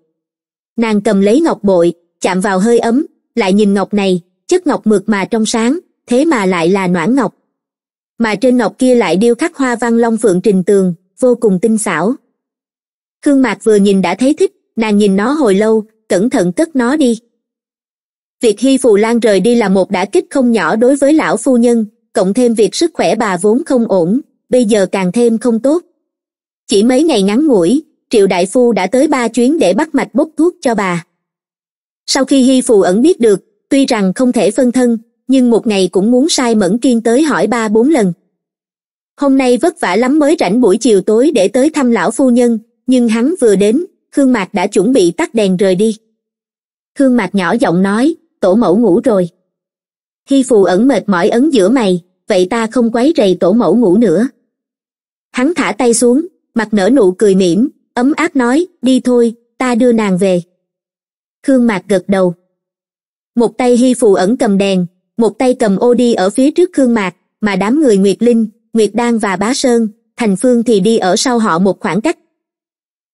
nàng cầm lấy ngọc bội chạm vào hơi ấm lại nhìn ngọc này chất ngọc mượt mà trong sáng thế mà lại là noãn ngọc mà trên ngọc kia lại điêu khắc hoa văn long phượng trình tường vô cùng tinh xảo khương mạc vừa nhìn đã thấy thích nàng nhìn nó hồi lâu cẩn thận cất nó đi việc hy phù lan rời đi là một đả kích không nhỏ đối với lão phu nhân cộng thêm việc sức khỏe bà vốn không ổn bây giờ càng thêm không tốt chỉ mấy ngày ngắn ngủi triệu đại phu đã tới ba chuyến để bắt mạch bốc thuốc cho bà sau khi hy phù ẩn biết được tuy rằng không thể phân thân nhưng một ngày cũng muốn sai mẫn kiên tới hỏi ba bốn lần hôm nay vất vả lắm mới rảnh buổi chiều tối để tới thăm lão phu nhân nhưng hắn vừa đến khương mạc đã chuẩn bị tắt đèn rời đi khương mạc nhỏ giọng nói tổ mẫu ngủ rồi hy phù ẩn mệt mỏi ấn giữa mày vậy ta không quấy rầy tổ mẫu ngủ nữa hắn thả tay xuống mặt nở nụ cười mỉm ấm áp nói đi thôi ta đưa nàng về khương mạc gật đầu một tay hy phù ẩn cầm đèn một tay cầm ô đi ở phía trước khương mạc mà đám người nguyệt linh nguyệt đan và bá sơn thành phương thì đi ở sau họ một khoảng cách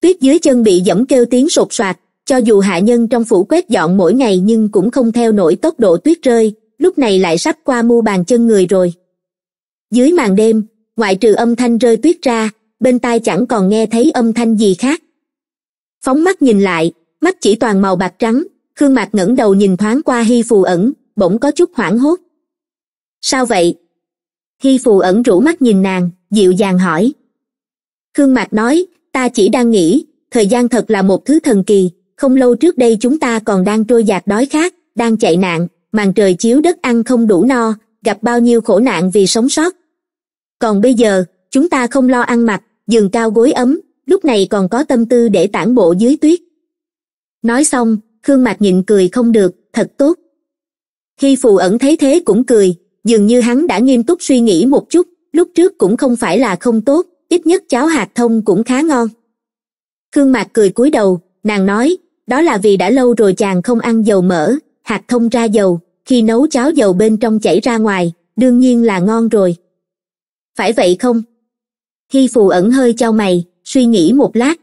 tuyết dưới chân bị dẫm kêu tiếng sột soạt cho dù hạ nhân trong phủ quét dọn mỗi ngày nhưng cũng không theo nổi tốc độ tuyết rơi lúc này lại sắp qua mu bàn chân người rồi dưới màn đêm ngoại trừ âm thanh rơi tuyết ra bên tai chẳng còn nghe thấy âm thanh gì khác phóng mắt nhìn lại mắt chỉ toàn màu bạc trắng khương mạc ngẩng đầu nhìn thoáng qua hy phù ẩn bỗng có chút hoảng hốt sao vậy hy phù ẩn rủ mắt nhìn nàng dịu dàng hỏi khương mạc nói ta chỉ đang nghĩ thời gian thật là một thứ thần kỳ không lâu trước đây chúng ta còn đang trôi giạt đói khát đang chạy nạn màn trời chiếu đất ăn không đủ no gặp bao nhiêu khổ nạn vì sống sót còn bây giờ chúng ta không lo ăn mặc giường cao gối ấm lúc này còn có tâm tư để tản bộ dưới tuyết nói xong khương mạc nhịn cười không được thật tốt khi phù ẩn thấy thế cũng cười dường như hắn đã nghiêm túc suy nghĩ một chút lúc trước cũng không phải là không tốt ít nhất cháo hạt thông cũng khá ngon khương mạc cười cúi đầu nàng nói đó là vì đã lâu rồi chàng không ăn dầu mỡ hạt thông ra dầu khi nấu cháo dầu bên trong chảy ra ngoài đương nhiên là ngon rồi phải vậy không hi phù ẩn hơi cho mày suy nghĩ một lát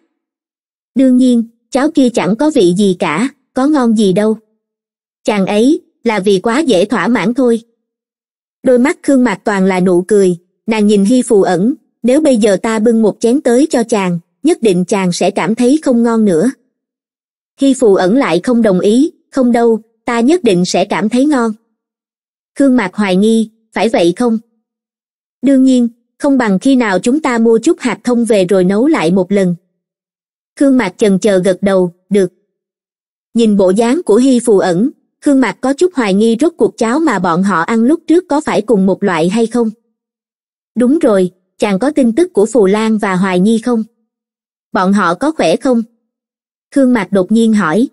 đương nhiên cháo kia chẳng có vị gì cả có ngon gì đâu chàng ấy là vì quá dễ thỏa mãn thôi đôi mắt khương mạc toàn là nụ cười nàng nhìn hi phù ẩn nếu bây giờ ta bưng một chén tới cho chàng nhất định chàng sẽ cảm thấy không ngon nữa hi phù ẩn lại không đồng ý không đâu ta nhất định sẽ cảm thấy ngon khương mạc hoài nghi phải vậy không đương nhiên không bằng khi nào chúng ta mua chút hạt thông về rồi nấu lại một lần khương mạc chần chờ gật đầu được nhìn bộ dáng của hi phù ẩn khương mạc có chút hoài nghi rốt cuộc cháo mà bọn họ ăn lúc trước có phải cùng một loại hay không đúng rồi chàng có tin tức của phù lan và hoài nhi không bọn họ có khỏe không khương mạc đột nhiên hỏi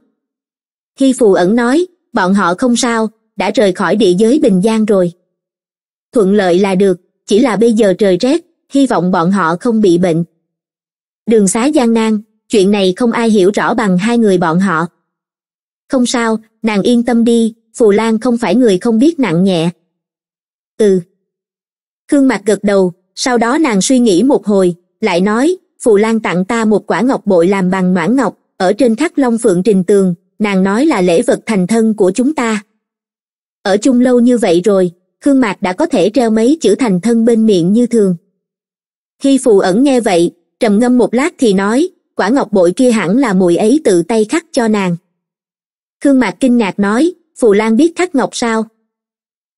khi phù ẩn nói bọn họ không sao đã rời khỏi địa giới bình giang rồi thuận lợi là được chỉ là bây giờ trời rét hy vọng bọn họ không bị bệnh đường xá gian nan chuyện này không ai hiểu rõ bằng hai người bọn họ không sao nàng yên tâm đi phù lan không phải người không biết nặng nhẹ ừ khương mạc gật đầu sau đó nàng suy nghĩ một hồi lại nói phù lan tặng ta một quả ngọc bội làm bằng mãn ngọc ở trên thác long phượng trình tường nàng nói là lễ vật thành thân của chúng ta ở chung lâu như vậy rồi khương mạc đã có thể treo mấy chữ thành thân bên miệng như thường khi phù ẩn nghe vậy trầm ngâm một lát thì nói quả ngọc bội kia hẳn là mùi ấy tự tay khắc cho nàng khương mạc kinh ngạc nói phù lan biết khắc ngọc sao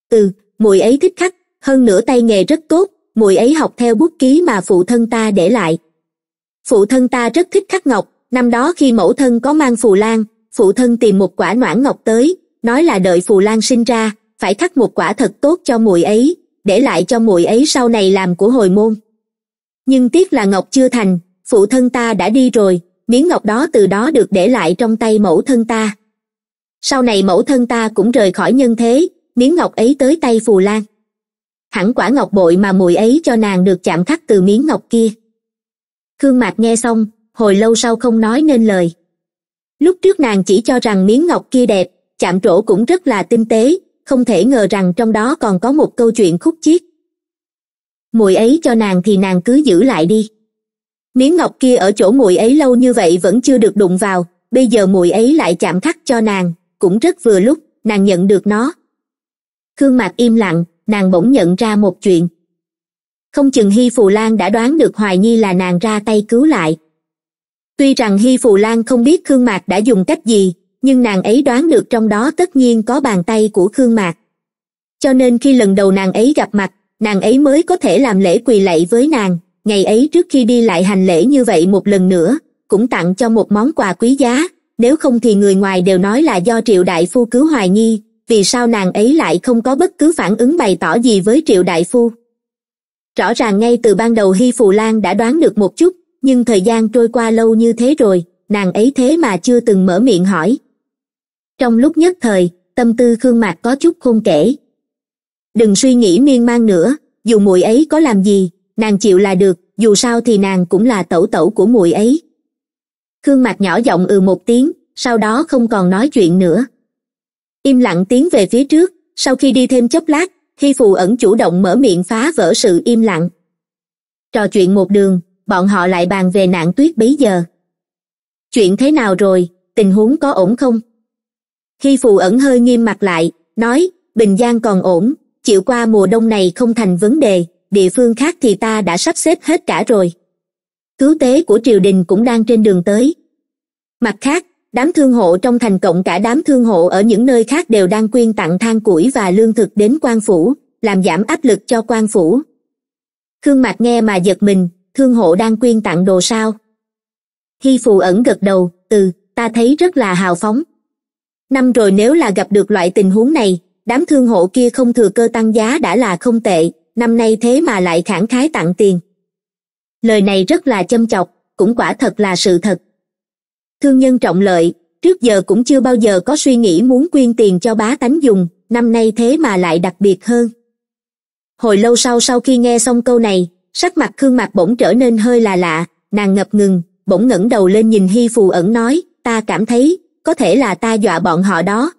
ừ mùi ấy thích khắc hơn nữa tay nghề rất tốt muội ấy học theo bút ký mà phụ thân ta để lại phụ thân ta rất thích khắc ngọc năm đó khi mẫu thân có mang phù lan phụ thân tìm một quả noãn ngọc tới nói là đợi phù lan sinh ra phải khắc một quả thật tốt cho muội ấy để lại cho muội ấy sau này làm của hồi môn nhưng tiếc là ngọc chưa thành phụ thân ta đã đi rồi miếng ngọc đó từ đó được để lại trong tay mẫu thân ta sau này mẫu thân ta cũng rời khỏi nhân thế miếng ngọc ấy tới tay phù lan hẳn quả ngọc bội mà mùi ấy cho nàng được chạm khắc từ miếng ngọc kia khương mạc nghe xong hồi lâu sau không nói nên lời lúc trước nàng chỉ cho rằng miếng ngọc kia đẹp chạm trổ cũng rất là tinh tế không thể ngờ rằng trong đó còn có một câu chuyện khúc chiết mùi ấy cho nàng thì nàng cứ giữ lại đi miếng ngọc kia ở chỗ mùi ấy lâu như vậy vẫn chưa được đụng vào bây giờ mùi ấy lại chạm khắc cho nàng cũng rất vừa lúc nàng nhận được nó khương mạc im lặng nàng bỗng nhận ra một chuyện không chừng hy phù lan đã đoán được hoài nhi là nàng ra tay cứu lại tuy rằng hy phù lan không biết khương mạc đã dùng cách gì nhưng nàng ấy đoán được trong đó tất nhiên có bàn tay của khương mạc cho nên khi lần đầu nàng ấy gặp mặt nàng ấy mới có thể làm lễ quỳ lạy với nàng ngày ấy trước khi đi lại hành lễ như vậy một lần nữa cũng tặng cho một món quà quý giá nếu không thì người ngoài đều nói là do triệu đại phu cứu hoài nhi vì sao nàng ấy lại không có bất cứ phản ứng bày tỏ gì với triệu đại phu rõ ràng ngay từ ban đầu hy phù lan đã đoán được một chút nhưng thời gian trôi qua lâu như thế rồi nàng ấy thế mà chưa từng mở miệng hỏi trong lúc nhất thời tâm tư khương mạc có chút khôn kể đừng suy nghĩ miên man nữa dù muội ấy có làm gì nàng chịu là được dù sao thì nàng cũng là tẩu tẩu của muội ấy khương mạc nhỏ giọng ừ một tiếng sau đó không còn nói chuyện nữa im lặng tiến về phía trước sau khi đi thêm chốc lát hy phù ẩn chủ động mở miệng phá vỡ sự im lặng trò chuyện một đường bọn họ lại bàn về nạn tuyết bấy giờ chuyện thế nào rồi tình huống có ổn không hy phù ẩn hơi nghiêm mặt lại nói bình giang còn ổn chịu qua mùa đông này không thành vấn đề địa phương khác thì ta đã sắp xếp hết cả rồi cứu tế của triều đình cũng đang trên đường tới mặt khác đám thương hộ trong thành cộng cả đám thương hộ ở những nơi khác đều đang quyên tặng than củi và lương thực đến quan phủ làm giảm áp lực cho quan phủ khương mạc nghe mà giật mình thương hộ đang quyên tặng đồ sao hy phù ẩn gật đầu từ ta thấy rất là hào phóng năm rồi nếu là gặp được loại tình huống này đám thương hộ kia không thừa cơ tăng giá đã là không tệ năm nay thế mà lại khẳng khái tặng tiền lời này rất là châm chọc cũng quả thật là sự thật thương nhân trọng lợi trước giờ cũng chưa bao giờ có suy nghĩ muốn quyên tiền cho bá tánh dùng năm nay thế mà lại đặc biệt hơn hồi lâu sau sau khi nghe xong câu này sắc mặt khương mặt bỗng trở nên hơi là lạ nàng ngập ngừng bỗng ngẩng đầu lên nhìn hi phù ẩn nói ta cảm thấy có thể là ta dọa bọn họ đó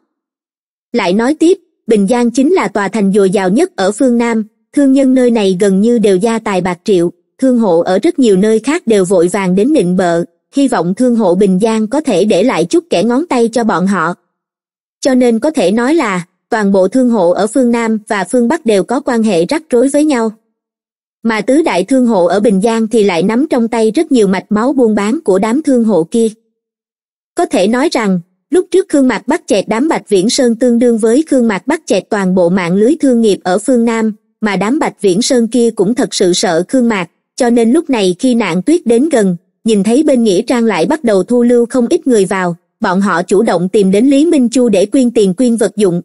lại nói tiếp bình giang chính là tòa thành dồi dào nhất ở phương nam thương nhân nơi này gần như đều gia tài bạc triệu thương hộ ở rất nhiều nơi khác đều vội vàng đến nịnh bợ hy vọng thương hộ Bình Giang có thể để lại chút kẻ ngón tay cho bọn họ. Cho nên có thể nói là, toàn bộ thương hộ ở phương Nam và phương Bắc đều có quan hệ rắc rối với nhau. Mà tứ đại thương hộ ở Bình Giang thì lại nắm trong tay rất nhiều mạch máu buôn bán của đám thương hộ kia. Có thể nói rằng, lúc trước Khương Mạc bắt Chẹt đám Bạch Viễn Sơn tương đương với Khương Mạc bắt Chẹt toàn bộ mạng lưới thương nghiệp ở phương Nam, mà đám Bạch Viễn Sơn kia cũng thật sự sợ Khương Mạc, cho nên lúc này khi nạn tuyết đến gần, nhìn thấy bên nghĩa trang lại bắt đầu thu lưu không ít người vào bọn họ chủ động tìm đến lý minh chu để quyên tiền quyên vật dụng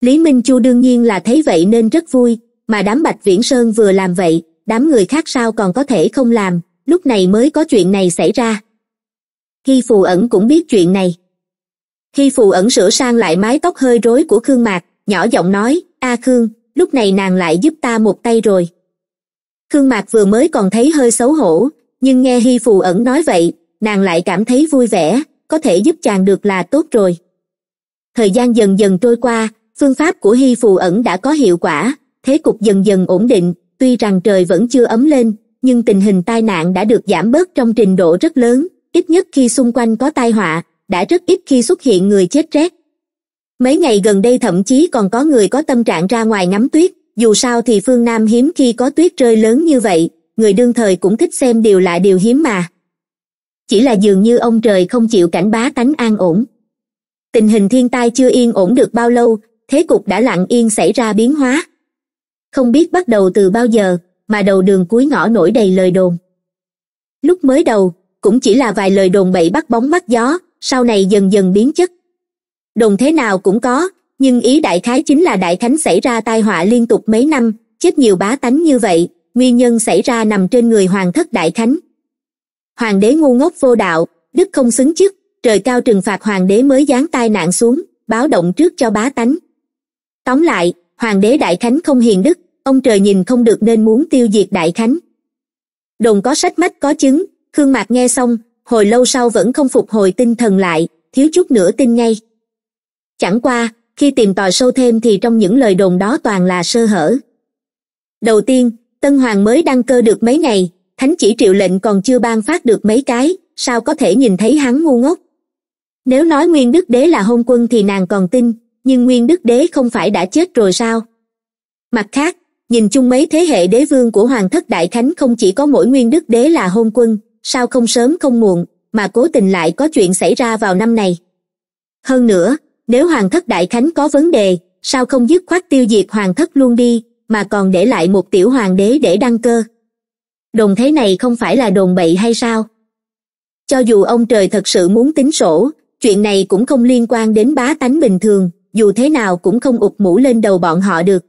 lý minh chu đương nhiên là thấy vậy nên rất vui mà đám bạch viễn sơn vừa làm vậy đám người khác sao còn có thể không làm lúc này mới có chuyện này xảy ra khi phù ẩn cũng biết chuyện này khi phù ẩn sửa sang lại mái tóc hơi rối của khương mạc nhỏ giọng nói a khương lúc này nàng lại giúp ta một tay rồi khương mạc vừa mới còn thấy hơi xấu hổ nhưng nghe hy phù ẩn nói vậy nàng lại cảm thấy vui vẻ có thể giúp chàng được là tốt rồi thời gian dần dần trôi qua phương pháp của hy phù ẩn đã có hiệu quả thế cục dần dần ổn định tuy rằng trời vẫn chưa ấm lên nhưng tình hình tai nạn đã được giảm bớt trong trình độ rất lớn ít nhất khi xung quanh có tai họa đã rất ít khi xuất hiện người chết rét mấy ngày gần đây thậm chí còn có người có tâm trạng ra ngoài ngắm tuyết dù sao thì phương nam hiếm khi có tuyết rơi lớn như vậy người đương thời cũng thích xem điều lạ điều hiếm mà chỉ là dường như ông trời không chịu cảnh bá tánh an ổn tình hình thiên tai chưa yên ổn được bao lâu thế cục đã lặng yên xảy ra biến hóa không biết bắt đầu từ bao giờ mà đầu đường cuối ngõ nổi đầy lời đồn lúc mới đầu cũng chỉ là vài lời đồn bậy bắt bóng mắt gió sau này dần dần biến chất đồn thế nào cũng có nhưng ý đại khái chính là đại thánh xảy ra tai họa liên tục mấy năm chết nhiều bá tánh như vậy nguyên nhân xảy ra nằm trên người hoàng thất đại khánh hoàng đế ngu ngốc vô đạo đức không xứng chức trời cao trừng phạt hoàng đế mới giáng tai nạn xuống báo động trước cho bá tánh tóm lại hoàng đế đại khánh không hiền đức ông trời nhìn không được nên muốn tiêu diệt đại khánh đồn có sách mách có chứng khương mạc nghe xong hồi lâu sau vẫn không phục hồi tinh thần lại thiếu chút nữa tin ngay chẳng qua khi tìm tòi sâu thêm thì trong những lời đồn đó toàn là sơ hở đầu tiên tân hoàng mới đăng cơ được mấy ngày thánh chỉ triệu lệnh còn chưa ban phát được mấy cái sao có thể nhìn thấy hắn ngu ngốc nếu nói nguyên đức đế là hôn quân thì nàng còn tin nhưng nguyên đức đế không phải đã chết rồi sao mặt khác nhìn chung mấy thế hệ đế vương của hoàng thất đại khánh không chỉ có mỗi nguyên đức đế là hôn quân sao không sớm không muộn mà cố tình lại có chuyện xảy ra vào năm này hơn nữa nếu hoàng thất đại khánh có vấn đề sao không dứt khoát tiêu diệt hoàng thất luôn đi mà còn để lại một tiểu hoàng đế để đăng cơ đồn thế này không phải là đồn bậy hay sao cho dù ông trời thật sự muốn tính sổ chuyện này cũng không liên quan đến bá tánh bình thường dù thế nào cũng không ụt mũ lên đầu bọn họ được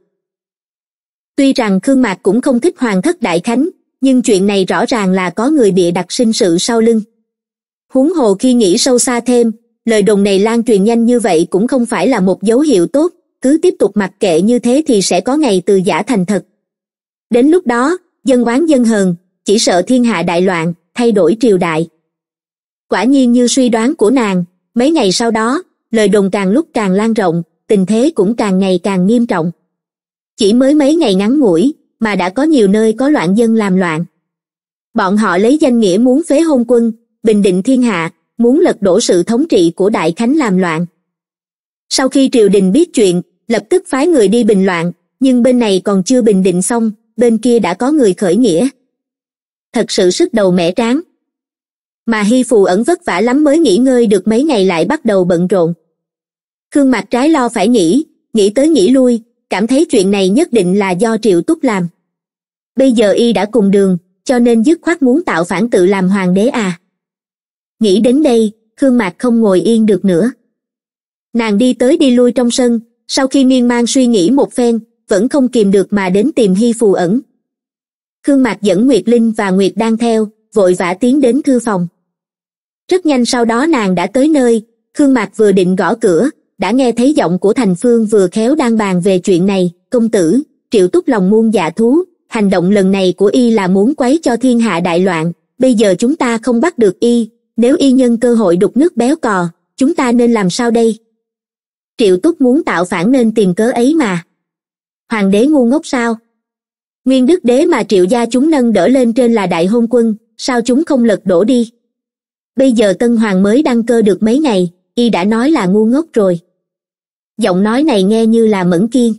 tuy rằng khương mạc cũng không thích hoàng thất đại khánh nhưng chuyện này rõ ràng là có người bịa đặt sinh sự sau lưng huống hồ khi nghĩ sâu xa thêm lời đồn này lan truyền nhanh như vậy cũng không phải là một dấu hiệu tốt cứ tiếp tục mặc kệ như thế thì sẽ có ngày từ giả thành thật đến lúc đó dân oán dân hờn chỉ sợ thiên hạ đại loạn thay đổi triều đại quả nhiên như suy đoán của nàng mấy ngày sau đó lời đồn càng lúc càng lan rộng tình thế cũng càng ngày càng nghiêm trọng chỉ mới mấy ngày ngắn ngủi mà đã có nhiều nơi có loạn dân làm loạn bọn họ lấy danh nghĩa muốn phế hôn quân bình định thiên hạ muốn lật đổ sự thống trị của đại khánh làm loạn sau khi triều đình biết chuyện lập tức phái người đi bình loạn nhưng bên này còn chưa bình định xong bên kia đã có người khởi nghĩa thật sự sức đầu mẻ tráng mà hy phù ẩn vất vả lắm mới nghỉ ngơi được mấy ngày lại bắt đầu bận rộn khương mặt trái lo phải nghĩ nghĩ tới nghĩ lui cảm thấy chuyện này nhất định là do triệu túc làm bây giờ y đã cùng đường cho nên dứt khoát muốn tạo phản tự làm hoàng đế à nghĩ đến đây khương mạc không ngồi yên được nữa nàng đi tới đi lui trong sân sau khi miên man suy nghĩ một phen vẫn không kìm được mà đến tìm hy phù ẩn khương mạc dẫn nguyệt linh và nguyệt đang theo vội vã tiến đến thư phòng rất nhanh sau đó nàng đã tới nơi khương mạc vừa định gõ cửa đã nghe thấy giọng của thành phương vừa khéo đang bàn về chuyện này công tử triệu túc lòng muôn dạ thú hành động lần này của y là muốn quấy cho thiên hạ đại loạn bây giờ chúng ta không bắt được y nếu y nhân cơ hội đục nước béo cò chúng ta nên làm sao đây triệu túc muốn tạo phản nên tiền cớ ấy mà hoàng đế ngu ngốc sao nguyên đức đế mà triệu gia chúng nâng đỡ lên trên là đại hôn quân sao chúng không lật đổ đi bây giờ tân hoàng mới đăng cơ được mấy ngày y đã nói là ngu ngốc rồi giọng nói này nghe như là mẫn kiên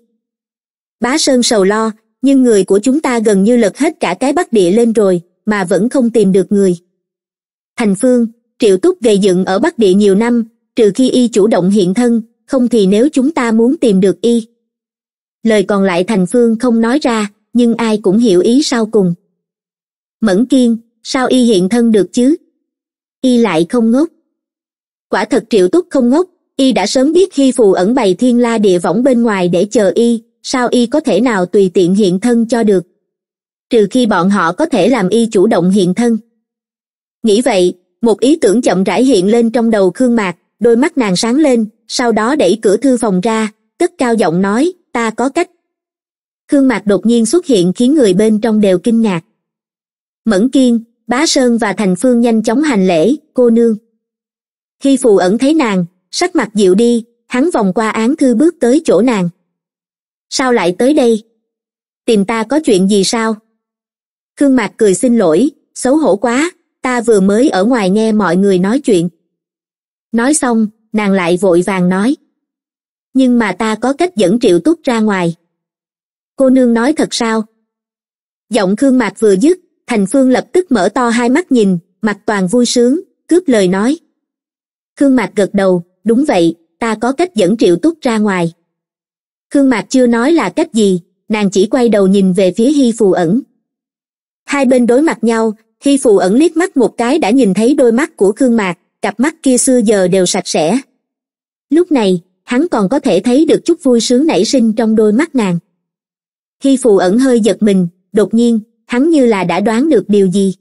bá sơn sầu lo nhưng người của chúng ta gần như lật hết cả cái bắc địa lên rồi mà vẫn không tìm được người thành phương triệu túc gây dựng ở bắc địa nhiều năm trừ khi y chủ động hiện thân không thì nếu chúng ta muốn tìm được y lời còn lại thành phương không nói ra nhưng ai cũng hiểu ý sau cùng mẫn kiên sao y hiện thân được chứ y lại không ngốc quả thật triệu túc không ngốc y đã sớm biết khi phù ẩn bày thiên la địa võng bên ngoài để chờ y sao y có thể nào tùy tiện hiện thân cho được trừ khi bọn họ có thể làm y chủ động hiện thân nghĩ vậy một ý tưởng chậm rãi hiện lên trong đầu khương mạc đôi mắt nàng sáng lên sau đó đẩy cửa thư phòng ra cất cao giọng nói ta có cách khương mạc đột nhiên xuất hiện khiến người bên trong đều kinh ngạc mẫn kiên bá sơn và thành phương nhanh chóng hành lễ cô nương khi phù ẩn thấy nàng sắc mặt dịu đi hắn vòng qua án thư bước tới chỗ nàng sao lại tới đây tìm ta có chuyện gì sao khương mạc cười xin lỗi xấu hổ quá ta vừa mới ở ngoài nghe mọi người nói chuyện nói xong nàng lại vội vàng nói nhưng mà ta có cách dẫn triệu túc ra ngoài cô nương nói thật sao giọng khương mạc vừa dứt thành phương lập tức mở to hai mắt nhìn mặt toàn vui sướng cướp lời nói khương mạc gật đầu đúng vậy ta có cách dẫn triệu túc ra ngoài khương mạc chưa nói là cách gì nàng chỉ quay đầu nhìn về phía hi phù ẩn hai bên đối mặt nhau hi phù ẩn liếc mắt một cái đã nhìn thấy đôi mắt của khương mạc cặp mắt kia xưa giờ đều sạch sẽ lúc này hắn còn có thể thấy được chút vui sướng nảy sinh trong đôi mắt nàng khi phù ẩn hơi giật mình đột nhiên hắn như là đã đoán được điều gì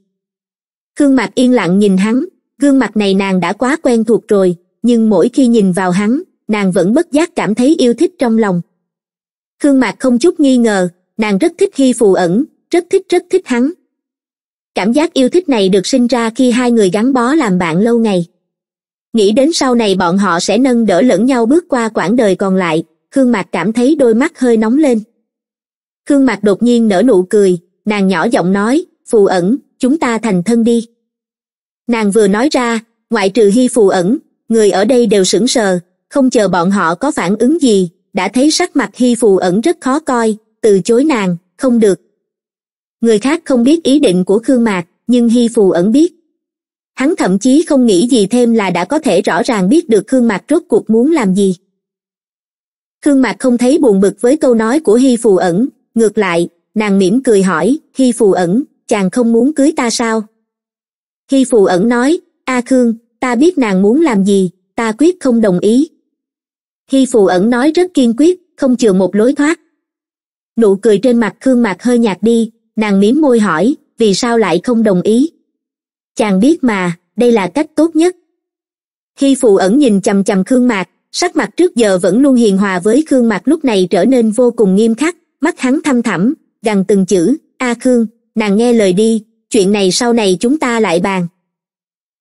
khương mặt yên lặng nhìn hắn gương mặt này nàng đã quá quen thuộc rồi nhưng mỗi khi nhìn vào hắn nàng vẫn bất giác cảm thấy yêu thích trong lòng khương mặt không chút nghi ngờ nàng rất thích khi phù ẩn rất thích rất thích hắn cảm giác yêu thích này được sinh ra khi hai người gắn bó làm bạn lâu ngày nghĩ đến sau này bọn họ sẽ nâng đỡ lẫn nhau bước qua quãng đời còn lại khương mạc cảm thấy đôi mắt hơi nóng lên khương mạc đột nhiên nở nụ cười nàng nhỏ giọng nói phù ẩn chúng ta thành thân đi nàng vừa nói ra ngoại trừ hy phù ẩn người ở đây đều sững sờ không chờ bọn họ có phản ứng gì đã thấy sắc mặt hy phù ẩn rất khó coi từ chối nàng không được người khác không biết ý định của khương mạc nhưng hy phù ẩn biết hắn thậm chí không nghĩ gì thêm là đã có thể rõ ràng biết được khương mạc rốt cuộc muốn làm gì khương mạc không thấy buồn bực với câu nói của hy phù ẩn ngược lại nàng mỉm cười hỏi hy phù ẩn chàng không muốn cưới ta sao hy phù ẩn nói a khương ta biết nàng muốn làm gì ta quyết không đồng ý hy phù ẩn nói rất kiên quyết không chừa một lối thoát nụ cười trên mặt khương mạc hơi nhạt đi nàng mỉm môi hỏi vì sao lại không đồng ý chàng biết mà đây là cách tốt nhất khi phù ẩn nhìn chằm chằm khương mạc sắc mặt trước giờ vẫn luôn hiền hòa với khương mạc lúc này trở nên vô cùng nghiêm khắc mắt hắn thăm thẳm gằn từng chữ a khương nàng nghe lời đi chuyện này sau này chúng ta lại bàn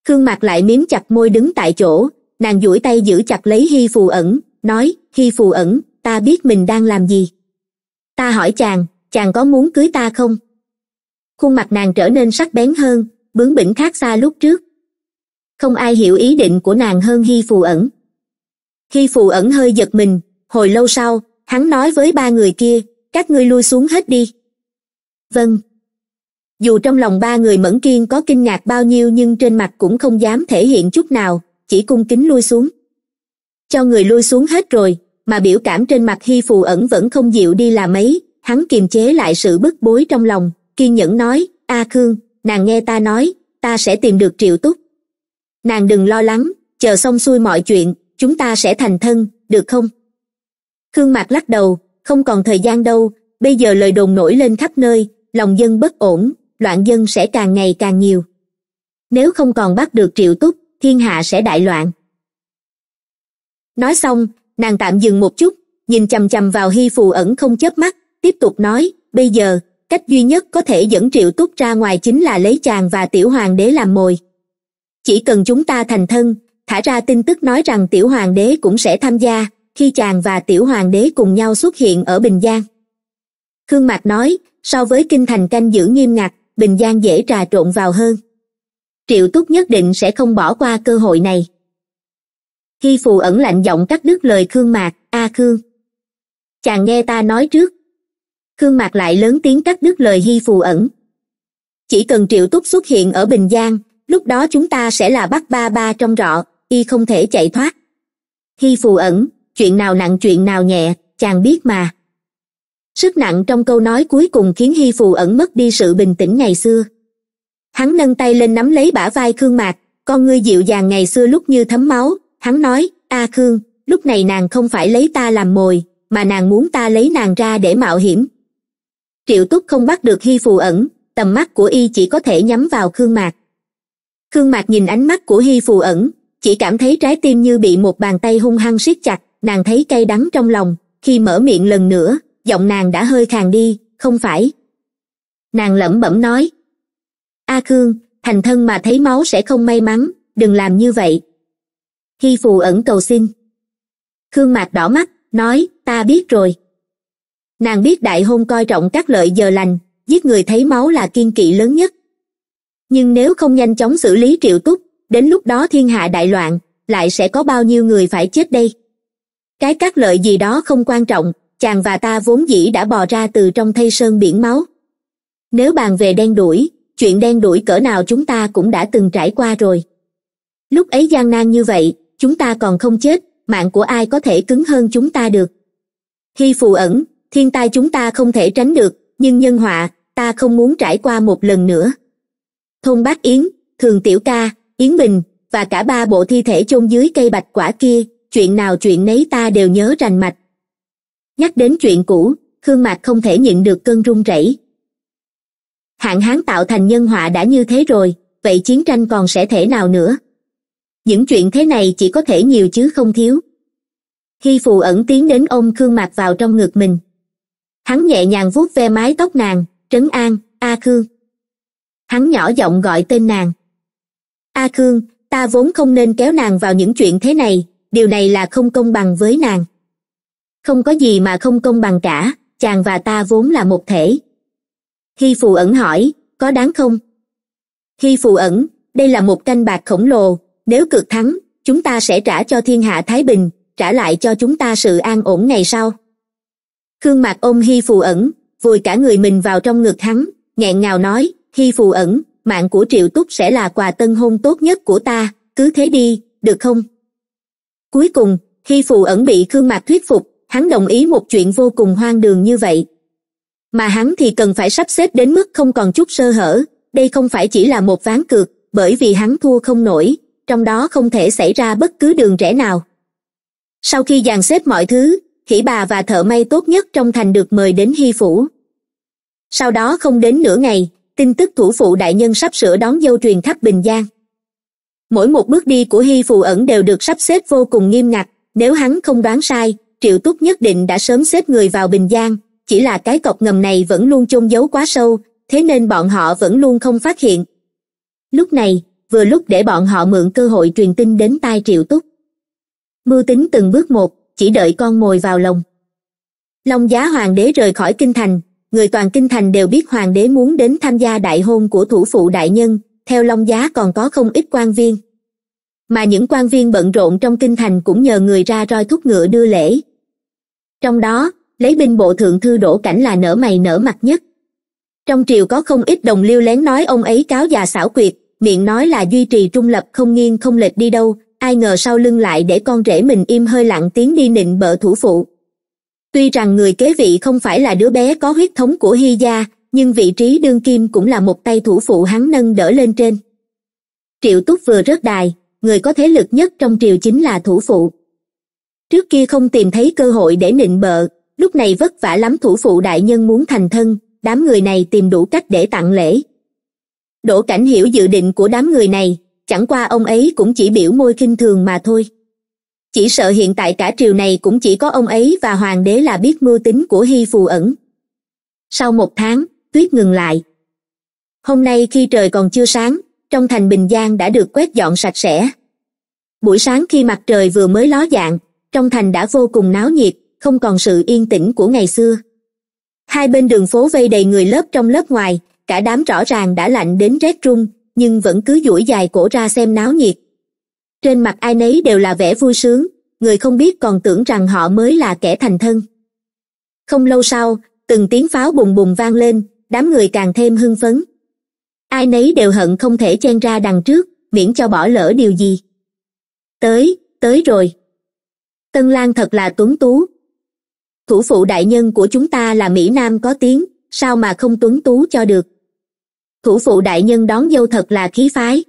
khương mạc lại miếm chặt môi đứng tại chỗ nàng duỗi tay giữ chặt lấy hy phù ẩn nói hy phù ẩn ta biết mình đang làm gì ta hỏi chàng chàng có muốn cưới ta không khuôn mặt nàng trở nên sắc bén hơn bướng bỉnh khác xa lúc trước không ai hiểu ý định của nàng hơn hy phù ẩn hy phù ẩn hơi giật mình hồi lâu sau hắn nói với ba người kia các ngươi lui xuống hết đi vâng dù trong lòng ba người mẫn kiên có kinh ngạc bao nhiêu nhưng trên mặt cũng không dám thể hiện chút nào chỉ cung kính lui xuống cho người lui xuống hết rồi mà biểu cảm trên mặt hy phù ẩn vẫn không dịu đi là mấy hắn kiềm chế lại sự bức bối trong lòng kiên nhẫn nói a khương nàng nghe ta nói ta sẽ tìm được triệu túc nàng đừng lo lắng chờ xong xuôi mọi chuyện chúng ta sẽ thành thân được không khương mạc lắc đầu không còn thời gian đâu bây giờ lời đồn nổi lên khắp nơi lòng dân bất ổn loạn dân sẽ càng ngày càng nhiều nếu không còn bắt được triệu túc thiên hạ sẽ đại loạn nói xong nàng tạm dừng một chút nhìn chằm chằm vào hy phù ẩn không chớp mắt tiếp tục nói bây giờ cách duy nhất có thể dẫn triệu túc ra ngoài chính là lấy chàng và tiểu hoàng đế làm mồi chỉ cần chúng ta thành thân thả ra tin tức nói rằng tiểu hoàng đế cũng sẽ tham gia khi chàng và tiểu hoàng đế cùng nhau xuất hiện ở bình giang khương mạc nói so với kinh thành canh giữ nghiêm ngặt bình giang dễ trà trộn vào hơn triệu túc nhất định sẽ không bỏ qua cơ hội này khi phù ẩn lạnh giọng cắt đứt lời khương mạc a khương chàng nghe ta nói trước khương mạc lại lớn tiếng cắt đứt lời hy phù ẩn chỉ cần triệu túc xuất hiện ở bình giang lúc đó chúng ta sẽ là bắt ba ba trong rọ y không thể chạy thoát hy phù ẩn chuyện nào nặng chuyện nào nhẹ chàng biết mà sức nặng trong câu nói cuối cùng khiến hy phù ẩn mất đi sự bình tĩnh ngày xưa hắn nâng tay lên nắm lấy bả vai khương mạc con ngươi dịu dàng ngày xưa lúc như thấm máu hắn nói a khương lúc này nàng không phải lấy ta làm mồi mà nàng muốn ta lấy nàng ra để mạo hiểm triệu túc không bắt được hy phù ẩn tầm mắt của y chỉ có thể nhắm vào khương mạc khương mạc nhìn ánh mắt của hy phù ẩn chỉ cảm thấy trái tim như bị một bàn tay hung hăng siết chặt nàng thấy cay đắng trong lòng khi mở miệng lần nữa giọng nàng đã hơi khàn đi không phải nàng lẩm bẩm nói a khương thành thân mà thấy máu sẽ không may mắn đừng làm như vậy hy phù ẩn cầu xin khương mạc đỏ mắt nói ta biết rồi nàng biết đại hôn coi trọng các lợi giờ lành giết người thấy máu là kiên kỵ lớn nhất nhưng nếu không nhanh chóng xử lý triệu túc đến lúc đó thiên hạ đại loạn lại sẽ có bao nhiêu người phải chết đây cái các lợi gì đó không quan trọng chàng và ta vốn dĩ đã bò ra từ trong thây sơn biển máu nếu bàn về đen đuổi chuyện đen đuổi cỡ nào chúng ta cũng đã từng trải qua rồi lúc ấy gian nan như vậy chúng ta còn không chết mạng của ai có thể cứng hơn chúng ta được khi phù ẩn thiên tai chúng ta không thể tránh được nhưng nhân họa ta không muốn trải qua một lần nữa thôn bác yến thường tiểu ca yến bình và cả ba bộ thi thể chôn dưới cây bạch quả kia chuyện nào chuyện nấy ta đều nhớ rành mạch nhắc đến chuyện cũ khương mạc không thể nhịn được cơn run rẩy hạn hán tạo thành nhân họa đã như thế rồi vậy chiến tranh còn sẽ thể nào nữa những chuyện thế này chỉ có thể nhiều chứ không thiếu khi phù ẩn tiến đến ôm khương mạc vào trong ngực mình hắn nhẹ nhàng vuốt ve mái tóc nàng trấn an a khương hắn nhỏ giọng gọi tên nàng a khương ta vốn không nên kéo nàng vào những chuyện thế này điều này là không công bằng với nàng không có gì mà không công bằng cả chàng và ta vốn là một thể khi phù ẩn hỏi có đáng không khi phù ẩn đây là một canh bạc khổng lồ nếu cực thắng chúng ta sẽ trả cho thiên hạ thái bình trả lại cho chúng ta sự an ổn ngày sau khương mặt ôm hy phù ẩn vùi cả người mình vào trong ngực hắn nghẹn ngào nói hy phù ẩn mạng của triệu túc sẽ là quà tân hôn tốt nhất của ta cứ thế đi được không cuối cùng hy phù ẩn bị khương mặt thuyết phục hắn đồng ý một chuyện vô cùng hoang đường như vậy mà hắn thì cần phải sắp xếp đến mức không còn chút sơ hở đây không phải chỉ là một ván cược bởi vì hắn thua không nổi trong đó không thể xảy ra bất cứ đường rẽ nào sau khi dàn xếp mọi thứ khỉ bà và thợ may tốt nhất trong thành được mời đến hy phủ sau đó không đến nửa ngày tin tức thủ phụ đại nhân sắp sửa đón dâu truyền khắp bình giang mỗi một bước đi của hy phù ẩn đều được sắp xếp vô cùng nghiêm ngặt nếu hắn không đoán sai triệu túc nhất định đã sớm xếp người vào bình giang chỉ là cái cọc ngầm này vẫn luôn chôn giấu quá sâu thế nên bọn họ vẫn luôn không phát hiện lúc này vừa lúc để bọn họ mượn cơ hội truyền tin đến tai triệu túc mưu tính từng bước một chỉ đợi con mồi vào lòng long giá hoàng đế rời khỏi kinh thành người toàn kinh thành đều biết hoàng đế muốn đến tham gia đại hôn của thủ phụ đại nhân theo long giá còn có không ít quan viên mà những quan viên bận rộn trong kinh thành cũng nhờ người ra roi thúc ngựa đưa lễ trong đó lấy binh bộ thượng thư đổ cảnh là nở mày nở mặt nhất trong triều có không ít đồng liêu lén nói ông ấy cáo già xảo quyệt miệng nói là duy trì trung lập không nghiêng không lệch đi đâu ai ngờ sau lưng lại để con rể mình im hơi lặng tiếng đi nịnh bợ thủ phụ tuy rằng người kế vị không phải là đứa bé có huyết thống của hy gia nhưng vị trí đương kim cũng là một tay thủ phụ hắn nâng đỡ lên trên triệu túc vừa rất đài người có thế lực nhất trong triều chính là thủ phụ trước kia không tìm thấy cơ hội để nịnh bợ lúc này vất vả lắm thủ phụ đại nhân muốn thành thân đám người này tìm đủ cách để tặng lễ đỗ cảnh hiểu dự định của đám người này chẳng qua ông ấy cũng chỉ biểu môi kinh thường mà thôi chỉ sợ hiện tại cả triều này cũng chỉ có ông ấy và hoàng đế là biết mưu tính của hi phù ẩn sau một tháng tuyết ngừng lại hôm nay khi trời còn chưa sáng trong thành bình giang đã được quét dọn sạch sẽ buổi sáng khi mặt trời vừa mới ló dạng trong thành đã vô cùng náo nhiệt không còn sự yên tĩnh của ngày xưa hai bên đường phố vây đầy người lớp trong lớp ngoài cả đám rõ ràng đã lạnh đến rét rung nhưng vẫn cứ duỗi dài cổ ra xem náo nhiệt trên mặt ai nấy đều là vẻ vui sướng người không biết còn tưởng rằng họ mới là kẻ thành thân không lâu sau từng tiếng pháo bùng bùng vang lên đám người càng thêm hưng phấn ai nấy đều hận không thể chen ra đằng trước miễn cho bỏ lỡ điều gì tới tới rồi tân lan thật là tuấn tú thủ phụ đại nhân của chúng ta là mỹ nam có tiếng sao mà không tuấn tú cho được thủ phụ đại nhân đón dâu thật là khí phái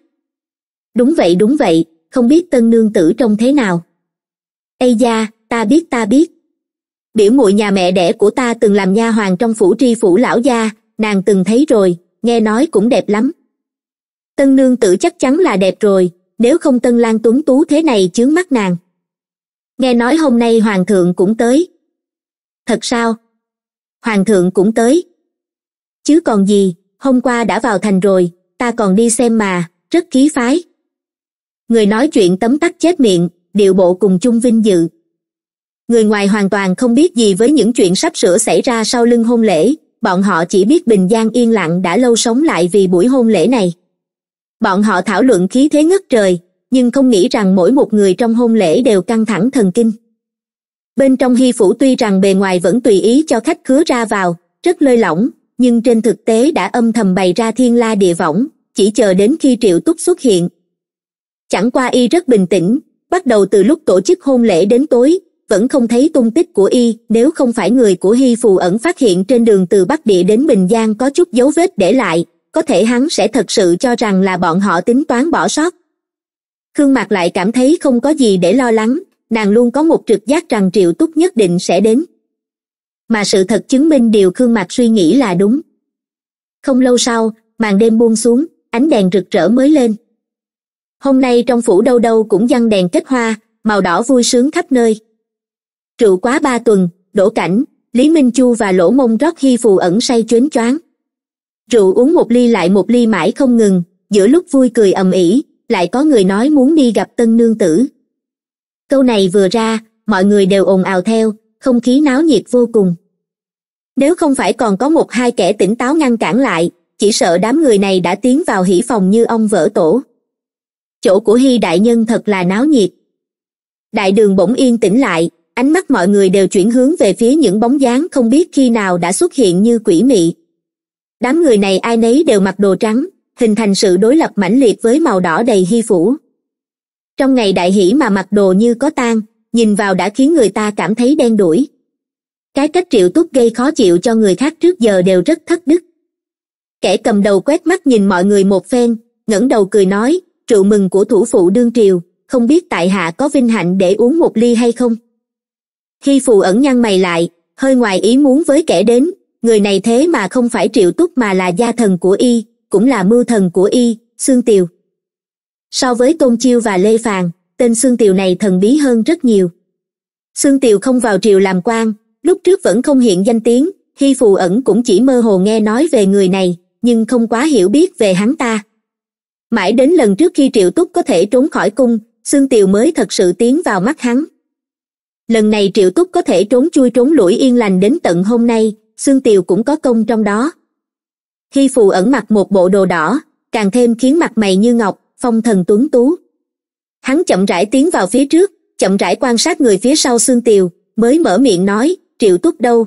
đúng vậy đúng vậy không biết tân nương tử trông thế nào ây da ta biết ta biết biểu muội nhà mẹ đẻ của ta từng làm nha hoàng trong phủ tri phủ lão gia nàng từng thấy rồi nghe nói cũng đẹp lắm tân nương tử chắc chắn là đẹp rồi nếu không tân lan tuấn tú thế này chướng mắt nàng nghe nói hôm nay hoàng thượng cũng tới thật sao hoàng thượng cũng tới chứ còn gì hôm qua đã vào thành rồi ta còn đi xem mà rất khí phái người nói chuyện tấm tắc chết miệng điệu bộ cùng chung vinh dự người ngoài hoàn toàn không biết gì với những chuyện sắp sửa xảy ra sau lưng hôn lễ bọn họ chỉ biết bình giang yên lặng đã lâu sống lại vì buổi hôn lễ này bọn họ thảo luận khí thế ngất trời nhưng không nghĩ rằng mỗi một người trong hôn lễ đều căng thẳng thần kinh bên trong hy phủ tuy rằng bề ngoài vẫn tùy ý cho khách khứa ra vào rất lơi lỏng nhưng trên thực tế đã âm thầm bày ra thiên la địa võng chỉ chờ đến khi triệu túc xuất hiện chẳng qua y rất bình tĩnh bắt đầu từ lúc tổ chức hôn lễ đến tối vẫn không thấy tung tích của y nếu không phải người của hy phù ẩn phát hiện trên đường từ bắc địa đến bình giang có chút dấu vết để lại có thể hắn sẽ thật sự cho rằng là bọn họ tính toán bỏ sót khương mạc lại cảm thấy không có gì để lo lắng nàng luôn có một trực giác rằng triệu túc nhất định sẽ đến mà sự thật chứng minh điều khương mặt suy nghĩ là đúng không lâu sau màn đêm buông xuống ánh đèn rực rỡ mới lên hôm nay trong phủ đâu đâu cũng dăng đèn kết hoa màu đỏ vui sướng khắp nơi rượu quá ba tuần đổ cảnh lý minh chu và lỗ mông rót hy phù ẩn say chuyến choáng rượu uống một ly lại một ly mãi không ngừng giữa lúc vui cười ầm ĩ lại có người nói muốn đi gặp tân nương tử câu này vừa ra mọi người đều ồn ào theo không khí náo nhiệt vô cùng nếu không phải còn có một hai kẻ tỉnh táo ngăn cản lại chỉ sợ đám người này đã tiến vào hỉ phòng như ông vỡ tổ chỗ của hy đại nhân thật là náo nhiệt đại đường bỗng yên tĩnh lại ánh mắt mọi người đều chuyển hướng về phía những bóng dáng không biết khi nào đã xuất hiện như quỷ mị đám người này ai nấy đều mặc đồ trắng hình thành sự đối lập mãnh liệt với màu đỏ đầy hy phủ trong ngày đại hỉ mà mặc đồ như có tang nhìn vào đã khiến người ta cảm thấy đen đủi cái cách triệu túc gây khó chịu cho người khác trước giờ đều rất thất đức kẻ cầm đầu quét mắt nhìn mọi người một phen ngẩng đầu cười nói rượu mừng của thủ phụ đương triều không biết tại hạ có vinh hạnh để uống một ly hay không khi phù ẩn nhăn mày lại hơi ngoài ý muốn với kẻ đến người này thế mà không phải triệu túc mà là gia thần của y cũng là mưu thần của y xương tiều so với tôn chiêu và lê phàn tên xương tiều này thần bí hơn rất nhiều xương tiều không vào triều làm quan lúc trước vẫn không hiện danh tiếng hy phù ẩn cũng chỉ mơ hồ nghe nói về người này nhưng không quá hiểu biết về hắn ta mãi đến lần trước khi triệu túc có thể trốn khỏi cung xương tiều mới thật sự tiến vào mắt hắn lần này triệu túc có thể trốn chui trốn lủi yên lành đến tận hôm nay xương tiều cũng có công trong đó hy phù ẩn mặc một bộ đồ đỏ càng thêm khiến mặt mày như ngọc phong thần tuấn tú hắn chậm rãi tiến vào phía trước chậm rãi quan sát người phía sau xương tiều mới mở miệng nói triệu túc đâu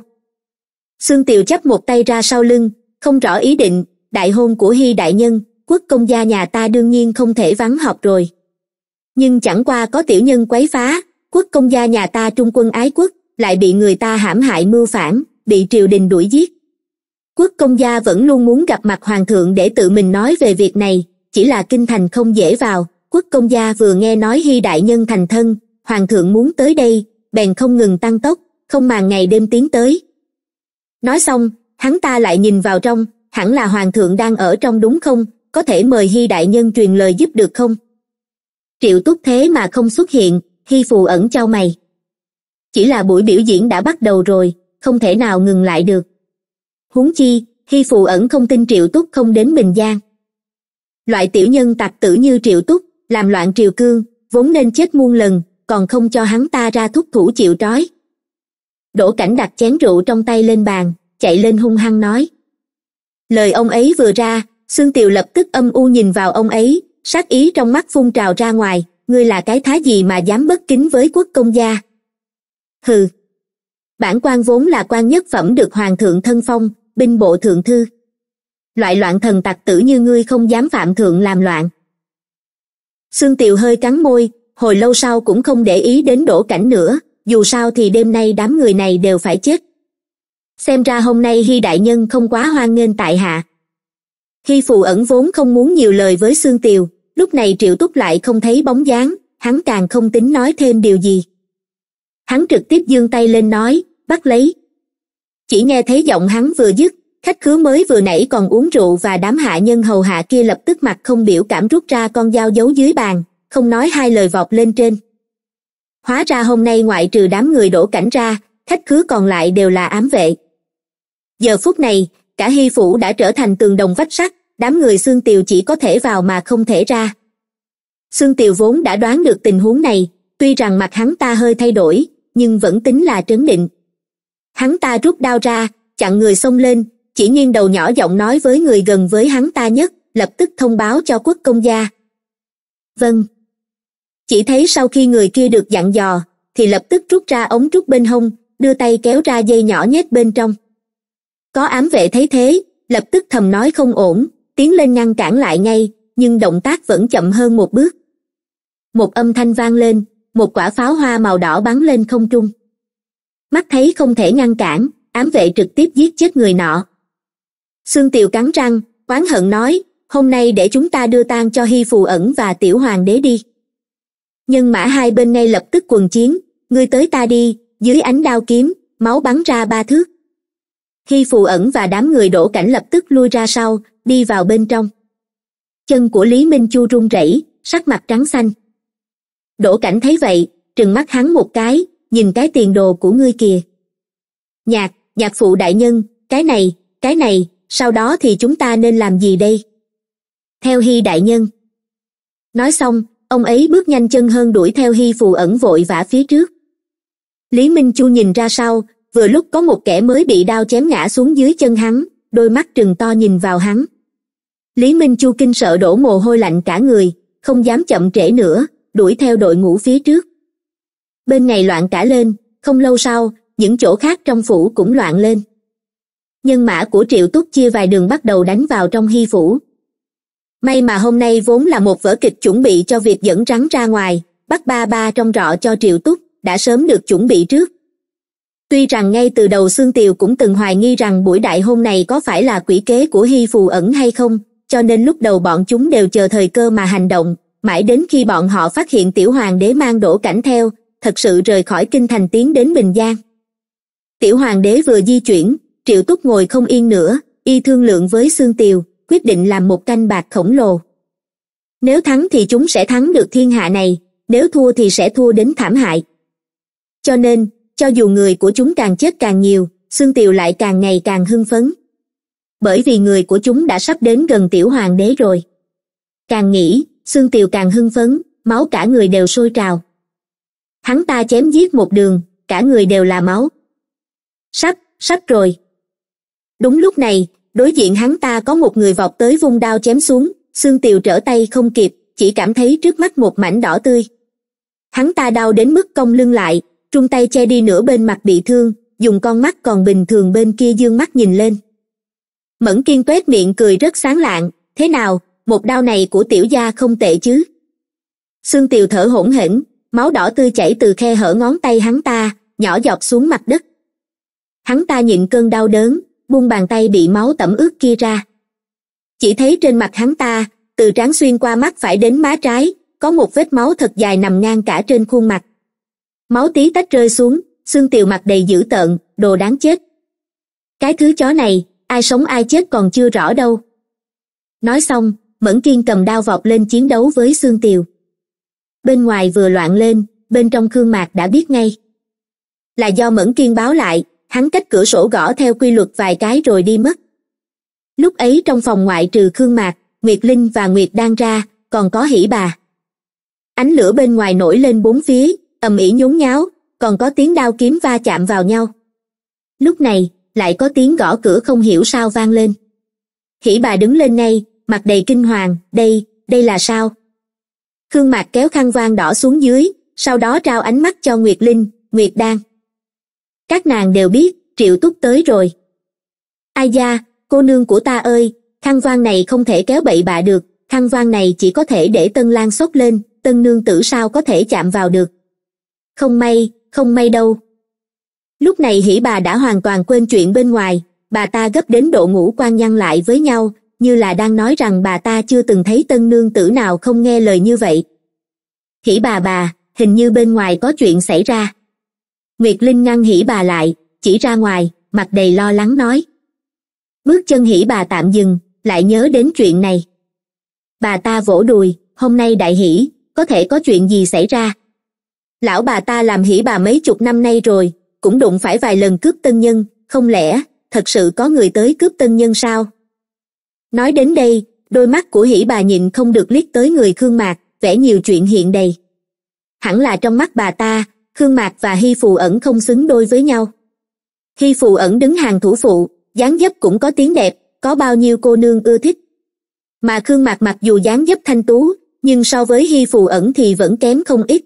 xương tiều chắp một tay ra sau lưng không rõ ý định đại hôn của hy đại nhân quốc công gia nhà ta đương nhiên không thể vắng học rồi nhưng chẳng qua có tiểu nhân quấy phá quốc công gia nhà ta trung quân ái quốc lại bị người ta hãm hại mưu phản bị triều đình đuổi giết quốc công gia vẫn luôn muốn gặp mặt hoàng thượng để tự mình nói về việc này chỉ là kinh thành không dễ vào quốc công gia vừa nghe nói hy đại nhân thành thân hoàng thượng muốn tới đây bèn không ngừng tăng tốc không màng ngày đêm tiến tới nói xong hắn ta lại nhìn vào trong hẳn là hoàng thượng đang ở trong đúng không có thể mời hy đại nhân truyền lời giúp được không triệu túc thế mà không xuất hiện hy phù ẩn cho mày chỉ là buổi biểu diễn đã bắt đầu rồi không thể nào ngừng lại được huống chi hy phù ẩn không tin triệu túc không đến bình giang loại tiểu nhân tặc tử như triệu túc làm loạn triều cương vốn nên chết muôn lần còn không cho hắn ta ra thúc thủ chịu trói đỗ cảnh đặt chén rượu trong tay lên bàn chạy lên hung hăng nói lời ông ấy vừa ra xương tiều lập tức âm u nhìn vào ông ấy sát ý trong mắt phun trào ra ngoài ngươi là cái thá gì mà dám bất kính với quốc công gia hừ bản quan vốn là quan nhất phẩm được hoàng thượng thân phong binh bộ thượng thư loại loạn thần tặc tử như ngươi không dám phạm thượng làm loạn sương tiều hơi cắn môi hồi lâu sau cũng không để ý đến đổ cảnh nữa dù sao thì đêm nay đám người này đều phải chết xem ra hôm nay hy đại nhân không quá hoan nghênh tại hạ hy phù ẩn vốn không muốn nhiều lời với sương tiều lúc này triệu túc lại không thấy bóng dáng hắn càng không tính nói thêm điều gì hắn trực tiếp giương tay lên nói bắt lấy chỉ nghe thấy giọng hắn vừa dứt khách khứa mới vừa nãy còn uống rượu và đám hạ nhân hầu hạ kia lập tức mặt không biểu cảm rút ra con dao giấu dưới bàn không nói hai lời vọt lên trên hóa ra hôm nay ngoại trừ đám người đổ cảnh ra khách khứa còn lại đều là ám vệ giờ phút này cả hy phủ đã trở thành tường đồng vách sắt đám người xương tiều chỉ có thể vào mà không thể ra xương tiều vốn đã đoán được tình huống này tuy rằng mặt hắn ta hơi thay đổi nhưng vẫn tính là trấn định hắn ta rút đao ra chặn người xông lên chỉ nghiêng đầu nhỏ giọng nói với người gần với hắn ta nhất lập tức thông báo cho quốc công gia vâng chỉ thấy sau khi người kia được dặn dò thì lập tức rút ra ống trúc bên hông đưa tay kéo ra dây nhỏ nhét bên trong có ám vệ thấy thế lập tức thầm nói không ổn tiến lên ngăn cản lại ngay nhưng động tác vẫn chậm hơn một bước một âm thanh vang lên một quả pháo hoa màu đỏ bắn lên không trung mắt thấy không thể ngăn cản ám vệ trực tiếp giết chết người nọ xương tiều cắn răng oán hận nói hôm nay để chúng ta đưa tang cho hy phù ẩn và tiểu hoàng đế đi nhân mã hai bên ngay lập tức quần chiến ngươi tới ta đi dưới ánh đao kiếm máu bắn ra ba thước hy phù ẩn và đám người đổ cảnh lập tức lui ra sau đi vào bên trong chân của lý minh chu run rẩy sắc mặt trắng xanh đổ cảnh thấy vậy trừng mắt hắn một cái nhìn cái tiền đồ của ngươi kìa nhạc nhạc phụ đại nhân cái này cái này sau đó thì chúng ta nên làm gì đây theo hy đại nhân nói xong ông ấy bước nhanh chân hơn đuổi theo hy phù ẩn vội vã phía trước lý minh chu nhìn ra sau vừa lúc có một kẻ mới bị đao chém ngã xuống dưới chân hắn đôi mắt trừng to nhìn vào hắn lý minh chu kinh sợ đổ mồ hôi lạnh cả người không dám chậm trễ nữa đuổi theo đội ngũ phía trước bên này loạn cả lên không lâu sau những chỗ khác trong phủ cũng loạn lên nhân mã của triệu túc chia vài đường bắt đầu đánh vào trong hy phủ may mà hôm nay vốn là một vở kịch chuẩn bị cho việc dẫn rắn ra ngoài bắt ba ba trong rọ cho triệu túc đã sớm được chuẩn bị trước tuy rằng ngay từ đầu xương tiều cũng từng hoài nghi rằng buổi đại hôn này có phải là quỷ kế của hy phù ẩn hay không cho nên lúc đầu bọn chúng đều chờ thời cơ mà hành động mãi đến khi bọn họ phát hiện tiểu hoàng đế mang đổ cảnh theo thật sự rời khỏi kinh thành tiến đến bình giang tiểu hoàng đế vừa di chuyển triệu túc ngồi không yên nữa y thương lượng với xương tiều quyết định làm một canh bạc khổng lồ nếu thắng thì chúng sẽ thắng được thiên hạ này nếu thua thì sẽ thua đến thảm hại cho nên cho dù người của chúng càng chết càng nhiều xương tiều lại càng ngày càng hưng phấn bởi vì người của chúng đã sắp đến gần tiểu hoàng đế rồi càng nghĩ xương tiều càng hưng phấn máu cả người đều sôi trào hắn ta chém giết một đường cả người đều là máu sắp sắp rồi đúng lúc này đối diện hắn ta có một người vọt tới vung đao chém xuống xương tiều trở tay không kịp chỉ cảm thấy trước mắt một mảnh đỏ tươi hắn ta đau đến mức cong lưng lại trung tay che đi nửa bên mặt bị thương dùng con mắt còn bình thường bên kia d ư ơ n g mắt nhìn lên mẫn kiên tuét miệng cười rất sáng lạng thế nào một đau này của tiểu gia không tệ chứ xương tiều thở hổn hển máu đỏ tươi chảy từ khe hở ngón tay hắn ta nhỏ giọt xuống mặt đất hắn ta nhịn cơn đau đớn buông bàn tay bị máu tẩm ướt kia ra chỉ thấy trên mặt hắn ta từ trán xuyên qua mắt phải đến má trái có một vết máu thật dài nằm ngang cả trên khuôn mặt máu tí tách rơi xuống xương tiều mặt đầy dữ tợn đồ đáng chết cái thứ chó này ai sống ai chết còn chưa rõ đâu nói xong mẫn kiên cầm đao vọt lên chiến đấu với xương tiều bên ngoài vừa loạn lên bên trong khương mạc đã biết ngay là do mẫn kiên báo lại hắn cách cửa sổ gõ theo quy luật vài cái rồi đi mất lúc ấy trong phòng ngoại trừ khương mạc nguyệt linh và nguyệt đang ra còn có hỉ bà ánh lửa bên ngoài nổi lên bốn phía ầm ĩ nhốn nháo còn có tiếng đao kiếm va chạm vào nhau lúc này lại có tiếng gõ cửa không hiểu sao vang lên hỉ bà đứng lên ngay mặt đầy kinh hoàng đây đây là sao khương mạc kéo khăn vang đỏ xuống dưới sau đó trao ánh mắt cho nguyệt linh nguyệt đan các nàng đều biết triệu túc tới rồi ai da cô nương của ta ơi khăn quan này không thể kéo bậy bạ được khăn quan này chỉ có thể để tân lan xốc lên tân nương tử sao có thể chạm vào được không may không may đâu lúc này hỉ bà đã hoàn toàn quên chuyện bên ngoài bà ta gấp đến độ ngủ quan nhăn lại với nhau như là đang nói rằng bà ta chưa từng thấy tân nương tử nào không nghe lời như vậy hỉ bà bà hình như bên ngoài có chuyện xảy ra nguyệt linh ngăn hỉ bà lại chỉ ra ngoài mặt đầy lo lắng nói bước chân hỉ bà tạm dừng lại nhớ đến chuyện này bà ta vỗ đùi hôm nay đại hỉ có thể có chuyện gì xảy ra lão bà ta làm hỉ bà mấy chục năm nay rồi cũng đụng phải vài lần cướp tân nhân không lẽ thật sự có người tới cướp tân nhân sao nói đến đây đôi mắt của hỉ bà nhìn không được liếc tới người khương mạc vẽ nhiều chuyện hiện đầy hẳn là trong mắt bà ta khương mạc và hy phù ẩn không xứng đôi với nhau hy phù ẩn đứng hàng thủ phụ dáng dấp cũng có tiếng đẹp có bao nhiêu cô nương ưa thích mà khương mạc mặc dù dáng dấp thanh tú nhưng so với hy phù ẩn thì vẫn kém không ít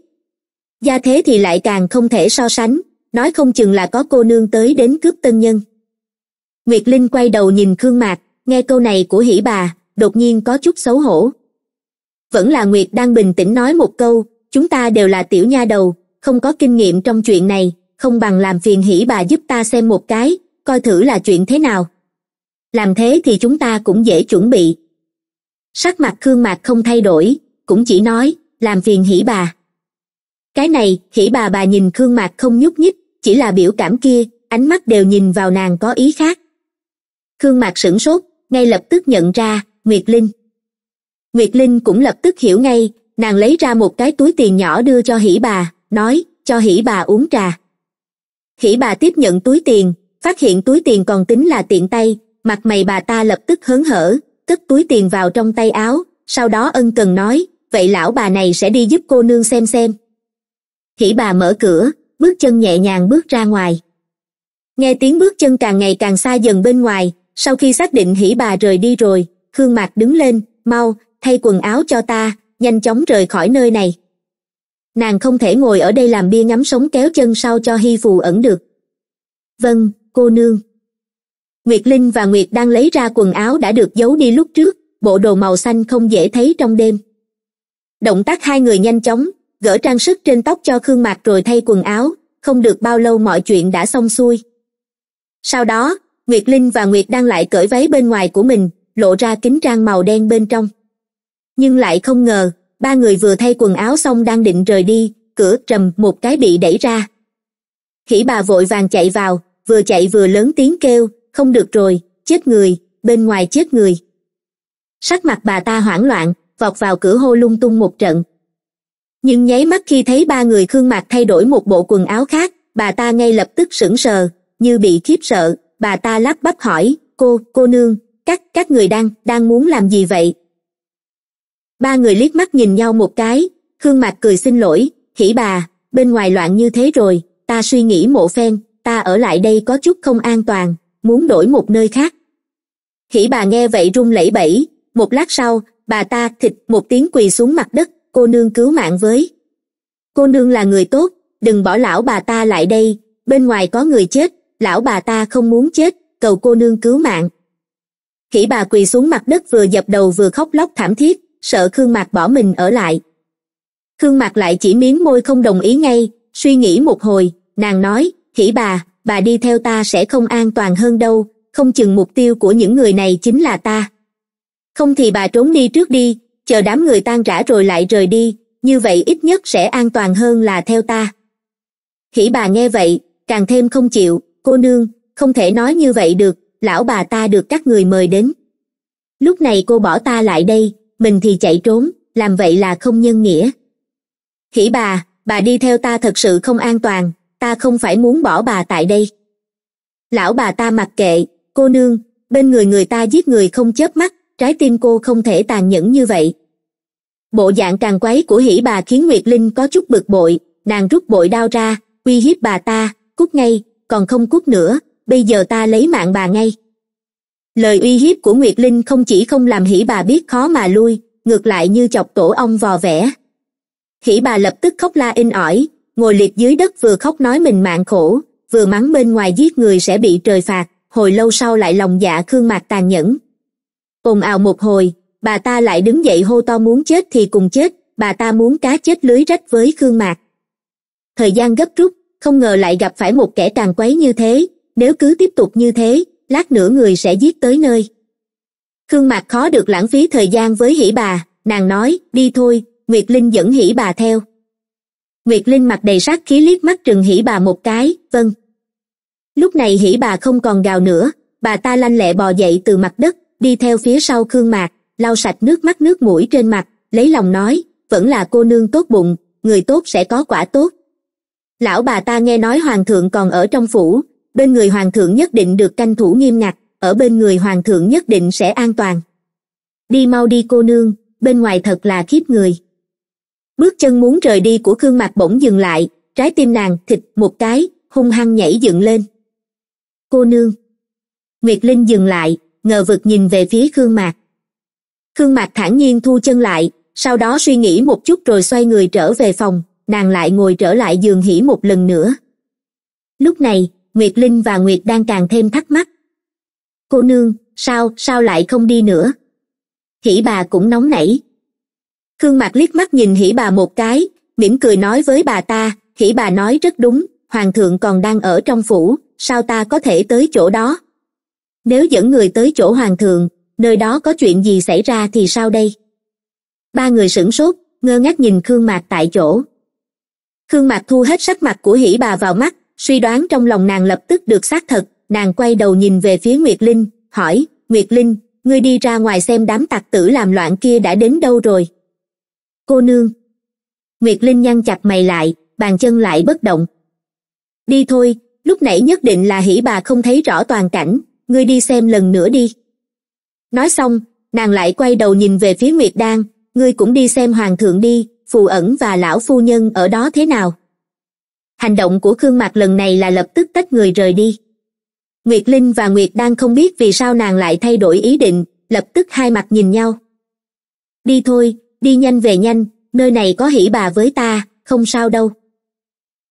gia thế thì lại càng không thể so sánh nói không chừng là có cô nương tới đến cướp tân nhân nguyệt linh quay đầu nhìn khương mạc nghe câu này của hỷ bà đột nhiên có chút xấu hổ vẫn là nguyệt đang bình tĩnh nói một câu chúng ta đều là tiểu nha đầu không có kinh nghiệm trong chuyện này không bằng làm phiền hỉ bà giúp ta xem một cái coi thử là chuyện thế nào làm thế thì chúng ta cũng dễ chuẩn bị sắc mặt khương mạc không thay đổi cũng chỉ nói làm phiền hỉ bà cái này hỉ bà bà nhìn khương mạc không nhúc nhích chỉ là biểu cảm kia ánh mắt đều nhìn vào nàng có ý khác khương mạc sửng sốt ngay lập tức nhận ra nguyệt linh nguyệt linh cũng lập tức hiểu ngay nàng lấy ra một cái túi tiền nhỏ đưa cho hỉ bà nói cho hỉ bà uống trà hỉ bà tiếp nhận túi tiền phát hiện túi tiền còn tính là tiện tay mặt mày bà ta lập tức hớn hở cất túi tiền vào trong tay áo sau đó ân cần nói vậy lão bà này sẽ đi giúp cô nương xem xem hỉ bà mở cửa bước chân nhẹ nhàng bước ra ngoài nghe tiếng bước chân càng ngày càng xa dần bên ngoài sau khi xác định hỉ bà rời đi rồi khương mạc đứng lên mau thay quần áo cho ta nhanh chóng rời khỏi nơi này nàng không thể ngồi ở đây làm bia ngắm sống kéo chân sau cho hy phù ẩn được vâng cô nương nguyệt linh và nguyệt đang lấy ra quần áo đã được giấu đi lúc trước bộ đồ màu xanh không dễ thấy trong đêm động tác hai người nhanh chóng gỡ trang sức trên tóc cho khương mạc rồi thay quần áo không được bao lâu mọi chuyện đã xong xuôi sau đó nguyệt linh và nguyệt đang lại cởi váy bên ngoài của mình lộ ra kính trang màu đen bên trong nhưng lại không ngờ ba người vừa thay quần áo xong đang định rời đi cửa trầm một cái bị đẩy ra khỉ bà vội vàng chạy vào vừa chạy vừa lớn tiếng kêu không được rồi chết người bên ngoài chết người sắc mặt bà ta hoảng loạn vọt vào cửa hô lung tung một trận nhưng nháy mắt khi thấy ba người khương mặt thay đổi một bộ quần áo khác bà ta ngay lập tức sững sờ như bị khiếp sợ bà ta lắp bắp hỏi cô cô nương các các người đang đang muốn làm gì vậy ba người liếc mắt nhìn nhau một cái khương mạc cười xin lỗi hỉ bà bên ngoài loạn như thế rồi ta suy nghĩ mộ phen ta ở lại đây có chút không an toàn muốn đổi một nơi khác hỉ bà nghe vậy run lẩy bẩy một lát sau bà ta thịt một tiếng quỳ xuống mặt đất cô nương cứu mạng với cô nương là người tốt đừng bỏ lão bà ta lại đây bên ngoài có người chết lão bà ta không muốn chết cầu cô nương cứu mạng khỉ bà quỳ xuống mặt đất vừa dập đầu vừa khóc lóc thảm thiết sợ khương mạc bỏ mình ở lại khương mạc lại chỉ miếng môi không đồng ý ngay suy nghĩ một hồi nàng nói khỉ bà bà đi theo ta sẽ không an toàn hơn đâu không chừng mục tiêu của những người này chính là ta không thì bà trốn đi trước đi chờ đám người tan rã rồi lại rời đi như vậy ít nhất sẽ an toàn hơn là theo ta khỉ bà nghe vậy càng thêm không chịu cô nương không thể nói như vậy được lão bà ta được các người mời đến lúc này cô bỏ ta lại đây mình thì chạy trốn làm vậy là không nhân nghĩa hỉ bà bà đi theo ta thật sự không an toàn ta không phải muốn bỏ bà tại đây lão bà ta mặc kệ cô nương bên người người ta giết người không chớp mắt trái tim cô không thể tàn nhẫn như vậy bộ dạng càng quấy của hỉ bà khiến nguyệt linh có chút bực bội nàng rút bội đao ra uy hiếp bà ta cút ngay còn không cút nữa bây giờ ta lấy mạng bà ngay lời uy hiếp của nguyệt linh không chỉ không làm hỉ bà biết khó mà lui ngược lại như chọc tổ ong vò vẽ hỉ bà lập tức khóc la in ỏi ngồi liệt dưới đất vừa khóc nói mình mạng khổ vừa mắng bên ngoài giết người sẽ bị trời phạt hồi lâu sau lại lòng dạ khương mạc tàn nhẫn ồn ào một hồi bà ta lại đứng dậy hô to muốn chết thì cùng chết bà ta muốn cá chết lưới rách với khương mạc thời gian gấp rút không ngờ lại gặp phải một kẻ tàn quấy như thế nếu cứ tiếp tục như thế lát nữa người sẽ giết tới nơi khương mạc khó được lãng phí thời gian với hỉ bà nàng nói đi thôi nguyệt linh dẫn hỉ bà theo nguyệt linh mặt đầy sát khí liếc mắt trừng hỉ bà một cái vâng lúc này hỉ bà không còn gào nữa bà ta lanh lẹ bò dậy từ mặt đất đi theo phía sau khương mạc lau sạch nước mắt nước mũi trên mặt lấy lòng nói vẫn là cô nương tốt bụng người tốt sẽ có quả tốt lão bà ta nghe nói hoàng thượng còn ở trong phủ bên người hoàng thượng nhất định được canh thủ nghiêm ngặt ở bên người hoàng thượng nhất định sẽ an toàn đi mau đi cô nương bên ngoài thật là khiếp người bước chân muốn rời đi của khương mặt bỗng dừng lại trái tim nàng thịt một cái hung hăng nhảy dựng lên cô nương nguyệt linh dừng lại ngờ vực nhìn về phía khương mạc khương mạc thản nhiên thu chân lại sau đó suy nghĩ một chút rồi xoay người trở về phòng nàng lại ngồi trở lại giường hỉ một lần nữa lúc này nguyệt linh và nguyệt đang càng thêm thắc mắc cô nương sao sao lại không đi nữa hỉ bà cũng nóng nảy khương mặt liếc mắt nhìn hỉ bà một cái mỉm cười nói với bà ta hỉ bà nói rất đúng hoàng thượng còn đang ở trong phủ sao ta có thể tới chỗ đó nếu dẫn người tới chỗ hoàng thượng nơi đó có chuyện gì xảy ra thì sao đây ba người sửng sốt ngơ ngác nhìn khương mạc tại chỗ khương mạc thu hết sắc mặt của hỉ bà vào mắt suy đoán trong lòng nàng lập tức được xác thật nàng quay đầu nhìn về phía nguyệt linh hỏi nguyệt linh ngươi đi ra ngoài xem đám tặc tử làm loạn kia đã đến đâu rồi cô nương nguyệt linh nhăn chặt mày lại bàn chân lại bất động đi thôi lúc nãy nhất định là hỉ bà không thấy rõ toàn cảnh ngươi đi xem lần nữa đi nói xong nàng lại quay đầu nhìn về phía nguyệt đan ngươi cũng đi xem hoàng thượng đi phù ẩn và lão phu nhân ở đó thế nào hành động của khương mạc lần này là lập tức tách người rời đi nguyệt linh và nguyệt đang không biết vì sao nàng lại thay đổi ý định lập tức hai mặt nhìn nhau đi thôi đi nhanh về nhanh nơi này có hỉ bà với ta không sao đâu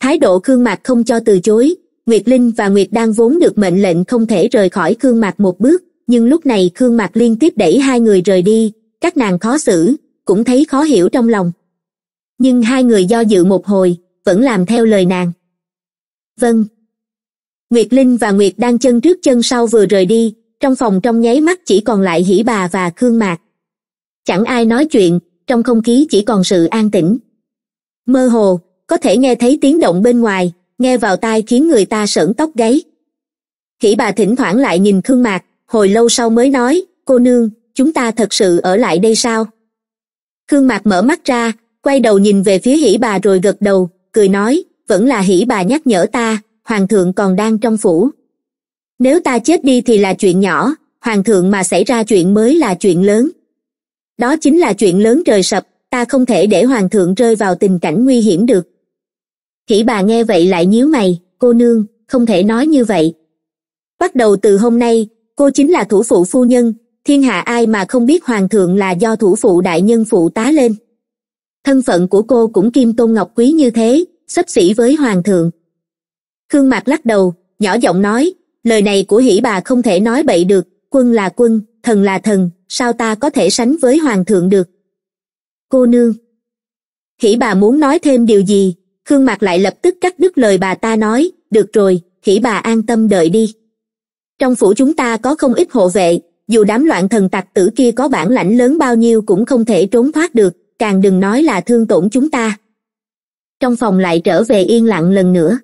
thái độ khương mạc không cho từ chối nguyệt linh và nguyệt đang vốn được mệnh lệnh không thể rời khỏi khương mạc một bước nhưng lúc này khương mạc liên tiếp đẩy hai người rời đi các nàng khó xử cũng thấy khó hiểu trong lòng nhưng hai người do dự một hồi vẫn làm theo lời nàng vâng nguyệt linh và nguyệt đang chân trước chân sau vừa rời đi trong phòng trong nháy mắt chỉ còn lại hỉ bà và khương mạc chẳng ai nói chuyện trong không khí chỉ còn sự an tĩnh mơ hồ có thể nghe thấy tiếng động bên ngoài nghe vào tai khiến người ta sởn tóc gáy hỉ bà thỉnh thoảng lại nhìn khương mạc hồi lâu sau mới nói cô nương chúng ta thật sự ở lại đây sao khương mạc mở mắt ra quay đầu nhìn về phía hỉ bà rồi gật đầu cười nói vẫn là hỉ bà nhắc nhở ta hoàng thượng còn đang trong phủ nếu ta chết đi thì là chuyện nhỏ hoàng thượng mà xảy ra chuyện mới là chuyện lớn đó chính là chuyện lớn trời sập ta không thể để hoàng thượng rơi vào tình cảnh nguy hiểm được hỉ bà nghe vậy lại nhíu mày cô nương không thể nói như vậy bắt đầu từ hôm nay cô chính là thủ phụ phu nhân thiên hạ ai mà không biết hoàng thượng là do thủ phụ đại nhân phụ tá lên thân phận của cô cũng kim tôn ngọc quý như thế xấp xỉ với hoàng thượng khương mạc lắc đầu nhỏ giọng nói lời này của hỷ bà không thể nói bậy được quân là quân thần là thần sao ta có thể sánh với hoàng thượng được cô nương hỷ bà muốn nói thêm điều gì khương mạc lại lập tức cắt đứt lời bà ta nói được rồi hỷ bà an tâm đợi đi trong phủ chúng ta có không ít hộ vệ dù đám loạn thần tặc tử kia có bản lãnh lớn bao nhiêu cũng không thể trốn thoát được càng đừng nói là thương tổn chúng ta trong phòng lại trở về yên lặng lần nữa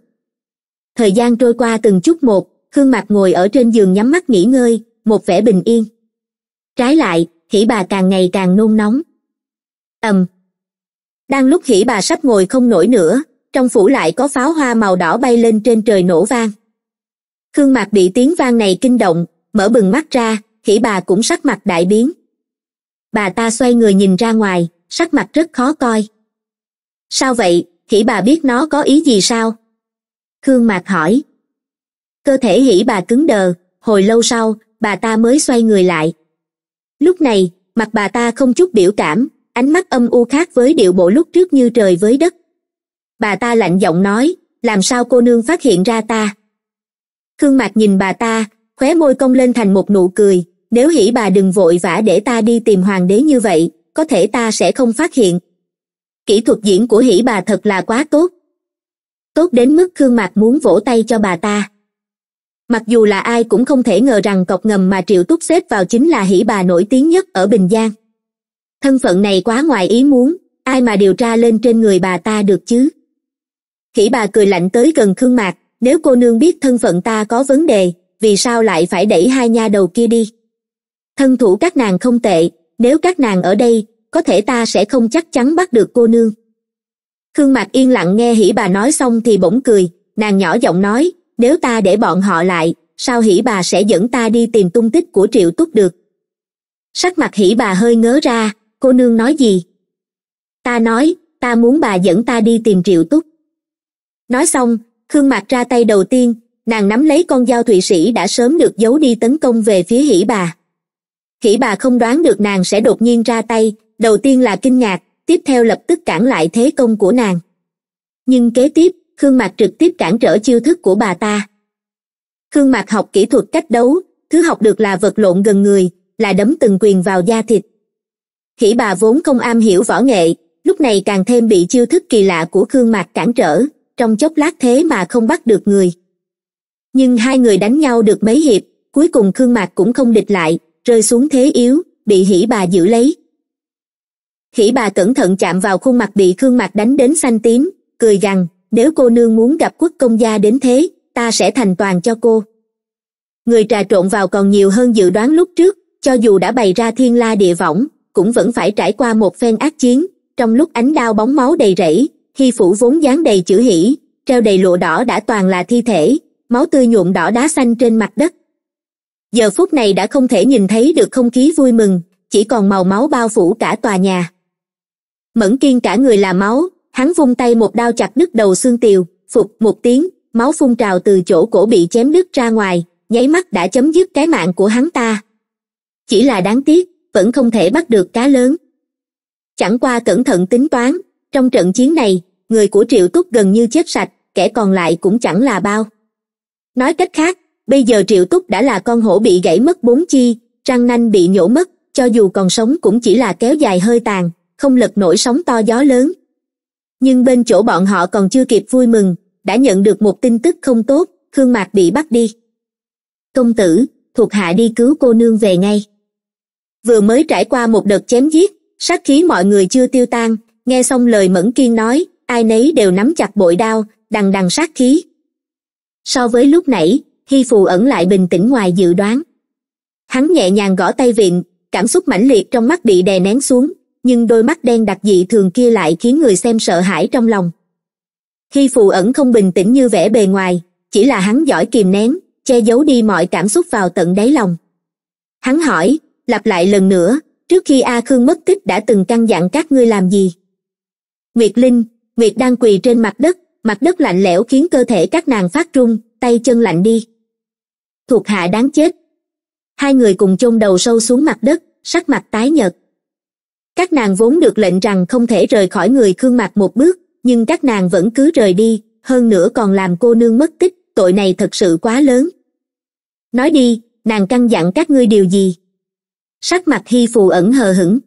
thời gian trôi qua từng chút một khương mặt ngồi ở trên giường nhắm mắt nghỉ ngơi một vẻ bình yên trái lại hỉ bà càng ngày càng nôn nóng ầm um. đang lúc hỉ bà sắp ngồi không nổi nữa trong phủ lại có pháo hoa màu đỏ bay lên trên trời nổ vang khương mặt bị tiếng vang này kinh động mở bừng mắt ra hỉ bà cũng sắc mặt đại biến bà ta xoay người nhìn ra ngoài sắc mặt rất khó coi sao vậy hỉ bà biết nó có ý gì sao khương mạc hỏi cơ thể hỉ bà cứng đờ hồi lâu sau bà ta mới xoay người lại lúc này mặt bà ta không chút biểu cảm ánh mắt âm u khác với điệu bộ lúc trước như trời với đất bà ta lạnh giọng nói làm sao cô nương phát hiện ra ta khương mạc nhìn bà ta khóe môi cong lên thành một nụ cười nếu hỉ bà đừng vội vã để ta đi tìm hoàng đế như vậy có thể ta sẽ không phát hiện kỹ thuật diễn của hỷ bà thật là quá tốt tốt đến mức khương mạc muốn vỗ tay cho bà ta mặc dù là ai cũng không thể ngờ rằng cọc ngầm mà triệu túc xếp vào chính là hỷ bà nổi tiếng nhất ở bình giang thân phận này quá ngoài ý muốn ai mà điều tra lên trên người bà ta được chứ hỷ bà cười lạnh tới gần khương mạc nếu cô nương biết thân phận ta có vấn đề vì sao lại phải đẩy hai nha đầu kia đi thân thủ các nàng không tệ nếu các nàng ở đây có thể ta sẽ không chắc chắn bắt được cô nương khương mạc yên lặng nghe hỉ bà nói xong thì bỗng cười nàng nhỏ giọng nói nếu ta để bọn họ lại sao hỉ bà sẽ dẫn ta đi tìm tung tích của triệu túc được sắc mặt hỉ bà hơi ngớ ra cô nương nói gì ta nói ta muốn bà dẫn ta đi tìm triệu túc nói xong khương mạc ra tay đầu tiên nàng nắm lấy con dao thụy sĩ đã sớm được giấu đi tấn công về phía hỉ bà khỉ bà không đoán được nàng sẽ đột nhiên ra tay đầu tiên là kinh ngạc tiếp theo lập tức cản lại thế công của nàng nhưng kế tiếp khương mạc trực tiếp cản trở chiêu thức của bà ta khương mạc học kỹ thuật cách đấu thứ học được là vật lộn gần người là đấm từng quyền vào da thịt khỉ bà vốn không am hiểu võ nghệ lúc này càng thêm bị chiêu thức kỳ lạ của khương mạc cản trở trong chốc lát thế mà không bắt được người nhưng hai người đánh nhau được mấy hiệp cuối cùng khương mạc cũng không địch lại rơi xuống thế yếu bị hỉ bà giữ lấy hỉ bà cẩn thận chạm vào khuôn mặt bị khương mặt đánh đến xanh tím cười rằng nếu cô nương muốn gặp quốc công gia đến thế ta sẽ thành toàn cho cô người trà trộn vào còn nhiều hơn dự đoán lúc trước cho dù đã bày ra thiên la địa võng cũng vẫn phải trải qua một phen ác chiến trong lúc ánh đao bóng máu đầy rẫy hy phủ vốn dán đầy chữ hỉ treo đầy lụa đỏ đã toàn là thi thể máu tươi nhuộm đỏ đá xanh trên mặt đất giờ phút này đã không thể nhìn thấy được không khí vui mừng chỉ còn màu máu bao phủ cả tòa nhà mẫn kiên cả người là máu hắn vung tay một đao chặt đứt đầu xương tiều phục một tiếng máu phun trào từ chỗ cổ bị chém đứt ra ngoài nháy mắt đã chấm dứt cái mạng của hắn ta chỉ là đáng tiếc vẫn không thể bắt được cá lớn chẳng qua cẩn thận tính toán trong trận chiến này người của triệu túc gần như chết sạch kẻ còn lại cũng chẳng là bao nói cách khác bây giờ triệu túc đã là con hổ bị gãy mất bốn chi răng nanh bị nhổ mất cho dù còn sống cũng chỉ là kéo dài hơi tàn không lật nổi sóng to gió lớn nhưng bên chỗ bọn họ còn chưa kịp vui mừng đã nhận được một tin tức không tốt khương mạc bị bắt đi công tử thuộc hạ đi cứu cô nương về ngay vừa mới trải qua một đợt chém giết sát khí mọi người chưa tiêu tan nghe xong lời mẫn kiên nói ai nấy đều nắm chặt bội đao đằng đằng sát khí so với lúc nãy hy phù ẩn lại bình tĩnh ngoài dự đoán hắn nhẹ nhàng gõ tay vịn cảm xúc mãnh liệt trong mắt bị đè nén xuống nhưng đôi mắt đen đặc dị thường kia lại khiến người xem sợ hãi trong lòng khi phù ẩn không bình tĩnh như vẻ bề ngoài chỉ là hắn giỏi kìm nén che giấu đi mọi cảm xúc vào tận đáy lòng hắn hỏi lặp lại lần nữa trước khi a khương mất tích đã từng căn dặn các ngươi làm gì nguyệt linh nguyệt đang quỳ trên mặt đất mặt đất lạnh lẽo khiến cơ thể các nàng phát run tay chân lạnh đi thuộc hạ đáng chết hai người cùng chôn đầu sâu xuống mặt đất sắc mặt tái nhợt các nàng vốn được lệnh rằng không thể rời khỏi người khương mặt một bước nhưng các nàng vẫn cứ rời đi hơn nữa còn làm cô nương mất tích tội này thật sự quá lớn nói đi nàng căn dặn các ngươi điều gì sắc mặt hy phù ẩn hờ hững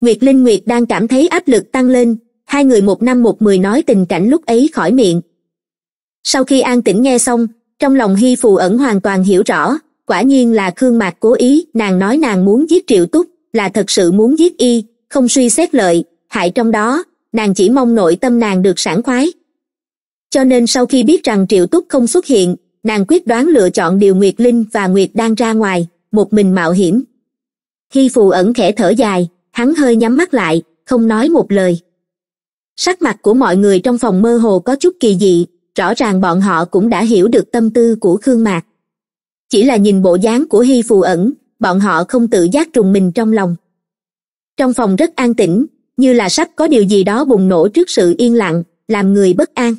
nguyệt linh nguyệt đang cảm thấy áp lực tăng lên hai người một năm một mười nói tình cảnh lúc ấy khỏi miệng sau khi an tĩnh nghe xong trong lòng hy phù ẩn hoàn toàn hiểu rõ quả nhiên là khương mạc cố ý nàng nói nàng muốn giết triệu túc là thật sự muốn giết y không suy xét lợi hại trong đó nàng chỉ mong nội tâm nàng được sảng khoái cho nên sau khi biết rằng triệu túc không xuất hiện nàng quyết đoán lựa chọn điều nguyệt linh và nguyệt đang ra ngoài một mình mạo hiểm hy phù ẩn khẽ thở dài hắn hơi nhắm mắt lại không nói một lời sắc mặt của mọi người trong phòng mơ hồ có chút kỳ dị rõ ràng bọn họ cũng đã hiểu được tâm tư của khương mạc chỉ là nhìn bộ dáng của hy phù ẩn bọn họ không tự giác trùng mình trong lòng trong phòng rất an tĩnh như là sắp có điều gì đó bùng nổ trước sự yên lặng làm người bất an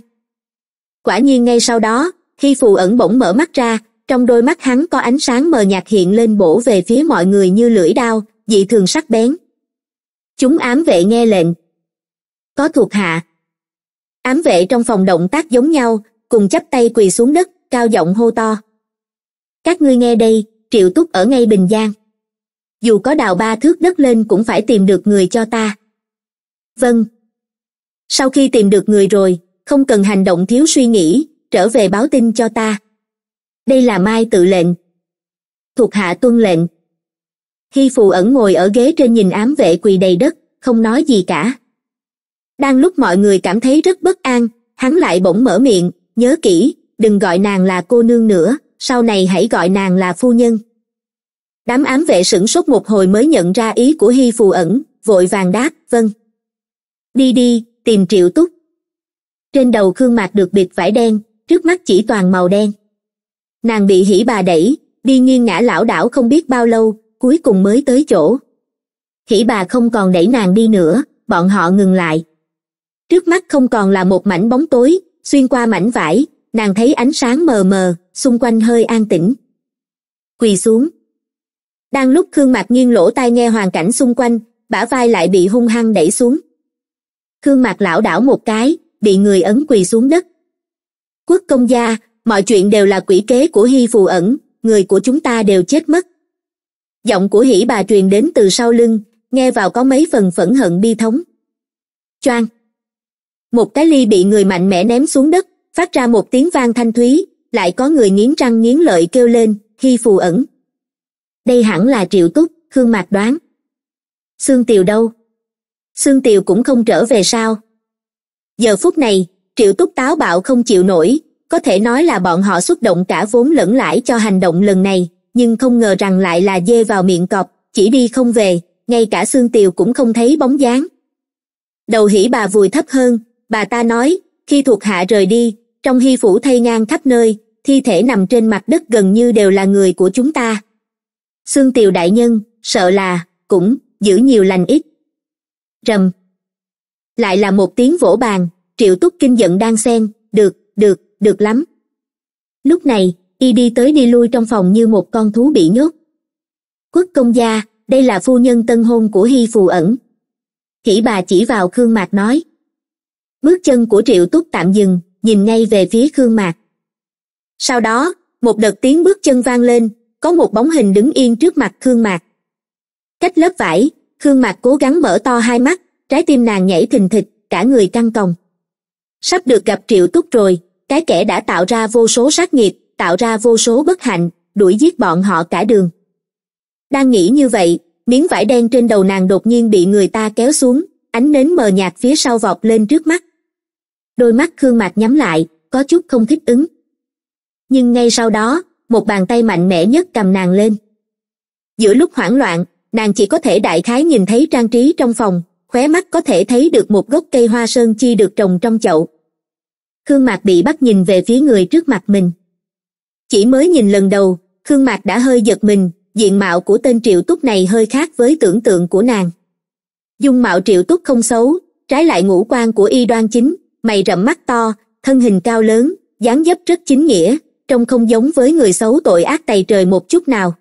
quả nhiên ngay sau đó hy phù ẩn bỗng mở mắt ra trong đôi mắt hắn có ánh sáng mờ nhạt hiện lên bổ về phía mọi người như lưỡi đao dị thường sắc bén chúng ám vệ nghe lệnh có thuộc hạ ám vệ trong phòng động tác giống nhau cùng chắp tay quỳ xuống đất cao giọng hô to các ngươi nghe đây triệu túc ở ngay bình giang dù có đào ba thước đất lên cũng phải tìm được người cho ta vâng sau khi tìm được người rồi không cần hành động thiếu suy nghĩ trở về báo tin cho ta đây là mai tự lệnh thuộc hạ tuân lệnh khi phù ẩn ngồi ở ghế trên nhìn ám vệ quỳ đầy đất không nói gì cả đang lúc mọi người cảm thấy rất bất an hắn lại bỗng mở miệng nhớ kỹ đừng gọi nàng là cô nương nữa sau này hãy gọi nàng là phu nhân đám ám vệ sửng sốt một hồi mới nhận ra ý của hi phù ẩn vội vàng đáp vâng đi đi tìm triệu túc trên đầu khương mạc được bịt vải đen trước mắt chỉ toàn màu đen nàng bị hỉ bà đẩy đi nghiêng ngã lảo đảo không biết bao lâu cuối cùng mới tới chỗ hỉ bà không còn đẩy nàng đi nữa bọn họ ngừng lại trước mắt không còn là một mảnh bóng tối xuyên qua mảnh vải nàng thấy ánh sáng mờ mờ xung quanh hơi an tĩnh quỳ xuống đang lúc khương mạc nghiêng lỗ tai nghe hoàn cảnh xung quanh bả vai lại bị hung hăng đẩy xuống khương mạc lảo đảo một cái bị người ấn quỳ xuống đất quốc công gia mọi chuyện đều là quỷ kế của hy phù ẩn người của chúng ta đều chết mất giọng của hỉ bà truyền đến từ sau lưng nghe vào có mấy phần phẫn hận bi thống choang một cái ly bị người mạnh mẽ ném xuống đất phát ra một tiếng vang thanh thúy lại có người nghiến răng nghiến lợi kêu lên khi phù ẩn đây hẳn là triệu túc khương mạc đoán xương tiều đâu xương tiều cũng không trở về sao giờ phút này triệu túc táo bạo không chịu nổi có thể nói là bọn họ xuất động cả vốn lẫn lãi cho hành động lần này nhưng không ngờ rằng lại là dê vào miệng cọp chỉ đi không về ngay cả xương tiều cũng không thấy bóng dáng đầu hỉ bà vùi thấp hơn bà ta nói khi thuộc hạ rời đi trong hy phủ thay ngang khắp nơi thi thể nằm trên mặt đất gần như đều là người của chúng ta xương tiều đại nhân sợ là cũng giữ nhiều lành ít rầm lại là một tiếng vỗ bàn triệu túc kinh giận đang xen được được được lắm lúc này y đi tới đi lui trong phòng như một con thú bị nhốt quốc công gia đây là phu nhân tân hôn của hy phù ẩn kỹ bà chỉ vào khương mạc nói bước chân của triệu túc tạm dừng nhìn ngay về phía khương mạc sau đó một đợt tiếng bước chân vang lên có một bóng hình đứng yên trước mặt khương mạc cách lớp vải khương mạc cố gắng mở to hai mắt trái tim nàng nhảy thình thịch cả người căng còng sắp được gặp triệu túc rồi cái kẻ đã tạo ra vô số sát nghiệp tạo ra vô số bất hạnh đuổi giết bọn họ cả đường đang nghĩ như vậy miếng vải đen trên đầu nàng đột nhiên bị người ta kéo xuống ánh nến mờ nhạt phía sau vọt lên trước mắt đôi mắt khương mạc nhắm lại có chút không thích ứng nhưng ngay sau đó một bàn tay mạnh mẽ nhất cầm nàng lên giữa lúc hoảng loạn nàng chỉ có thể đại khái nhìn thấy trang trí trong phòng khóe mắt có thể thấy được một gốc cây hoa sơn chi được trồng trong chậu khương mạc bị bắt nhìn về phía người trước mặt mình chỉ mới nhìn lần đầu khương mạc đã hơi giật mình diện mạo của tên triệu túc này hơi khác với tưởng tượng của nàng dung mạo triệu túc không xấu trái lại ngũ quan của y đoan chính mày rậm mắt to thân hình cao lớn dáng dấp rất chính nghĩa trông không giống với người xấu tội ác tày trời một chút nào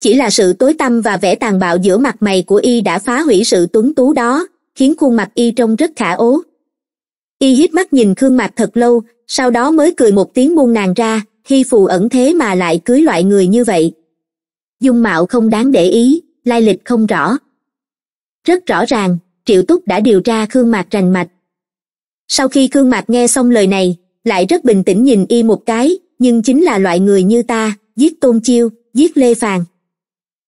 chỉ là sự tối tăm và vẻ tàn bạo giữa mặt mày của y đã phá hủy sự tuấn tú đó khiến khuôn mặt y trông rất khả ố y hít mắt nhìn khương mạc thật lâu sau đó mới cười một tiếng buông nàng ra hy phù ẩn thế mà lại cưới loại người như vậy dung mạo không đáng để ý lai lịch không rõ rất rõ ràng triệu túc đã điều tra khương mạc rành mạch sau khi khương mạc nghe xong lời này lại rất bình tĩnh nhìn y một cái nhưng chính là loại người như ta giết tôn chiêu giết lê phàn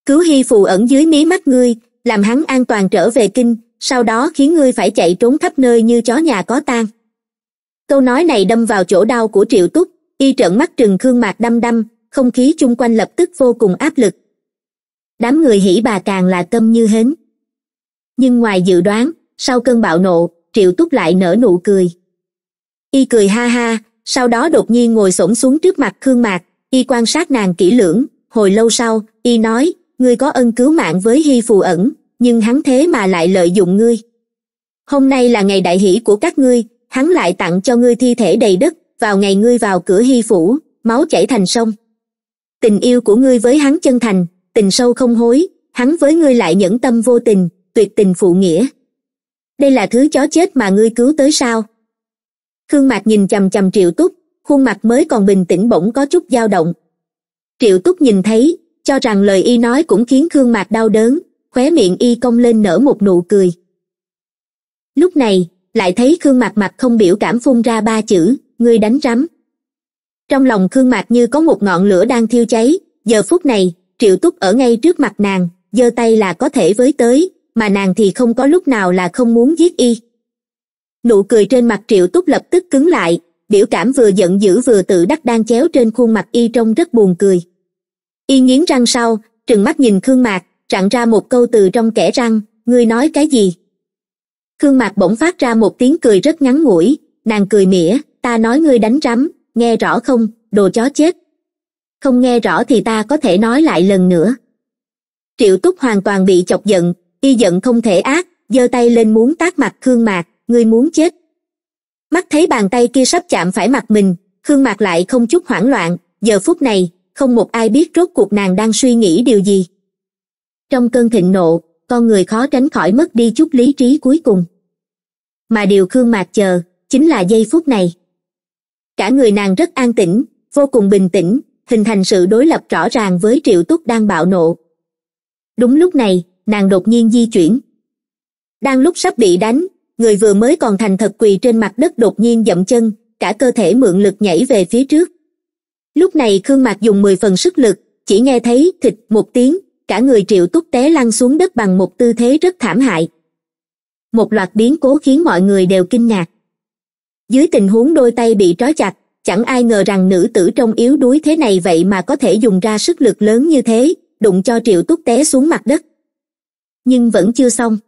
cứu hy phù ẩn dưới mí mắt ngươi làm hắn an toàn trở về kinh sau đó khiến ngươi phải chạy trốn khắp nơi như chó nhà có tang câu nói này đâm vào chỗ đau của triệu túc y trợn mắt trừng khương mạc đăm đăm không khí chung quanh lập tức vô cùng áp lực đám người hỉ bà càng là câm như hến nhưng ngoài dự đoán sau cơn bạo nộ triệu túc lại nở nụ cười y cười ha ha sau đó đột nhiên ngồi s xuống trước mặt khương mạc y quan sát nàng kỹ lưỡng hồi lâu sau y nói ngươi có ân cứu mạng với hy phù ẩn nhưng hắn thế mà lại lợi dụng ngươi hôm nay là ngày đại hỷ của các ngươi hắn lại tặng cho ngươi thi thể đầy đất vào ngày ngươi vào cửa hy phủ máu chảy thành sông tình yêu của ngươi với hắn chân thành tình sâu không hối hắn với ngươi lại nhẫn tâm vô tình tuyệt tình phụ nghĩa đây là thứ chó chết mà ngươi cứu tới sao khương mạc nhìn chằm chằm triệu túc khuôn mặt mới còn bình tĩnh bỗng có chút dao động triệu túc nhìn thấy cho rằng lời y nói cũng khiến khương mạc đau đớn khóe miệng y cong lên nở một nụ cười lúc này lại thấy khương mạc mặt không biểu cảm phun ra ba chữ ngươi đánh rắm trong lòng khương mạc như có một ngọn lửa đang thiêu cháy giờ phút này triệu túc ở ngay trước mặt nàng giơ tay là có thể với tới mà nàng thì không có lúc nào là không muốn giết y nụ cười trên mặt triệu túc lập tức cứng lại biểu cảm vừa giận dữ vừa tự đắc đang chéo trên khuôn mặt y trông rất buồn cười y nghiến răng sau trừng mắt nhìn khương mạc chặn ra một câu từ trong kẻ răng ngươi nói cái gì khương mạc bỗng phát ra một tiếng cười rất ngắn ngủi nàng cười mỉa ta nói ngươi đánh rắm nghe rõ không đồ chó chết không nghe rõ thì ta có thể nói lại lần nữa triệu túc hoàn toàn bị chọc giận y giận không thể ác giơ tay lên muốn tát mặt khương mạc ngươi muốn chết mắt thấy bàn tay kia sắp chạm phải mặt mình khương mạc lại không chút hoảng loạn giờ phút này không một ai biết rốt cuộc nàng đang suy nghĩ điều gì trong cơn thịnh nộ con người khó tránh khỏi mất đi chút lý trí cuối cùng mà điều khương mạc chờ chính là giây phút này cả người nàng rất an tĩnh vô cùng bình tĩnh hình thành sự đối lập rõ ràng với triệu túc đang bạo nộ đúng lúc này nàng đột nhiên di chuyển đang lúc sắp bị đánh người vừa mới còn thành thật quỳ trên mặt đất đột nhiên dậm chân cả cơ thể mượn lực nhảy về phía trước lúc này khương mạc dùng mười phần sức lực chỉ nghe thấy thịt một tiếng cả người triệu túc té lăn xuống đất bằng một tư thế rất thảm hại một loạt biến cố khiến mọi người đều kinh ngạc dưới tình huống đôi tay bị trói chặt chẳng ai ngờ rằng nữ tử trong yếu đuối thế này vậy mà có thể dùng ra sức lực lớn như thế đụng cho triệu túc té xuống mặt đất nhưng vẫn chưa xong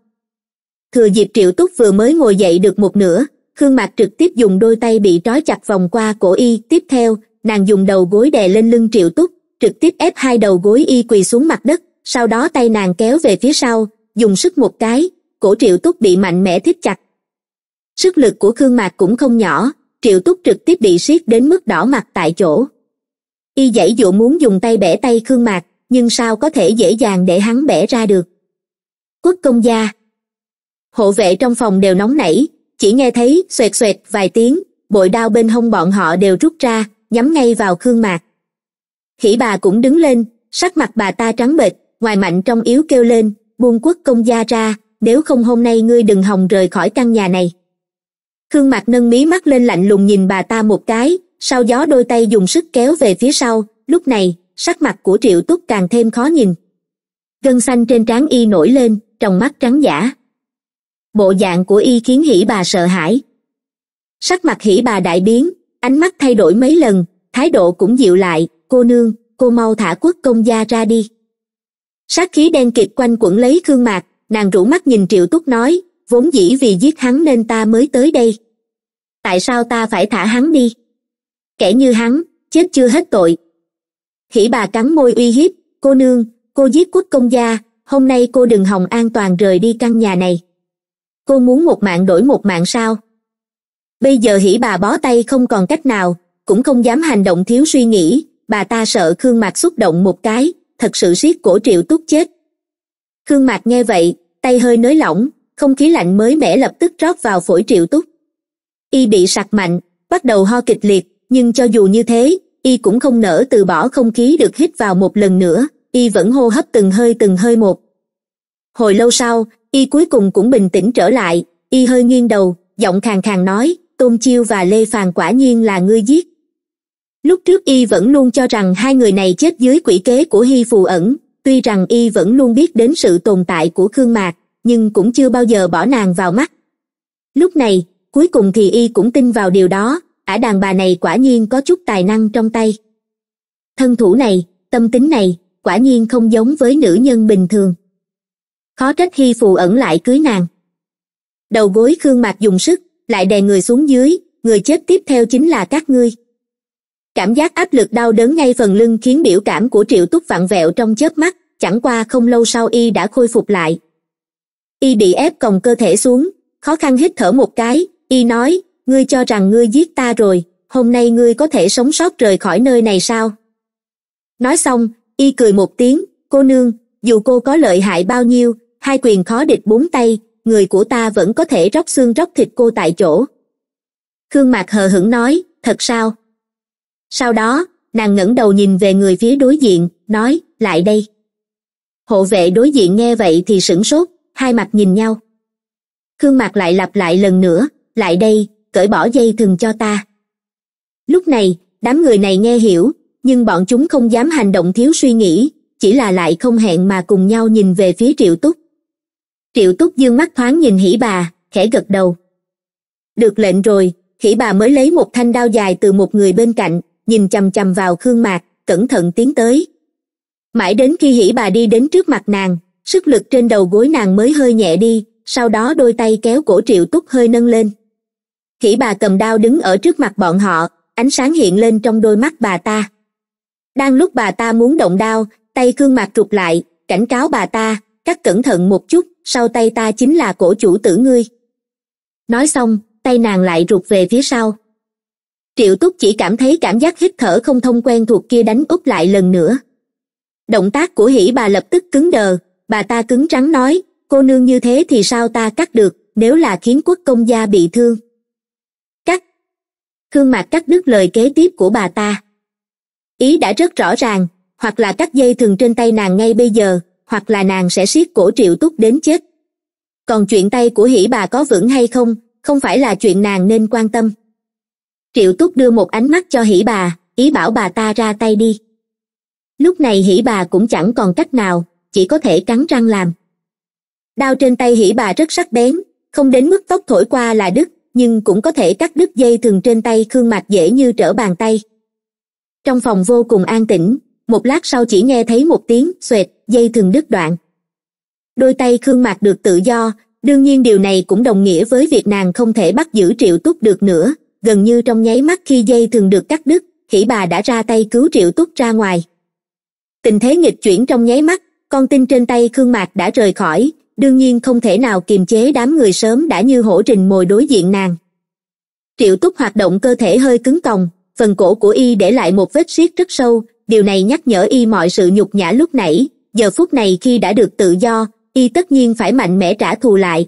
thừa dịp triệu túc vừa mới ngồi dậy được một nửa khương mạc trực tiếp dùng đôi tay bị trói chặt vòng qua cổ y tiếp theo nàng dùng đầu gối đè lên lưng triệu túc trực tiếp ép hai đầu gối y quỳ xuống mặt đất sau đó tay nàng kéo về phía sau dùng sức một cái cổ triệu túc bị mạnh mẽ thích chặt sức lực của khương mạc cũng không nhỏ triệu túc trực tiếp bị siết đến mức đỏ mặt tại chỗ y dãy dụ muốn dùng tay bẻ tay khương mạc nhưng sao có thể dễ dàng để hắn bẻ ra được quốc công gia hộ vệ trong phòng đều nóng nảy chỉ nghe thấy xoẹt xoẹt vài tiếng bội đao bên hông bọn họ đều rút ra nhắm ngay vào khương mạc hỉ bà cũng đứng lên sắc mặt bà ta trắng bệch ngoài mạnh trong yếu kêu lên buông quốc công gia ra nếu không hôm nay ngươi đừng hòng rời khỏi căn nhà này khương mạc nâng mí mắt lên lạnh lùng nhìn bà ta một cái sau gió đôi tay dùng sức kéo về phía sau lúc này sắc mặt của triệu túc càng thêm khó nhìn gân xanh trên trán y nổi lên trong mắt trắng giả bộ dạng của y khiến hỉ bà sợ hãi sắc mặt hỉ bà đại biến ánh mắt thay đổi mấy lần thái độ cũng dịu lại cô nương cô mau thả quốc công gia ra đi sát khí đen kịt quanh quẩn lấy khương mạc nàng rủ mắt nhìn triệu túc nói vốn dĩ vì giết hắn nên ta mới tới đây tại sao ta phải thả hắn đi kẻ như hắn chết chưa hết tội hỉ bà cắn môi uy hiếp cô nương cô giết cút công gia hôm nay cô đừng hòng an toàn rời đi căn nhà này cô muốn một mạng đổi một mạng sao bây giờ hỉ bà bó tay không còn cách nào cũng không dám hành động thiếu suy nghĩ bà ta sợ khương mạc xúc động một cái thật sự siết cổ triệu túc chết khương mạc nghe vậy tay hơi nới lỏng không khí lạnh mới mẻ lập tức rót vào phổi triệu túc y bị sặc mạnh bắt đầu ho kịch liệt nhưng cho dù như thế y cũng không nỡ từ bỏ không khí được hít vào một lần nữa y vẫn hô hấp từng hơi từng hơi một hồi lâu sau y cuối cùng cũng bình tĩnh trở lại y hơi nghiêng đầu giọng khàn khàn nói tôn chiêu và lê phàn quả nhiên là ngươi giết lúc trước y vẫn luôn cho rằng hai người này chết dưới quỷ kế của hy phù ẩn tuy rằng y vẫn luôn biết đến sự tồn tại của khương mạc nhưng cũng chưa bao giờ bỏ nàng vào mắt lúc này cuối cùng thì y cũng tin vào điều đó ả đàn bà này quả nhiên có chút tài năng trong tay thân thủ này tâm tính này quả nhiên không giống với nữ nhân bình thường khó trách hy phù ẩn lại cưới nàng đầu gối khương mạc dùng sức lại đè người xuống dưới người chết tiếp theo chính là các ngươi cảm giác áp lực đau đớn ngay phần lưng khiến biểu cảm của triệu túc vặn vẹo trong chớp mắt chẳng qua không lâu sau y đã khôi phục lại y bị ép còng cơ thể xuống khó khăn hít thở một cái y nói ngươi cho rằng ngươi giết ta rồi hôm nay ngươi có thể sống sót rời khỏi nơi này sao nói xong y cười một tiếng cô nương dù cô có lợi hại bao nhiêu hai quyền khó địch bốn tay người của ta vẫn có thể róc xương róc thịt cô tại chỗ khương mạc hờ hững nói thật sao sau đó nàng ngẩng đầu nhìn về người phía đối diện nói lại đây hộ vệ đối diện nghe vậy thì sửng sốt hai mặt nhìn nhau khương mạc lại lặp lại lần nữa lại đây cởi bỏ dây thừng cho ta lúc này đám người này nghe hiểu nhưng bọn chúng không dám hành động thiếu suy nghĩ chỉ là lại không hẹn mà cùng nhau nhìn về phía triệu túc triệu túc dương mắt thoáng nhìn hỉ bà khẽ gật đầu được lệnh rồi hỉ bà mới lấy một thanh đao dài từ một người bên cạnh nhìn chằm chằm vào khương mạc cẩn thận tiến tới mãi đến khi hỉ bà đi đến trước mặt nàng sức lực trên đầu gối nàng mới hơi nhẹ đi sau đó đôi tay kéo cổ triệu túc hơi nâng lên hỉ bà cầm đao đứng ở trước mặt bọn họ ánh sáng hiện lên trong đôi mắt bà ta đang lúc bà ta muốn động đao tay cương mạc trục lại cảnh cáo bà ta cắt cẩn thận một chút sau tay ta chính là cổ chủ tử ngươi nói xong tay nàng lại rụt về phía sau triệu túc chỉ cảm thấy cảm giác hít thở không thông quen thuộc kia đánh úp lại lần nữa động tác của hỉ bà lập tức cứng đờ bà ta cứng rắn nói cô nương như thế thì sao ta cắt được nếu là khiến quốc công gia bị thương cắt khương mạc cắt đứt lời kế tiếp của bà ta ý đã rất rõ ràng hoặc là cắt dây thừng trên tay nàng ngay bây giờ hoặc là nàng sẽ siết cổ triệu túc đến chết còn chuyện tay của hỷ bà có vững hay không không phải là chuyện nàng nên quan tâm triệu túc đưa một ánh mắt cho hỷ bà ý bảo bà ta ra tay đi lúc này hỷ bà cũng chẳng còn cách nào chỉ có thể cắn răng làm đao trên tay hỷ bà rất sắc bén không đến mức tóc thổi qua là đứt nhưng cũng có thể cắt đứt dây thừng trên tay khương mạch dễ như trở bàn tay trong phòng vô cùng an tĩnh một lát sau chỉ nghe thấy một tiếng xoẹt dây thừng đứt đoạn đôi tay khương mạc được tự do đương nhiên điều này cũng đồng nghĩa với việc nàng không thể bắt giữ triệu túc được nữa gần như trong nháy mắt khi dây thừng được cắt đứt khỉ bà đã ra tay cứu triệu túc ra ngoài tình thế nghịch chuyển trong nháy mắt con tin trên tay khương mạc đã rời khỏi đương nhiên không thể nào kiềm chế đám người sớm đã như hổ trình mồi đối diện nàng triệu túc hoạt động cơ thể hơi cứng còng phần cổ của y để lại một vết xiết rất sâu điều này nhắc nhở y mọi sự nhục nhã lúc nãy giờ phút này khi đã được tự do y tất nhiên phải mạnh mẽ trả thù lại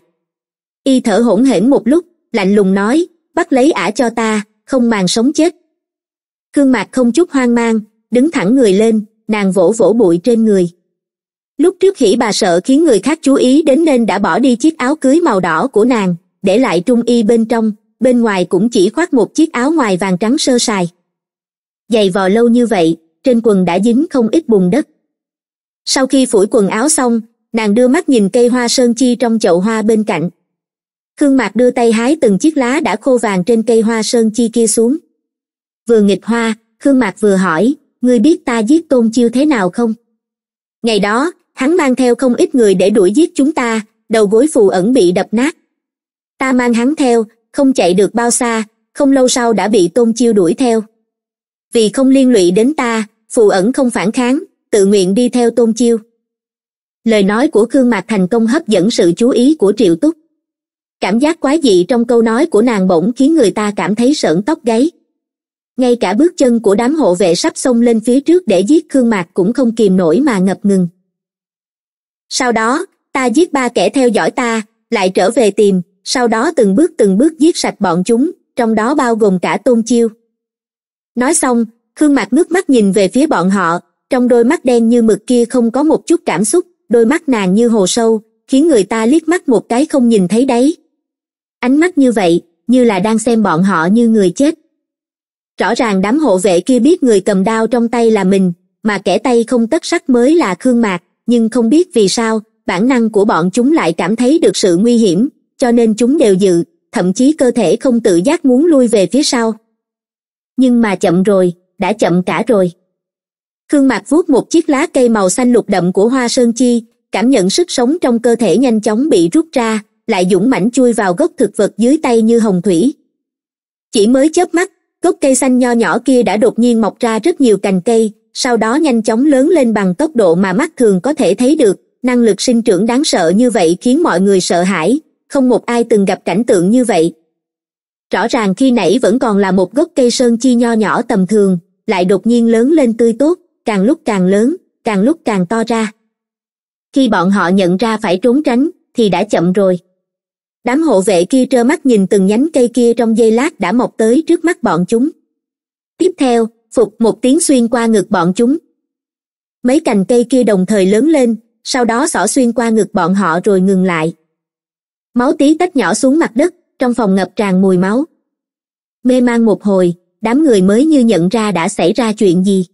y thở hổn hển một lúc lạnh lùng nói bắt lấy ả cho ta không màng sống chết khương mạc không chút hoang mang đứng thẳng người lên nàng vỗ vỗ bụi trên người lúc trước hỉ bà sợ khiến người khác chú ý đến nên đã bỏ đi chiếc áo cưới màu đỏ của nàng để lại trung y bên trong bên ngoài cũng chỉ khoác một chiếc áo ngoài vàng trắng sơ sài giày vò lâu như vậy trên quần đã dính không ít bùn đất sau khi phủi quần áo xong nàng đưa mắt nhìn cây hoa sơn chi trong chậu hoa bên cạnh khương mạc đưa tay hái từng chiếc lá đã khô vàng trên cây hoa sơn chi kia xuống vừa nghịch hoa khương mạc vừa hỏi ngươi biết ta giết tôn chiêu thế nào không ngày đó hắn mang theo không ít người để đuổi giết chúng ta đầu gối phù ẩn bị đập nát ta mang hắn theo không chạy được bao xa không lâu sau đã bị tôn chiêu đuổi theo vì không liên lụy đến ta phù ẩn không phản kháng tự nguyện đi theo tôn chiêu lời nói của khương mạc thành công hấp dẫn sự chú ý của triệu túc cảm giác quái dị trong câu nói của nàng bỗng khiến người ta cảm thấy sợn tóc gáy ngay cả bước chân của đám hộ vệ sắp xông lên phía trước để giết khương mạc cũng không kìm nổi mà ngập ngừng sau đó ta giết ba kẻ theo dõi ta lại trở về tìm sau đó từng bước từng bước giết sạch bọn chúng trong đó bao gồm cả tôn chiêu nói xong khương mạc ngước mắt nhìn về phía bọn họ trong đôi mắt đen như mực kia không có một chút cảm xúc đôi mắt nàng như hồ sâu khiến người ta liếc mắt một cái không nhìn thấy đấy ánh mắt như vậy như là đang xem bọn họ như người chết rõ ràng đám hộ vệ kia biết người cầm đao trong tay là mình mà kẻ tay không tất sắc mới là khương mạc nhưng không biết vì sao bản năng của bọn chúng lại cảm thấy được sự nguy hiểm cho nên chúng đều dự thậm chí cơ thể không tự giác muốn lui về phía sau nhưng mà chậm rồi đã chậm cả rồi khương mạc vuốt một chiếc lá cây màu xanh lục đậm của hoa sơn chi cảm nhận sức sống trong cơ thể nhanh chóng bị rút ra lại dũng mãnh chui vào gốc thực vật dưới tay như hồng thủy chỉ mới chớp mắt gốc cây xanh nho nhỏ kia đã đột nhiên mọc ra rất nhiều cành cây sau đó nhanh chóng lớn lên bằng tốc độ mà mắt thường có thể thấy được năng lực sinh trưởng đáng sợ như vậy khiến mọi người sợ hãi không một ai từng gặp cảnh tượng như vậy rõ ràng khi nãy vẫn còn là một gốc cây sơn chi nho nhỏ tầm thường lại đột nhiên lớn lên tươi tốt càng lúc càng lớn càng lúc càng to ra khi bọn họ nhận ra phải trốn tránh thì đã chậm rồi đám hộ vệ kia trơ mắt nhìn từng nhánh cây kia trong giây lát đã mọc tới trước mắt bọn chúng tiếp theo phục một tiếng xuyên qua ngực bọn chúng mấy cành cây kia đồng thời lớn lên sau đó xỏ xuyên qua ngực bọn họ rồi ngừng lại máu tí tách nhỏ xuống mặt đất trong phòng ngập tràn mùi máu mê man một hồi đám người mới như nhận ra đã xảy ra chuyện gì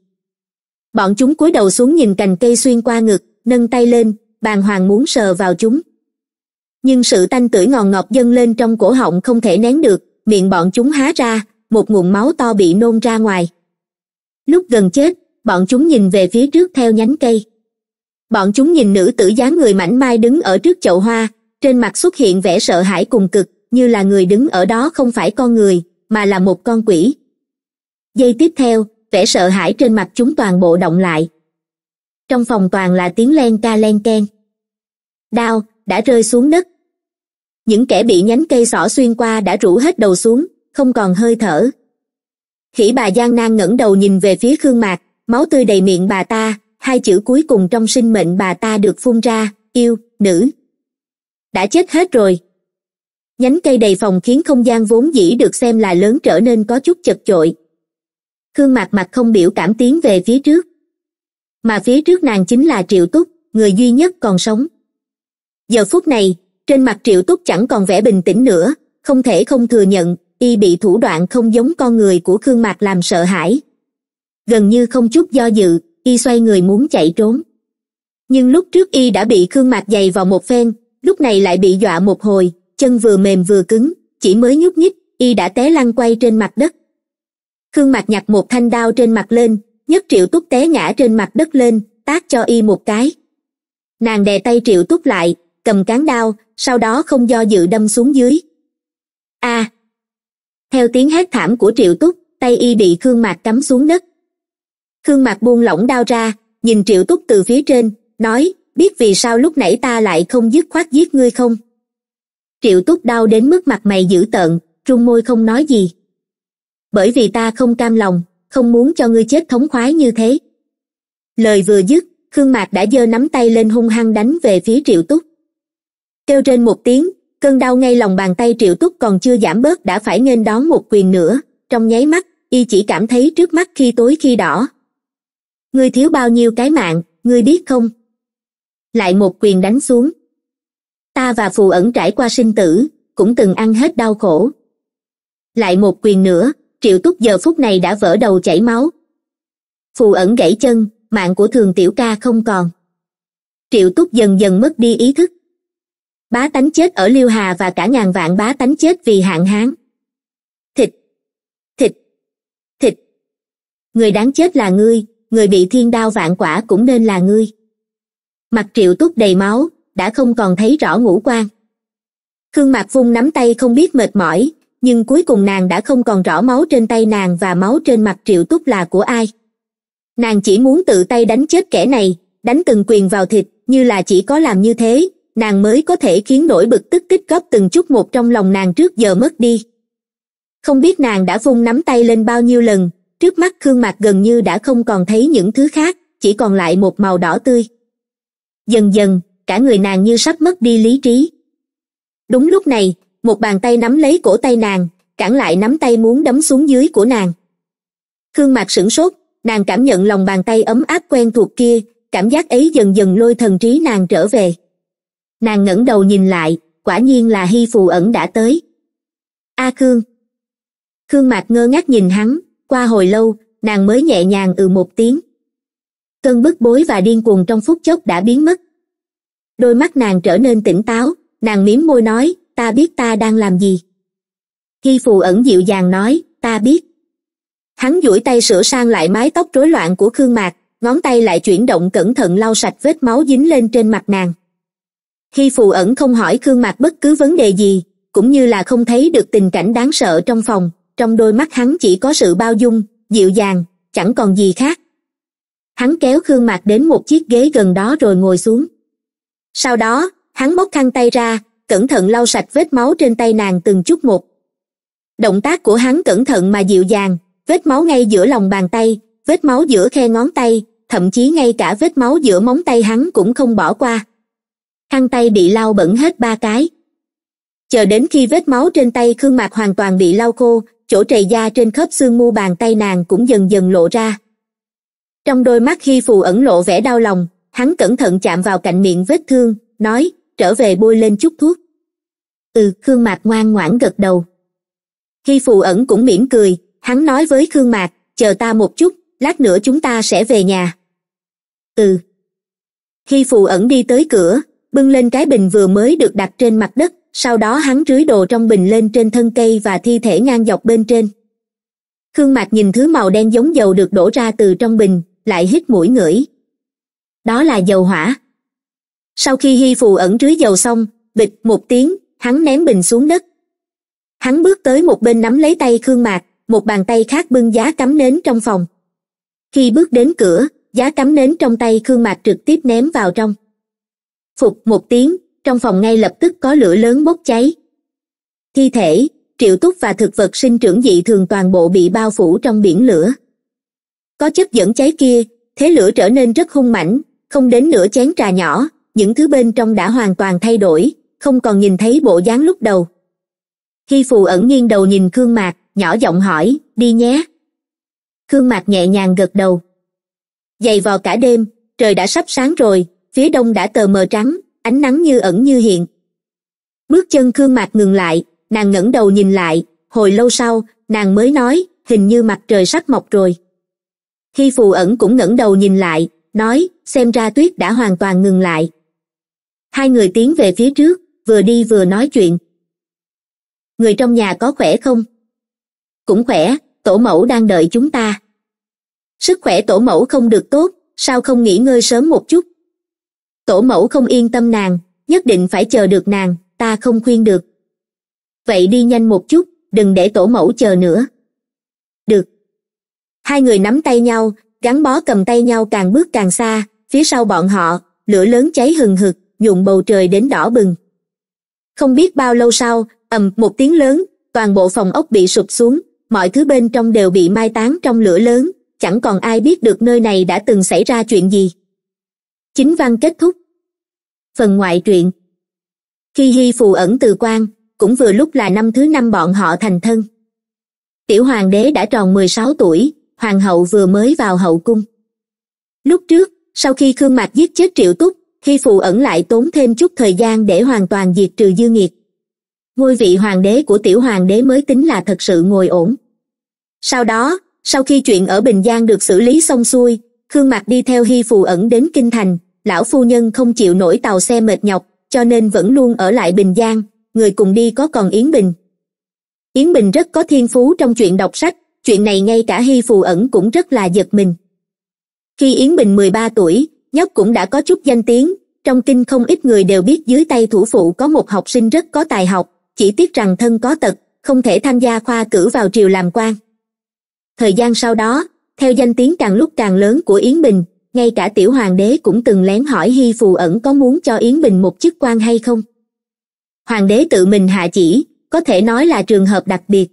bọn chúng cúi đầu xuống nhìn cành cây xuyên qua ngực nâng tay lên bàng hoàng muốn sờ vào chúng nhưng sự tanh tưởi ngòn ngọt dâng lên trong cổ họng không thể nén được miệng bọn chúng há ra một nguồn máu to bị nôn ra ngoài lúc gần chết bọn chúng nhìn về phía trước theo nhánh cây bọn chúng nhìn nữ tử dáng người mảnh mai đứng ở trước chậu hoa trên mặt xuất hiện vẻ sợ hãi cùng cực như là người đứng ở đó không phải con người mà là một con quỷ giây tiếp theo vẻ sợ hãi trên mặt chúng toàn bộ động lại trong phòng toàn là tiếng len ca len ken đao đã rơi xuống đất những kẻ bị nhánh cây xỏ xuyên qua đã rủ hết đầu xuống không còn hơi thở khỉ bà giang nang ngẩng đầu nhìn về phía khương mạc máu tươi đầy miệng bà ta hai chữ cuối cùng trong sinh mệnh bà ta được phun ra yêu nữ đã chết hết rồi nhánh cây đầy phòng khiến không gian vốn dĩ được xem là lớn trở nên có chút chật chội khương mạc mặt không biểu cảm tiến về phía trước mà phía trước nàng chính là triệu túc người duy nhất còn sống giờ phút này trên mặt triệu túc chẳng còn vẻ bình tĩnh nữa không thể không thừa nhận y bị thủ đoạn không giống con người của khương mạc làm sợ hãi gần như không chút do dự y xoay người muốn chạy trốn nhưng lúc trước y đã bị khương mạc giày vào một phen lúc này lại bị dọa một hồi chân vừa mềm vừa cứng chỉ mới nhúc nhích y đã té lăn quay trên mặt đất khương mặt nhặt một thanh đao trên mặt lên nhất triệu túc té ngã trên mặt đất lên tác cho y một cái nàng đè tay triệu túc lại cầm cán đao sau đó không do dự đâm xuống dưới a à, theo tiếng hét thảm của triệu túc tay y bị khương mạc cắm xuống đất khương mạc buông lỏng đao ra nhìn triệu túc từ phía trên nói biết vì sao lúc nãy ta lại không dứt khoát giết ngươi không triệu túc đau đến mức mặt mày dữ tợn trung môi không nói gì bởi vì ta không cam lòng không muốn cho ngươi chết thống khoái như thế lời vừa dứt khương mạc đã giơ nắm tay lên hung hăng đánh về phía triệu túc kêu trên một tiếng cơn đau ngay lòng bàn tay triệu túc còn chưa giảm bớt đã phải nghênh đón một quyền nữa trong nháy mắt y chỉ cảm thấy trước mắt khi tối khi đỏ ngươi thiếu bao nhiêu cái mạng ngươi biết không lại một quyền đánh xuống ta và phù ẩn trải qua sinh tử cũng từng ăn hết đau khổ lại một quyền nữa triệu túc giờ phút này đã vỡ đầu chảy máu phù ẩn gãy chân mạng của thường tiểu ca không còn triệu túc dần dần mất đi ý thức bá tánh chết ở liêu hà và cả ngàn vạn bá tánh chết vì hạn hán thịt thịt thịt người đáng chết là ngươi người bị thiên đao vạn quả cũng nên là ngươi mặt triệu túc đầy máu đã không còn thấy rõ ngũ quan khương mạc vung nắm tay không biết mệt mỏi nhưng cuối cùng nàng đã không còn rõ máu trên tay nàng và máu trên mặt triệu túc là của ai nàng chỉ muốn tự tay đánh chết kẻ này đánh từng quyền vào thịt như là chỉ có làm như thế nàng mới có thể khiến nỗi bực tức tích góp từng chút một trong lòng nàng trước giờ mất đi không biết nàng đã vung nắm tay lên bao nhiêu lần trước mắt khương mạc gần như đã không còn thấy những thứ khác chỉ còn lại một màu đỏ tươi dần dần cả người nàng như sắp mất đi lý trí đúng lúc này một bàn tay nắm lấy cổ tay nàng cản lại nắm tay muốn đấm xuống dưới của nàng khương mạc sửng sốt nàng cảm nhận lòng bàn tay ấm áp quen thuộc kia cảm giác ấy dần dần lôi thần trí nàng trở về nàng ngẩng đầu nhìn lại quả nhiên là hy phù ẩn đã tới a à khương khương mạc ngơ ngác nhìn hắn qua hồi lâu nàng mới nhẹ nhàng ừ một tiếng cơn bức bối và điên cuồng trong phút chốc đã biến mất đôi mắt nàng trở nên tỉnh táo nàng mím môi nói ta biết ta đang làm gì khi phù ẩn dịu dàng nói ta biết hắn duỗi tay sửa sang lại mái tóc rối loạn của khương mạc ngón tay lại chuyển động cẩn thận lau sạch vết máu dính lên trên mặt nàng khi phù ẩn không hỏi khương mạc bất cứ vấn đề gì cũng như là không thấy được tình cảnh đáng sợ trong phòng trong đôi mắt hắn chỉ có sự bao dung dịu dàng chẳng còn gì khác hắn kéo khương mạc đến một chiếc ghế gần đó rồi ngồi xuống sau đó hắn móc khăn tay ra cẩn thận lau sạch vết máu trên tay nàng từng chút một động tác của hắn cẩn thận mà dịu dàng vết máu ngay giữa lòng bàn tay vết máu giữa khe ngón tay thậm chí ngay cả vết máu giữa móng tay hắn cũng không bỏ qua khăn tay bị lau bẩn hết ba cái chờ đến khi vết máu trên tay khương mạc hoàn toàn bị lau khô chỗ trầy da trên khớp xương mu bàn tay nàng cũng dần dần lộ ra trong đôi mắt khi phù ẩn lộ vẻ đau lòng hắn cẩn thận chạm vào cạnh miệng vết thương nói trở về bôi lên chút thuốc ừ khương mạc ngoan ngoãn gật đầu khi phù ẩn cũng mỉm cười hắn nói với khương mạc chờ ta một chút lát nữa chúng ta sẽ về nhà ừ khi phù ẩn đi tới cửa bưng lên cái bình vừa mới được đặt trên mặt đất sau đó hắn rưới đồ trong bình lên trên thân cây và thi thể ngang dọc bên trên khương mạc nhìn thứ màu đen giống dầu được đổ ra từ trong bình lại hít mũi ngửi đó là dầu hỏa sau khi hy phù ẩn rưới dầu xong bịch một tiếng hắn ném bình xuống đất hắn bước tới một bên nắm lấy tay khương mạc một bàn tay khác bưng giá cắm nến trong phòng khi bước đến cửa giá cắm nến trong tay khương mạc trực tiếp ném vào trong phục một tiếng trong phòng ngay lập tức có lửa lớn bốc cháy thi thể triệu túc và thực vật sinh trưởng dị thường toàn bộ bị bao phủ trong biển lửa có chất dẫn cháy kia thế lửa trở nên rất hung mãnh không đến nửa chén trà nhỏ những thứ bên trong đã hoàn toàn thay đổi không còn nhìn thấy bộ dáng lúc đầu khi phù ẩn nghiêng đầu nhìn khương mạc nhỏ giọng hỏi đi nhé khương mạc nhẹ nhàng gật đầu dày vò cả đêm trời đã sắp sáng rồi phía đông đã tờ mờ trắng ánh nắng như ẩn như hiện bước chân khương mạc ngừng lại nàng ngẩng đầu nhìn lại hồi lâu sau nàng mới nói hình như mặt trời sắp mọc rồi khi phù ẩn cũng ngẩng đầu nhìn lại nói xem ra tuyết đã hoàn toàn ngừng lại hai người tiến về phía trước vừa đi vừa nói chuyện người trong nhà có khỏe không cũng khỏe tổ mẫu đang đợi chúng ta sức khỏe tổ mẫu không được tốt sao không nghỉ ngơi sớm một chút tổ mẫu không yên tâm nàng nhất định phải chờ được nàng ta không khuyên được vậy đi nhanh một chút đừng để tổ mẫu chờ nữa hai người nắm tay nhau gắn bó cầm tay nhau càng bước càng xa phía sau bọn họ lửa lớn cháy hừng hực nhuộm bầu trời đến đỏ bừng không biết bao lâu sau ầm một tiếng lớn toàn bộ phòng ốc bị sụp xuống mọi thứ bên trong đều bị mai táng trong lửa lớn chẳng còn ai biết được nơi này đã từng xảy ra chuyện gì chính văn kết thúc phần ngoại truyện khi hy phù ẩn từ quan cũng vừa lúc là năm thứ năm bọn họ thành thân tiểu hoàng đế đã tròn mười sáu tuổi hoàng hậu vừa mới vào hậu cung lúc trước sau khi khương mạc giết chết triệu túc khi phù ẩn lại tốn thêm chút thời gian để hoàn toàn diệt trừ dư nghiệt ngôi vị hoàng đế của tiểu hoàng đế mới tính là thật sự ngồi ổn sau đó sau khi chuyện ở bình giang được xử lý xong xuôi khương mạc đi theo hi phù ẩn đến kinh thành lão phu nhân không chịu nổi tàu xe mệt nhọc cho nên vẫn luôn ở lại bình giang người cùng đi có còn yến bình yến bình rất có thiên phú trong chuyện đọc sách chuyện này ngay cả hy phù ẩn cũng rất là giật mình khi yến bình mười ba tuổi nhóc cũng đã có chút danh tiếng trong kinh không ít người đều biết dưới tay thủ phụ có một học sinh rất có tài học chỉ tiếc rằng thân có tật không thể tham gia khoa cử vào triều làm quan thời gian sau đó theo danh tiếng càng lúc càng lớn của yến bình ngay cả tiểu hoàng đế cũng từng lén hỏi hi phù ẩn có muốn cho yến bình một chức quan hay không hoàng đế tự mình hạ chỉ có thể nói là trường hợp đặc biệt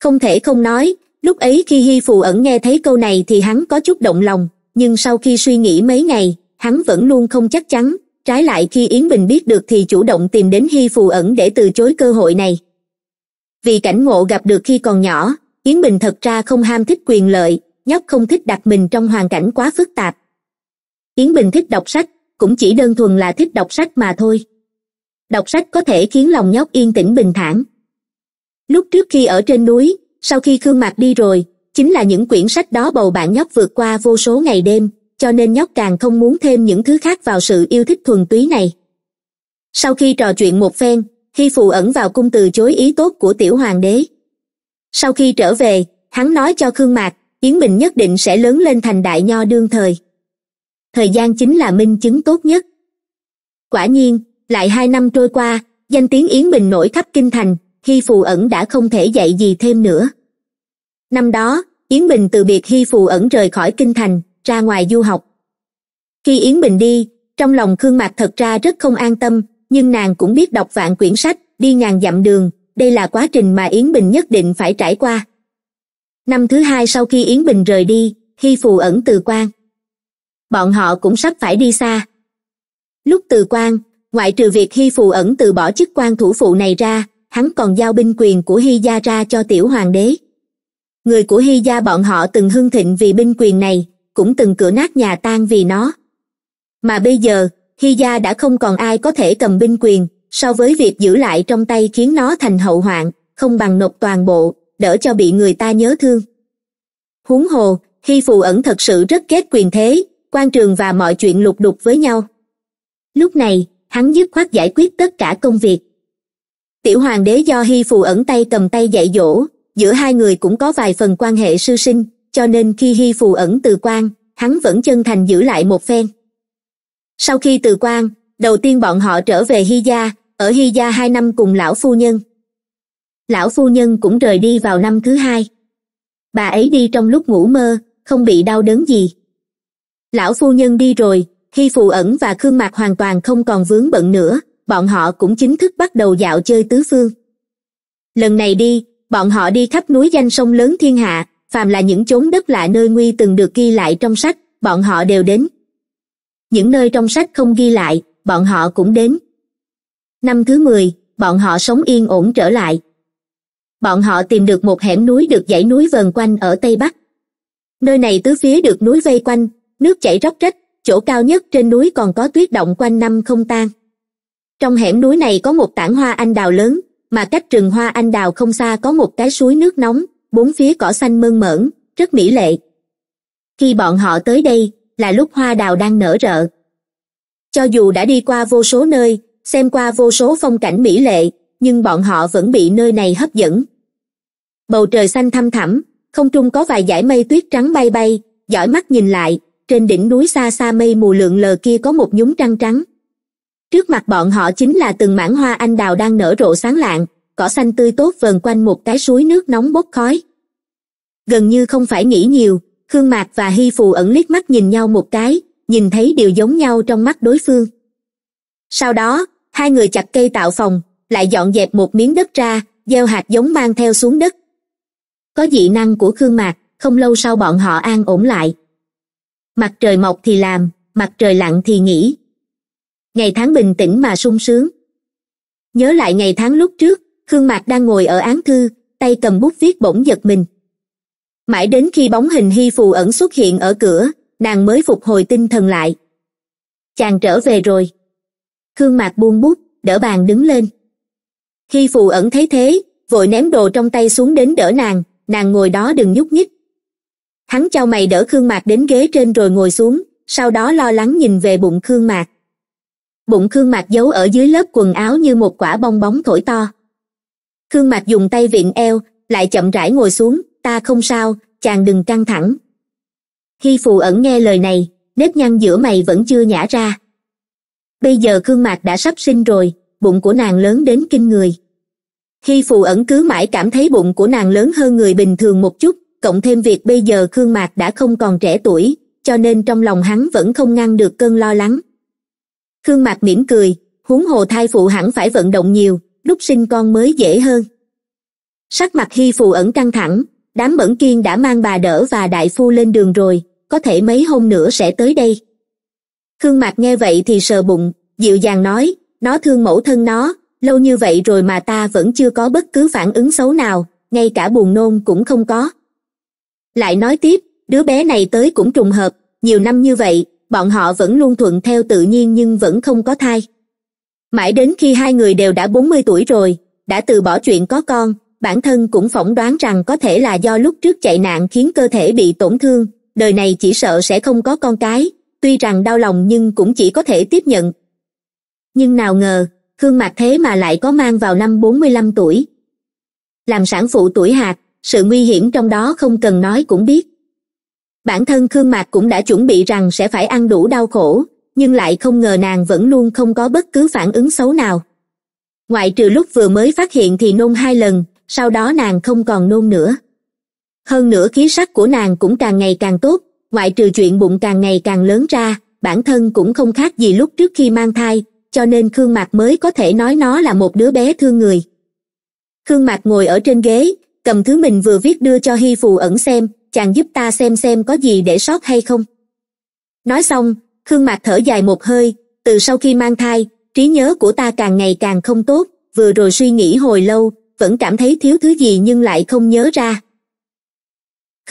không thể không nói lúc ấy khi hi phù ẩn nghe thấy câu này thì hắn có chút động lòng nhưng sau khi suy nghĩ mấy ngày hắn vẫn luôn không chắc chắn trái lại khi yến bình biết được thì chủ động tìm đến hi phù ẩn để từ chối cơ hội này vì cảnh ngộ gặp được khi còn nhỏ yến bình thật ra không ham thích quyền lợi nhóc không thích đặt mình trong hoàn cảnh quá phức tạp yến bình thích đọc sách cũng chỉ đơn thuần là thích đọc sách mà thôi đọc sách có thể khiến lòng nhóc yên tĩnh bình thản lúc trước khi ở trên núi sau khi khương mạc đi rồi chính là những quyển sách đó bầu bạn nhóc vượt qua vô số ngày đêm cho nên nhóc càng không muốn thêm những thứ khác vào sự yêu thích thuần túy này sau khi trò chuyện một phen hy phụ ẩn vào cung từ chối ý tốt của tiểu hoàng đế sau khi trở về hắn nói cho khương mạc yến bình nhất định sẽ lớn lên thành đại nho đương thời thời gian chính là minh chứng tốt nhất quả nhiên lại hai năm trôi qua danh tiếng yến bình nổi khắp kinh thành hy phù ẩn đã không thể dạy gì thêm nữa năm đó yến bình từ biệt hy phù ẩn rời khỏi kinh thành ra ngoài du học khi yến bình đi trong lòng khương mạc thật ra rất không an tâm nhưng nàng cũng biết đọc vạn quyển sách đi ngàn dặm đường đây là quá trình mà yến bình nhất định phải trải qua năm thứ hai sau khi yến bình rời đi hy phù ẩn từ quan bọn họ cũng sắp phải đi xa lúc từ quan ngoại trừ việc hy phù ẩn từ bỏ chức quan thủ phụ này ra hắn còn giao binh quyền của hy gia ra cho tiểu hoàng đế người của hy gia bọn họ từng hưng thịnh vì binh quyền này cũng từng cửa nát nhà tan vì nó mà bây giờ hy gia đã không còn ai có thể cầm binh quyền so với việc giữ lại trong tay khiến nó thành hậu hoạn không bằng nộp toàn bộ đỡ cho bị người ta nhớ thương huống hồ hy phù ẩn thật sự rất ghét quyền thế quan trường và mọi chuyện lục đục với nhau lúc này hắn dứt khoát giải quyết tất cả công việc tiểu hoàng đế do hy phù ẩn tay cầm tay dạy dỗ giữa hai người cũng có vài phần quan hệ sư sinh cho nên khi hy phù ẩn từ quan hắn vẫn chân thành giữ lại một phen sau khi từ quan đầu tiên bọn họ trở về hy gia ở hy gia hai năm cùng lão phu nhân lão phu nhân cũng rời đi vào năm thứ hai bà ấy đi trong lúc ngủ mơ không bị đau đớn gì lão phu nhân đi rồi hy phù ẩn và khương mạc hoàn toàn không còn vướng bận nữa bọn họ cũng chính thức bắt đầu dạo chơi tứ phương lần này đi bọn họ đi khắp núi danh sông lớn thiên hạ phàm là những chốn đất lạ nơi nguy từng được ghi lại trong sách bọn họ đều đến những nơi trong sách không ghi lại bọn họ cũng đến năm thứ mười bọn họ sống yên ổn trở lại bọn họ tìm được một hẻm núi được dãy núi vần quanh ở tây bắc nơi này tứ phía được núi vây quanh nước chảy róc rách chỗ cao nhất trên núi còn có tuyết động quanh năm không tan trong hẻm núi này có một tảng hoa anh đào lớn mà cách rừng hoa anh đào không xa có một cái suối nước nóng bốn phía cỏ xanh mơn mởn rất mỹ lệ khi bọn họ tới đây là lúc hoa đào đang nở rộ cho dù đã đi qua vô số nơi xem qua vô số phong cảnh mỹ lệ nhưng bọn họ vẫn bị nơi này hấp dẫn bầu trời xanh thăm thẳm không trung có vài dải mây tuyết trắng bay bay dõi mắt nhìn lại trên đỉnh núi xa xa mây mù lượn lờ kia có một nhúng trăng trắng trước mặt bọn họ chính là từng mảng hoa anh đào đang nở rộ sáng lạng cỏ xanh tươi tốt vờn quanh một cái suối nước nóng bốc khói gần như không phải nghĩ nhiều khương mạc và hy phù ẩn liếc mắt nhìn nhau một cái nhìn thấy điều giống nhau trong mắt đối phương sau đó hai người chặt cây tạo phòng lại dọn dẹp một miếng đất ra gieo hạt giống mang theo xuống đất có dị năng của khương mạc không lâu sau bọn họ an ổn lại mặt trời mọc thì làm mặt trời lặn thì nghỉ ngày tháng bình tĩnh mà sung sướng nhớ lại ngày tháng lúc trước khương mạc đang ngồi ở án thư tay cầm bút viết bỗng giật mình mãi đến khi bóng hình hy phù ẩn xuất hiện ở cửa nàng mới phục hồi tinh thần lại chàng trở về rồi khương mạc buông bút đỡ bàn đứng lên hy phù ẩn thấy thế vội ném đồ trong tay xuống đến đỡ nàng nàng ngồi đó đừng nhúc nhích hắn chau mày đỡ khương mạc đến ghế trên rồi ngồi xuống sau đó lo lắng nhìn về bụng khương mạc bụng khương mạc giấu ở dưới lớp quần áo như một quả bong bóng thổi to khương mạc dùng tay viện eo lại chậm rãi ngồi xuống ta không sao chàng đừng căng thẳng khi phù ẩn nghe lời này nếp nhăn giữa mày vẫn chưa nhả ra bây giờ khương mạc đã sắp sinh rồi bụng của nàng lớn đến kinh người khi phù ẩn cứ mãi cảm thấy bụng của nàng lớn hơn người bình thường một chút cộng thêm việc bây giờ khương mạc đã không còn trẻ tuổi cho nên trong lòng hắn vẫn không ngăn được cơn lo lắng khương mạc mỉm cười huống hồ thai phụ hẳn phải vận động nhiều lúc sinh con mới dễ hơn sắc mặt hy phù ẩn căng thẳng đám bẩn kiên đã mang bà đỡ và đại phu lên đường rồi có thể mấy hôm nữa sẽ tới đây khương mạc nghe vậy thì sờ bụng dịu dàng nói nó thương mẫu thân nó lâu như vậy rồi mà ta vẫn chưa có bất cứ phản ứng xấu nào ngay cả buồn nôn cũng không có lại nói tiếp đứa bé này tới cũng trùng hợp nhiều năm như vậy bọn họ vẫn luôn thuận theo tự nhiên nhưng vẫn không có thai mãi đến khi hai người đều đã bốn mươi tuổi rồi đã từ bỏ chuyện có con bản thân cũng phỏng đoán rằng có thể là do lúc trước chạy nạn khiến cơ thể bị tổn thương đời này chỉ sợ sẽ không có con cái tuy rằng đau lòng nhưng cũng chỉ có thể tiếp nhận nhưng nào ngờ khương mạc thế mà lại có mang vào năm bốn mươi lăm tuổi làm sản phụ tuổi hạt sự nguy hiểm trong đó không cần nói cũng biết bản thân khương mạc cũng đã chuẩn bị rằng sẽ phải ăn đủ đau khổ nhưng lại không ngờ nàng vẫn luôn không có bất cứ phản ứng xấu nào ngoại trừ lúc vừa mới phát hiện thì nôn hai lần sau đó nàng không còn nôn nữa hơn nữa khí sắc của nàng cũng càng ngày càng tốt ngoại trừ chuyện bụng càng ngày càng lớn ra bản thân cũng không khác gì lúc trước khi mang thai cho nên khương mạc mới có thể nói nó là một đứa bé thương người khương mạc ngồi ở trên ghế cầm thứ mình vừa viết đưa cho hy phù ẩn xem chàng giúp ta xem xem có gì để sót hay không nói xong khương mạc thở dài một hơi từ sau khi mang thai trí nhớ của ta càng ngày càng không tốt vừa rồi suy nghĩ hồi lâu vẫn cảm thấy thiếu thứ gì nhưng lại không nhớ ra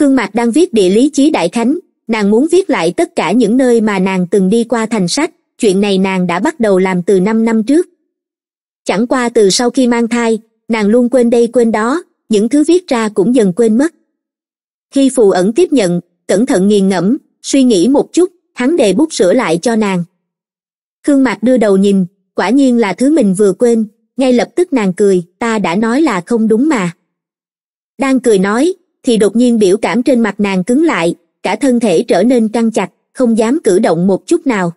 khương mạc đang viết địa lý chí đại khánh nàng muốn viết lại tất cả những nơi mà nàng từng đi qua thành sách chuyện này nàng đã bắt đầu làm từ năm năm trước chẳng qua từ sau khi mang thai nàng luôn quên đây quên đó những thứ viết ra cũng dần quên mất khi phù ẩn tiếp nhận cẩn thận nghiền ngẫm suy nghĩ một chút hắn đề bút sửa lại cho nàng khương mạc đưa đầu nhìn quả nhiên là thứ mình vừa quên ngay lập tức nàng cười ta đã nói là không đúng mà đang cười nói thì đột nhiên biểu cảm trên mặt nàng cứng lại cả thân thể trở nên căng chặt không dám cử động một chút nào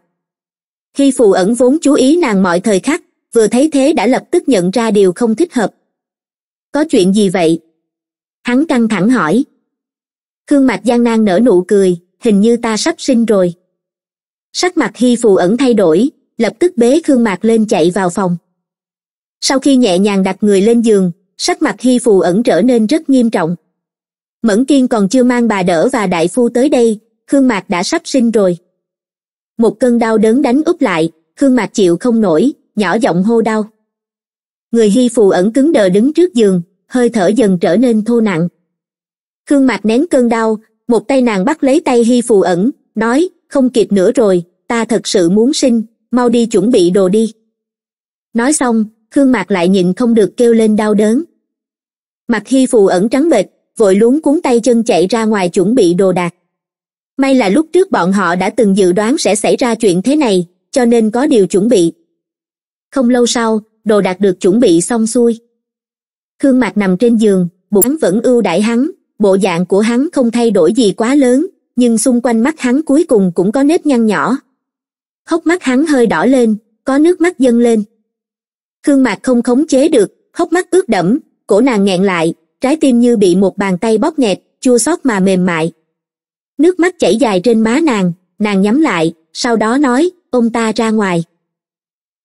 khi phù ẩn vốn chú ý nàng mọi thời khắc vừa thấy thế đã lập tức nhận ra điều không thích hợp có chuyện gì vậy hắn căng thẳng hỏi Khương Mạc gian nan nở nụ cười, hình như ta sắp sinh rồi. Sắc mặt Hy Phù ẩn thay đổi, lập tức bế Khương Mạc lên chạy vào phòng. Sau khi nhẹ nhàng đặt người lên giường, sắc mặt Hy Phù ẩn trở nên rất nghiêm trọng. Mẫn Kiên còn chưa mang bà đỡ và đại phu tới đây, Khương Mạc đã sắp sinh rồi. Một cơn đau đớn đánh úp lại, Khương Mạc chịu không nổi, nhỏ giọng hô đau. Người Hy Phù ẩn cứng đờ đứng trước giường, hơi thở dần trở nên thô nặng khương mạc nén cơn đau một tay nàng bắt lấy tay hy phù ẩn nói không kịp nữa rồi ta thật sự muốn sinh mau đi chuẩn bị đồ đi nói xong khương mạc lại nhịn không được kêu lên đau đớn mặt hy phù ẩn trắng bệch vội luống cuốn tay chân chạy ra ngoài chuẩn bị đồ đạc may là lúc trước bọn họ đã từng dự đoán sẽ xảy ra chuyện thế này cho nên có điều chuẩn bị không lâu sau đồ đạc được chuẩn bị xong xuôi khương mạc nằm trên giường bụng hắn vẫn ưu đãi hắn bộ dạng của hắn không thay đổi gì quá lớn nhưng xung quanh mắt hắn cuối cùng cũng có nếp nhăn nhỏ hốc mắt hắn hơi đỏ lên có nước mắt dâng lên khương mặt không khống chế được hốc mắt ướt đẫm cổ nàng nghẹn lại trái tim như bị một bàn tay bóp nghẹt chua xót mà mềm mại nước mắt chảy dài trên má nàng nàng nhắm lại sau đó nói ông ta ra ngoài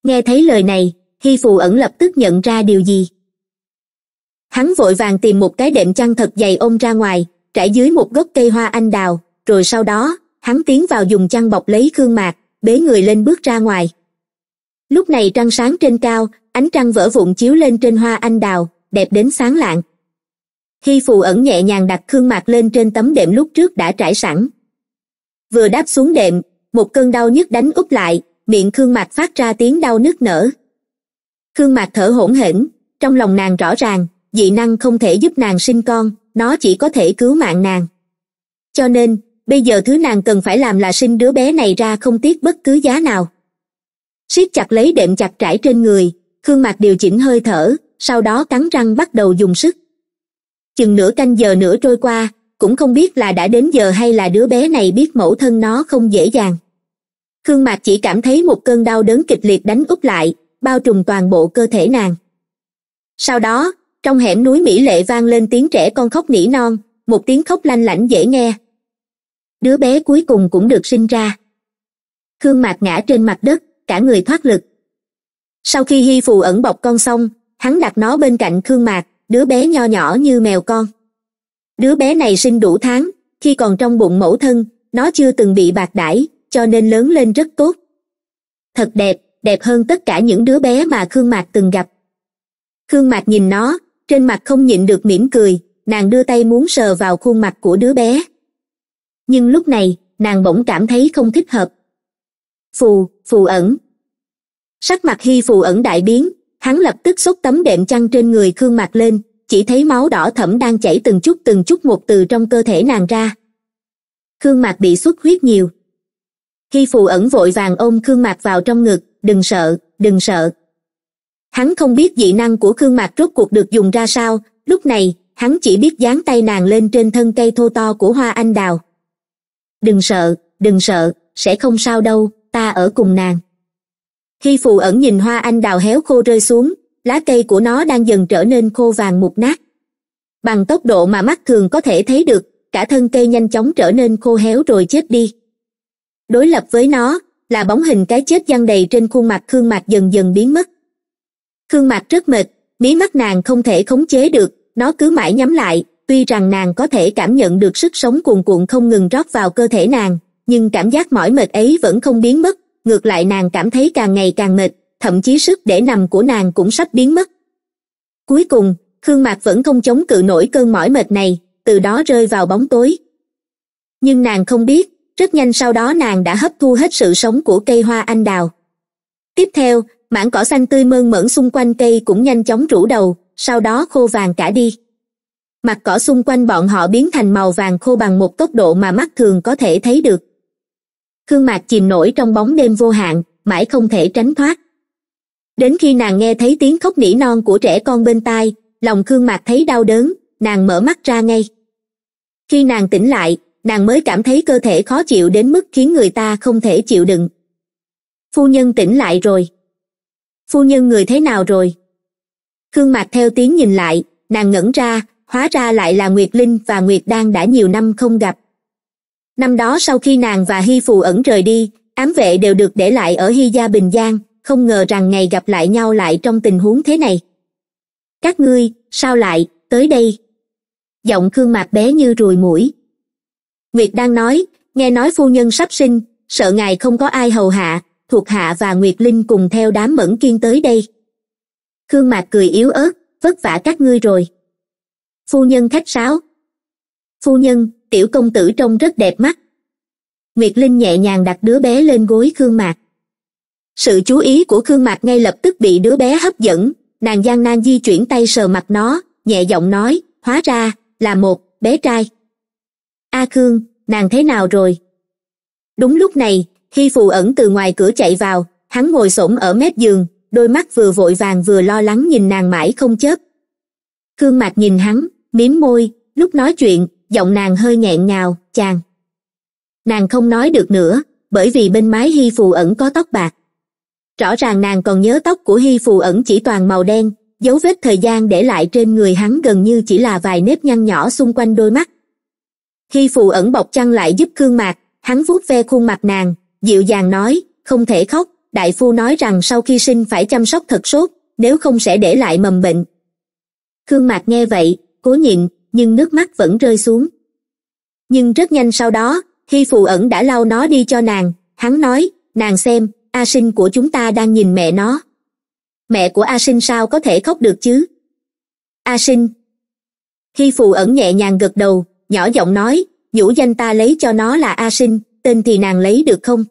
nghe thấy lời này hy phù ẩn lập tức nhận ra điều gì hắn vội vàng tìm một cái đệm chăn thật dày ôm ra ngoài trải dưới một gốc cây hoa anh đào rồi sau đó hắn tiến vào dùng chăn bọc lấy khương mạc bế người lên bước ra ngoài lúc này trăng sáng trên cao ánh trăng vỡ vụn chiếu lên trên hoa anh đào đẹp đến sáng lạng khi phù ẩn nhẹ nhàng đặt khương mạc lên trên tấm đệm lúc trước đã trải sẵn vừa đáp xuống đệm một cơn đau nhức đánh úp lại miệng khương mạc phát ra tiếng đau nức nở khương mạc thở hổn hển trong lòng nàng rõ ràng dị năng không thể giúp nàng sinh con nó chỉ có thể cứu mạng nàng cho nên bây giờ thứ nàng cần phải làm là sinh đứa bé này ra không tiếc bất cứ giá nào siết chặt lấy đệm chặt trải trên người khương mạc điều chỉnh hơi thở sau đó cắn răng bắt đầu dùng sức chừng nửa canh giờ nữa trôi qua cũng không biết là đã đến giờ hay là đứa bé này biết mẫu thân nó không dễ dàng khương mạc chỉ cảm thấy một cơn đau đớn kịch liệt đánh úp lại bao trùm toàn bộ cơ thể nàng sau đó trong hẻm núi mỹ lệ vang lên tiếng trẻ con khóc nỉ non một tiếng khóc lanh lảnh dễ nghe đứa bé cuối cùng cũng được sinh ra khương mạc ngã trên mặt đất cả người thoát lực sau khi hy phù ẩn bọc con xong hắn đặt nó bên cạnh khương mạc đứa bé nho nhỏ như mèo con đứa bé này sinh đủ tháng khi còn trong bụng mẫu thân nó chưa từng bị bạc đãi cho nên lớn lên rất tốt thật đẹp đẹp hơn tất cả những đứa bé mà khương mạc từng gặp khương mạc nhìn nó trên mặt không nhịn được mỉm cười nàng đưa tay muốn sờ vào khuôn mặt của đứa bé nhưng lúc này nàng bỗng cảm thấy không thích hợp phù phù ẩn sắc mặt hy phù ẩn đại biến hắn lập tức xốc tấm đệm chăn trên người khương mặt lên chỉ thấy máu đỏ thẫm đang chảy từng chút từng chút một từ trong cơ thể nàng ra khương mặt bị xuất huyết nhiều hy phù ẩn vội vàng ôm khương mặt vào trong ngực đừng sợ đừng sợ hắn không biết dị năng của khương mạc rốt cuộc được dùng ra sao lúc này hắn chỉ biết dán tay nàng lên trên thân cây thô to của hoa anh đào đừng sợ đừng sợ sẽ không sao đâu ta ở cùng nàng khi phù ẩn nhìn hoa anh đào héo khô rơi xuống lá cây của nó đang dần trở nên khô vàng mục nát bằng tốc độ mà mắt thường có thể thấy được cả thân cây nhanh chóng trở nên khô héo rồi chết đi đối lập với nó là bóng hình cái chết giăng đầy trên khuôn mặt khương mạc dần dần biến mất khương mạc rất mệt mí mắt nàng không thể khống chế được nó cứ mãi nhắm lại tuy rằng nàng có thể cảm nhận được sức sống cuồn cuộn không ngừng rót vào cơ thể nàng nhưng cảm giác mỏi mệt ấy vẫn không biến mất ngược lại nàng cảm thấy càng ngày càng mệt thậm chí sức để nằm của nàng cũng sắp biến mất cuối cùng khương mạc vẫn không chống cự nổi cơn mỏi mệt này từ đó rơi vào bóng tối nhưng nàng không biết rất nhanh sau đó nàng đã hấp thu hết sự sống của cây hoa anh đào tiếp theo mảng cỏ xanh tươi mơn mởn xung quanh cây cũng nhanh chóng rủ đầu sau đó khô vàng cả đi mặt cỏ xung quanh bọn họ biến thành màu vàng khô bằng một tốc độ mà mắt thường có thể thấy được khương mạc chìm nổi trong bóng đêm vô hạn mãi không thể tránh thoát đến khi nàng nghe thấy tiếng khóc nỉ non của trẻ con bên tai lòng khương mạc thấy đau đớn nàng mở mắt ra ngay khi nàng tỉnh lại nàng mới cảm thấy cơ thể khó chịu đến mức khiến người ta không thể chịu đựng phu nhân tỉnh lại rồi phu nhân người thế nào rồi khương mạc theo tiếng nhìn lại nàng ngẩn ra hóa ra lại là nguyệt linh và nguyệt đan đã nhiều năm không gặp năm đó sau khi nàng và hy phù ẩn rời đi ám vệ đều được để lại ở hy gia bình giang không ngờ rằng ngày gặp lại nhau lại trong tình huống thế này các ngươi sao lại tới đây giọng khương mạc bé như ruồi mũi nguyệt đang nói nghe nói phu nhân sắp sinh sợ ngài không có ai hầu hạ thuộc hạ và nguyệt linh cùng theo đám mẫn kiên tới đây khương mạc cười yếu ớt vất vả các ngươi rồi phu nhân khách sáo phu nhân tiểu công tử trông rất đẹp mắt nguyệt linh nhẹ nhàng đặt đứa bé lên gối khương mạc sự chú ý của khương mạc ngay lập tức bị đứa bé hấp dẫn nàng gian nan di chuyển tay sờ mặt nó nhẹ giọng nói hóa ra là một bé trai a khương nàng thế nào rồi đúng lúc này khi phù ẩn từ ngoài cửa chạy vào hắn ngồi s ở mép giường đôi mắt vừa vội vàng vừa lo lắng nhìn nàng mãi không chớp khương mạc nhìn hắn mím môi lúc nói chuyện giọng nàng hơi nghẹn ngào chàng nàng không nói được nữa bởi vì bên mái hy phù ẩn có tóc bạc rõ ràng nàng còn nhớ tóc của hy phù ẩn chỉ toàn màu đen dấu vết thời gian để lại trên người hắn gần như chỉ là vài nếp nhăn nhỏ xung quanh đôi mắt hy phù ẩn bọc chăn lại giúp khương mạc hắn vuốt ve khuôn mặt nàng dịu dàng nói không thể khóc đại phu nói rằng sau khi sinh phải chăm sóc thật sốt nếu không sẽ để lại mầm bệnh khương mạc nghe vậy cố nhịn nhưng nước mắt vẫn rơi xuống nhưng rất nhanh sau đó khi phù ẩn đã lau nó đi cho nàng hắn nói nàng xem a sinh của chúng ta đang nhìn mẹ nó mẹ của a sinh sao có thể khóc được chứ a sinh khi phù ẩn nhẹ nhàng gật đầu nhỏ giọng nói nhũ danh ta lấy cho nó là a sinh tên thì nàng lấy được không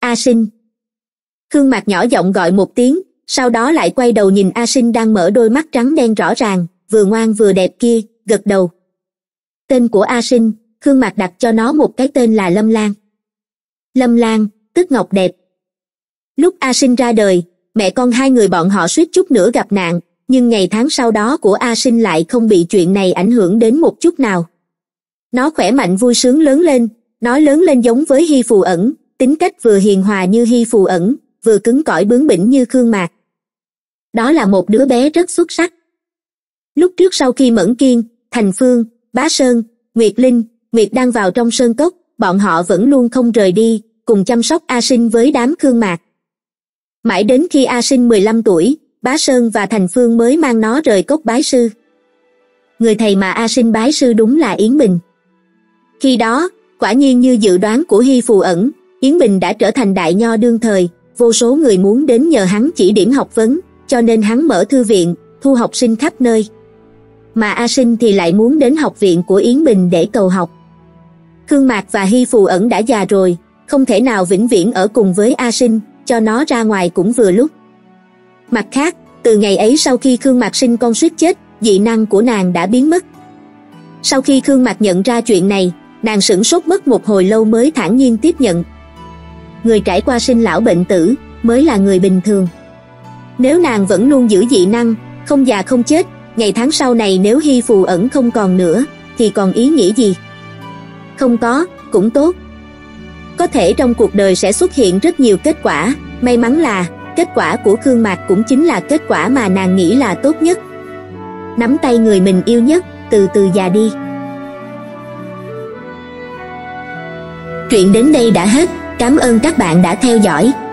a sinh khương mạc nhỏ giọng gọi một tiếng sau đó lại quay đầu nhìn a sinh đang mở đôi mắt trắng đen rõ ràng vừa ngoan vừa đẹp kia gật đầu tên của a sinh khương mạc đặt cho nó một cái tên là lâm lan lâm lan tức ngọc đẹp lúc a sinh ra đời mẹ con hai người bọn họ suýt chút nữa gặp nạn nhưng ngày tháng sau đó của a sinh lại không bị chuyện này ảnh hưởng đến một chút nào nó khỏe mạnh vui sướng lớn lên nó lớn lên giống với hy phù ẩn tính cách vừa hiền hòa như hy phù ẩn vừa cứng cỏi bướng bỉnh như khương mạc đó là một đứa bé rất xuất sắc lúc trước sau khi mẫn kiên thành phương bá sơn nguyệt linh nguyệt đang vào trong sơn cốc bọn họ vẫn luôn không rời đi cùng chăm sóc a sinh với đám khương mạc mãi đến khi a sinh mười lăm tuổi bá sơn và thành phương mới mang nó rời cốc bái sư người thầy mà a sinh bái sư đúng là yến bình khi đó quả nhiên như dự đoán của hy phù ẩn yến bình đã trở thành đại nho đương thời vô số người muốn đến nhờ hắn chỉ điểm học vấn cho nên hắn mở thư viện thu học sinh khắp nơi mà a sinh thì lại muốn đến học viện của yến bình để cầu học khương mạc và hy phù ẩn đã già rồi không thể nào vĩnh viễn ở cùng với a sinh cho nó ra ngoài cũng vừa lúc mặt khác từ ngày ấy sau khi khương mạc sinh con suýt chết dị năng của nàng đã biến mất sau khi khương mạc nhận ra chuyện này nàng sửng sốt mất một hồi lâu mới thản nhiên tiếp nhận người trải qua sinh lão bệnh tử mới là người bình thường nếu nàng vẫn luôn giữ dị năng không già không chết ngày tháng sau này nếu hy phù ẩn không còn nữa thì còn ý nghĩ gì không có cũng tốt có thể trong cuộc đời sẽ xuất hiện rất nhiều kết quả may mắn là kết quả của khương mạc cũng chính là kết quả mà nàng nghĩ là tốt nhất nắm tay người mình yêu nhất từ từ già đi truyện đến đây đã hết cảm ơn các bạn đã theo dõi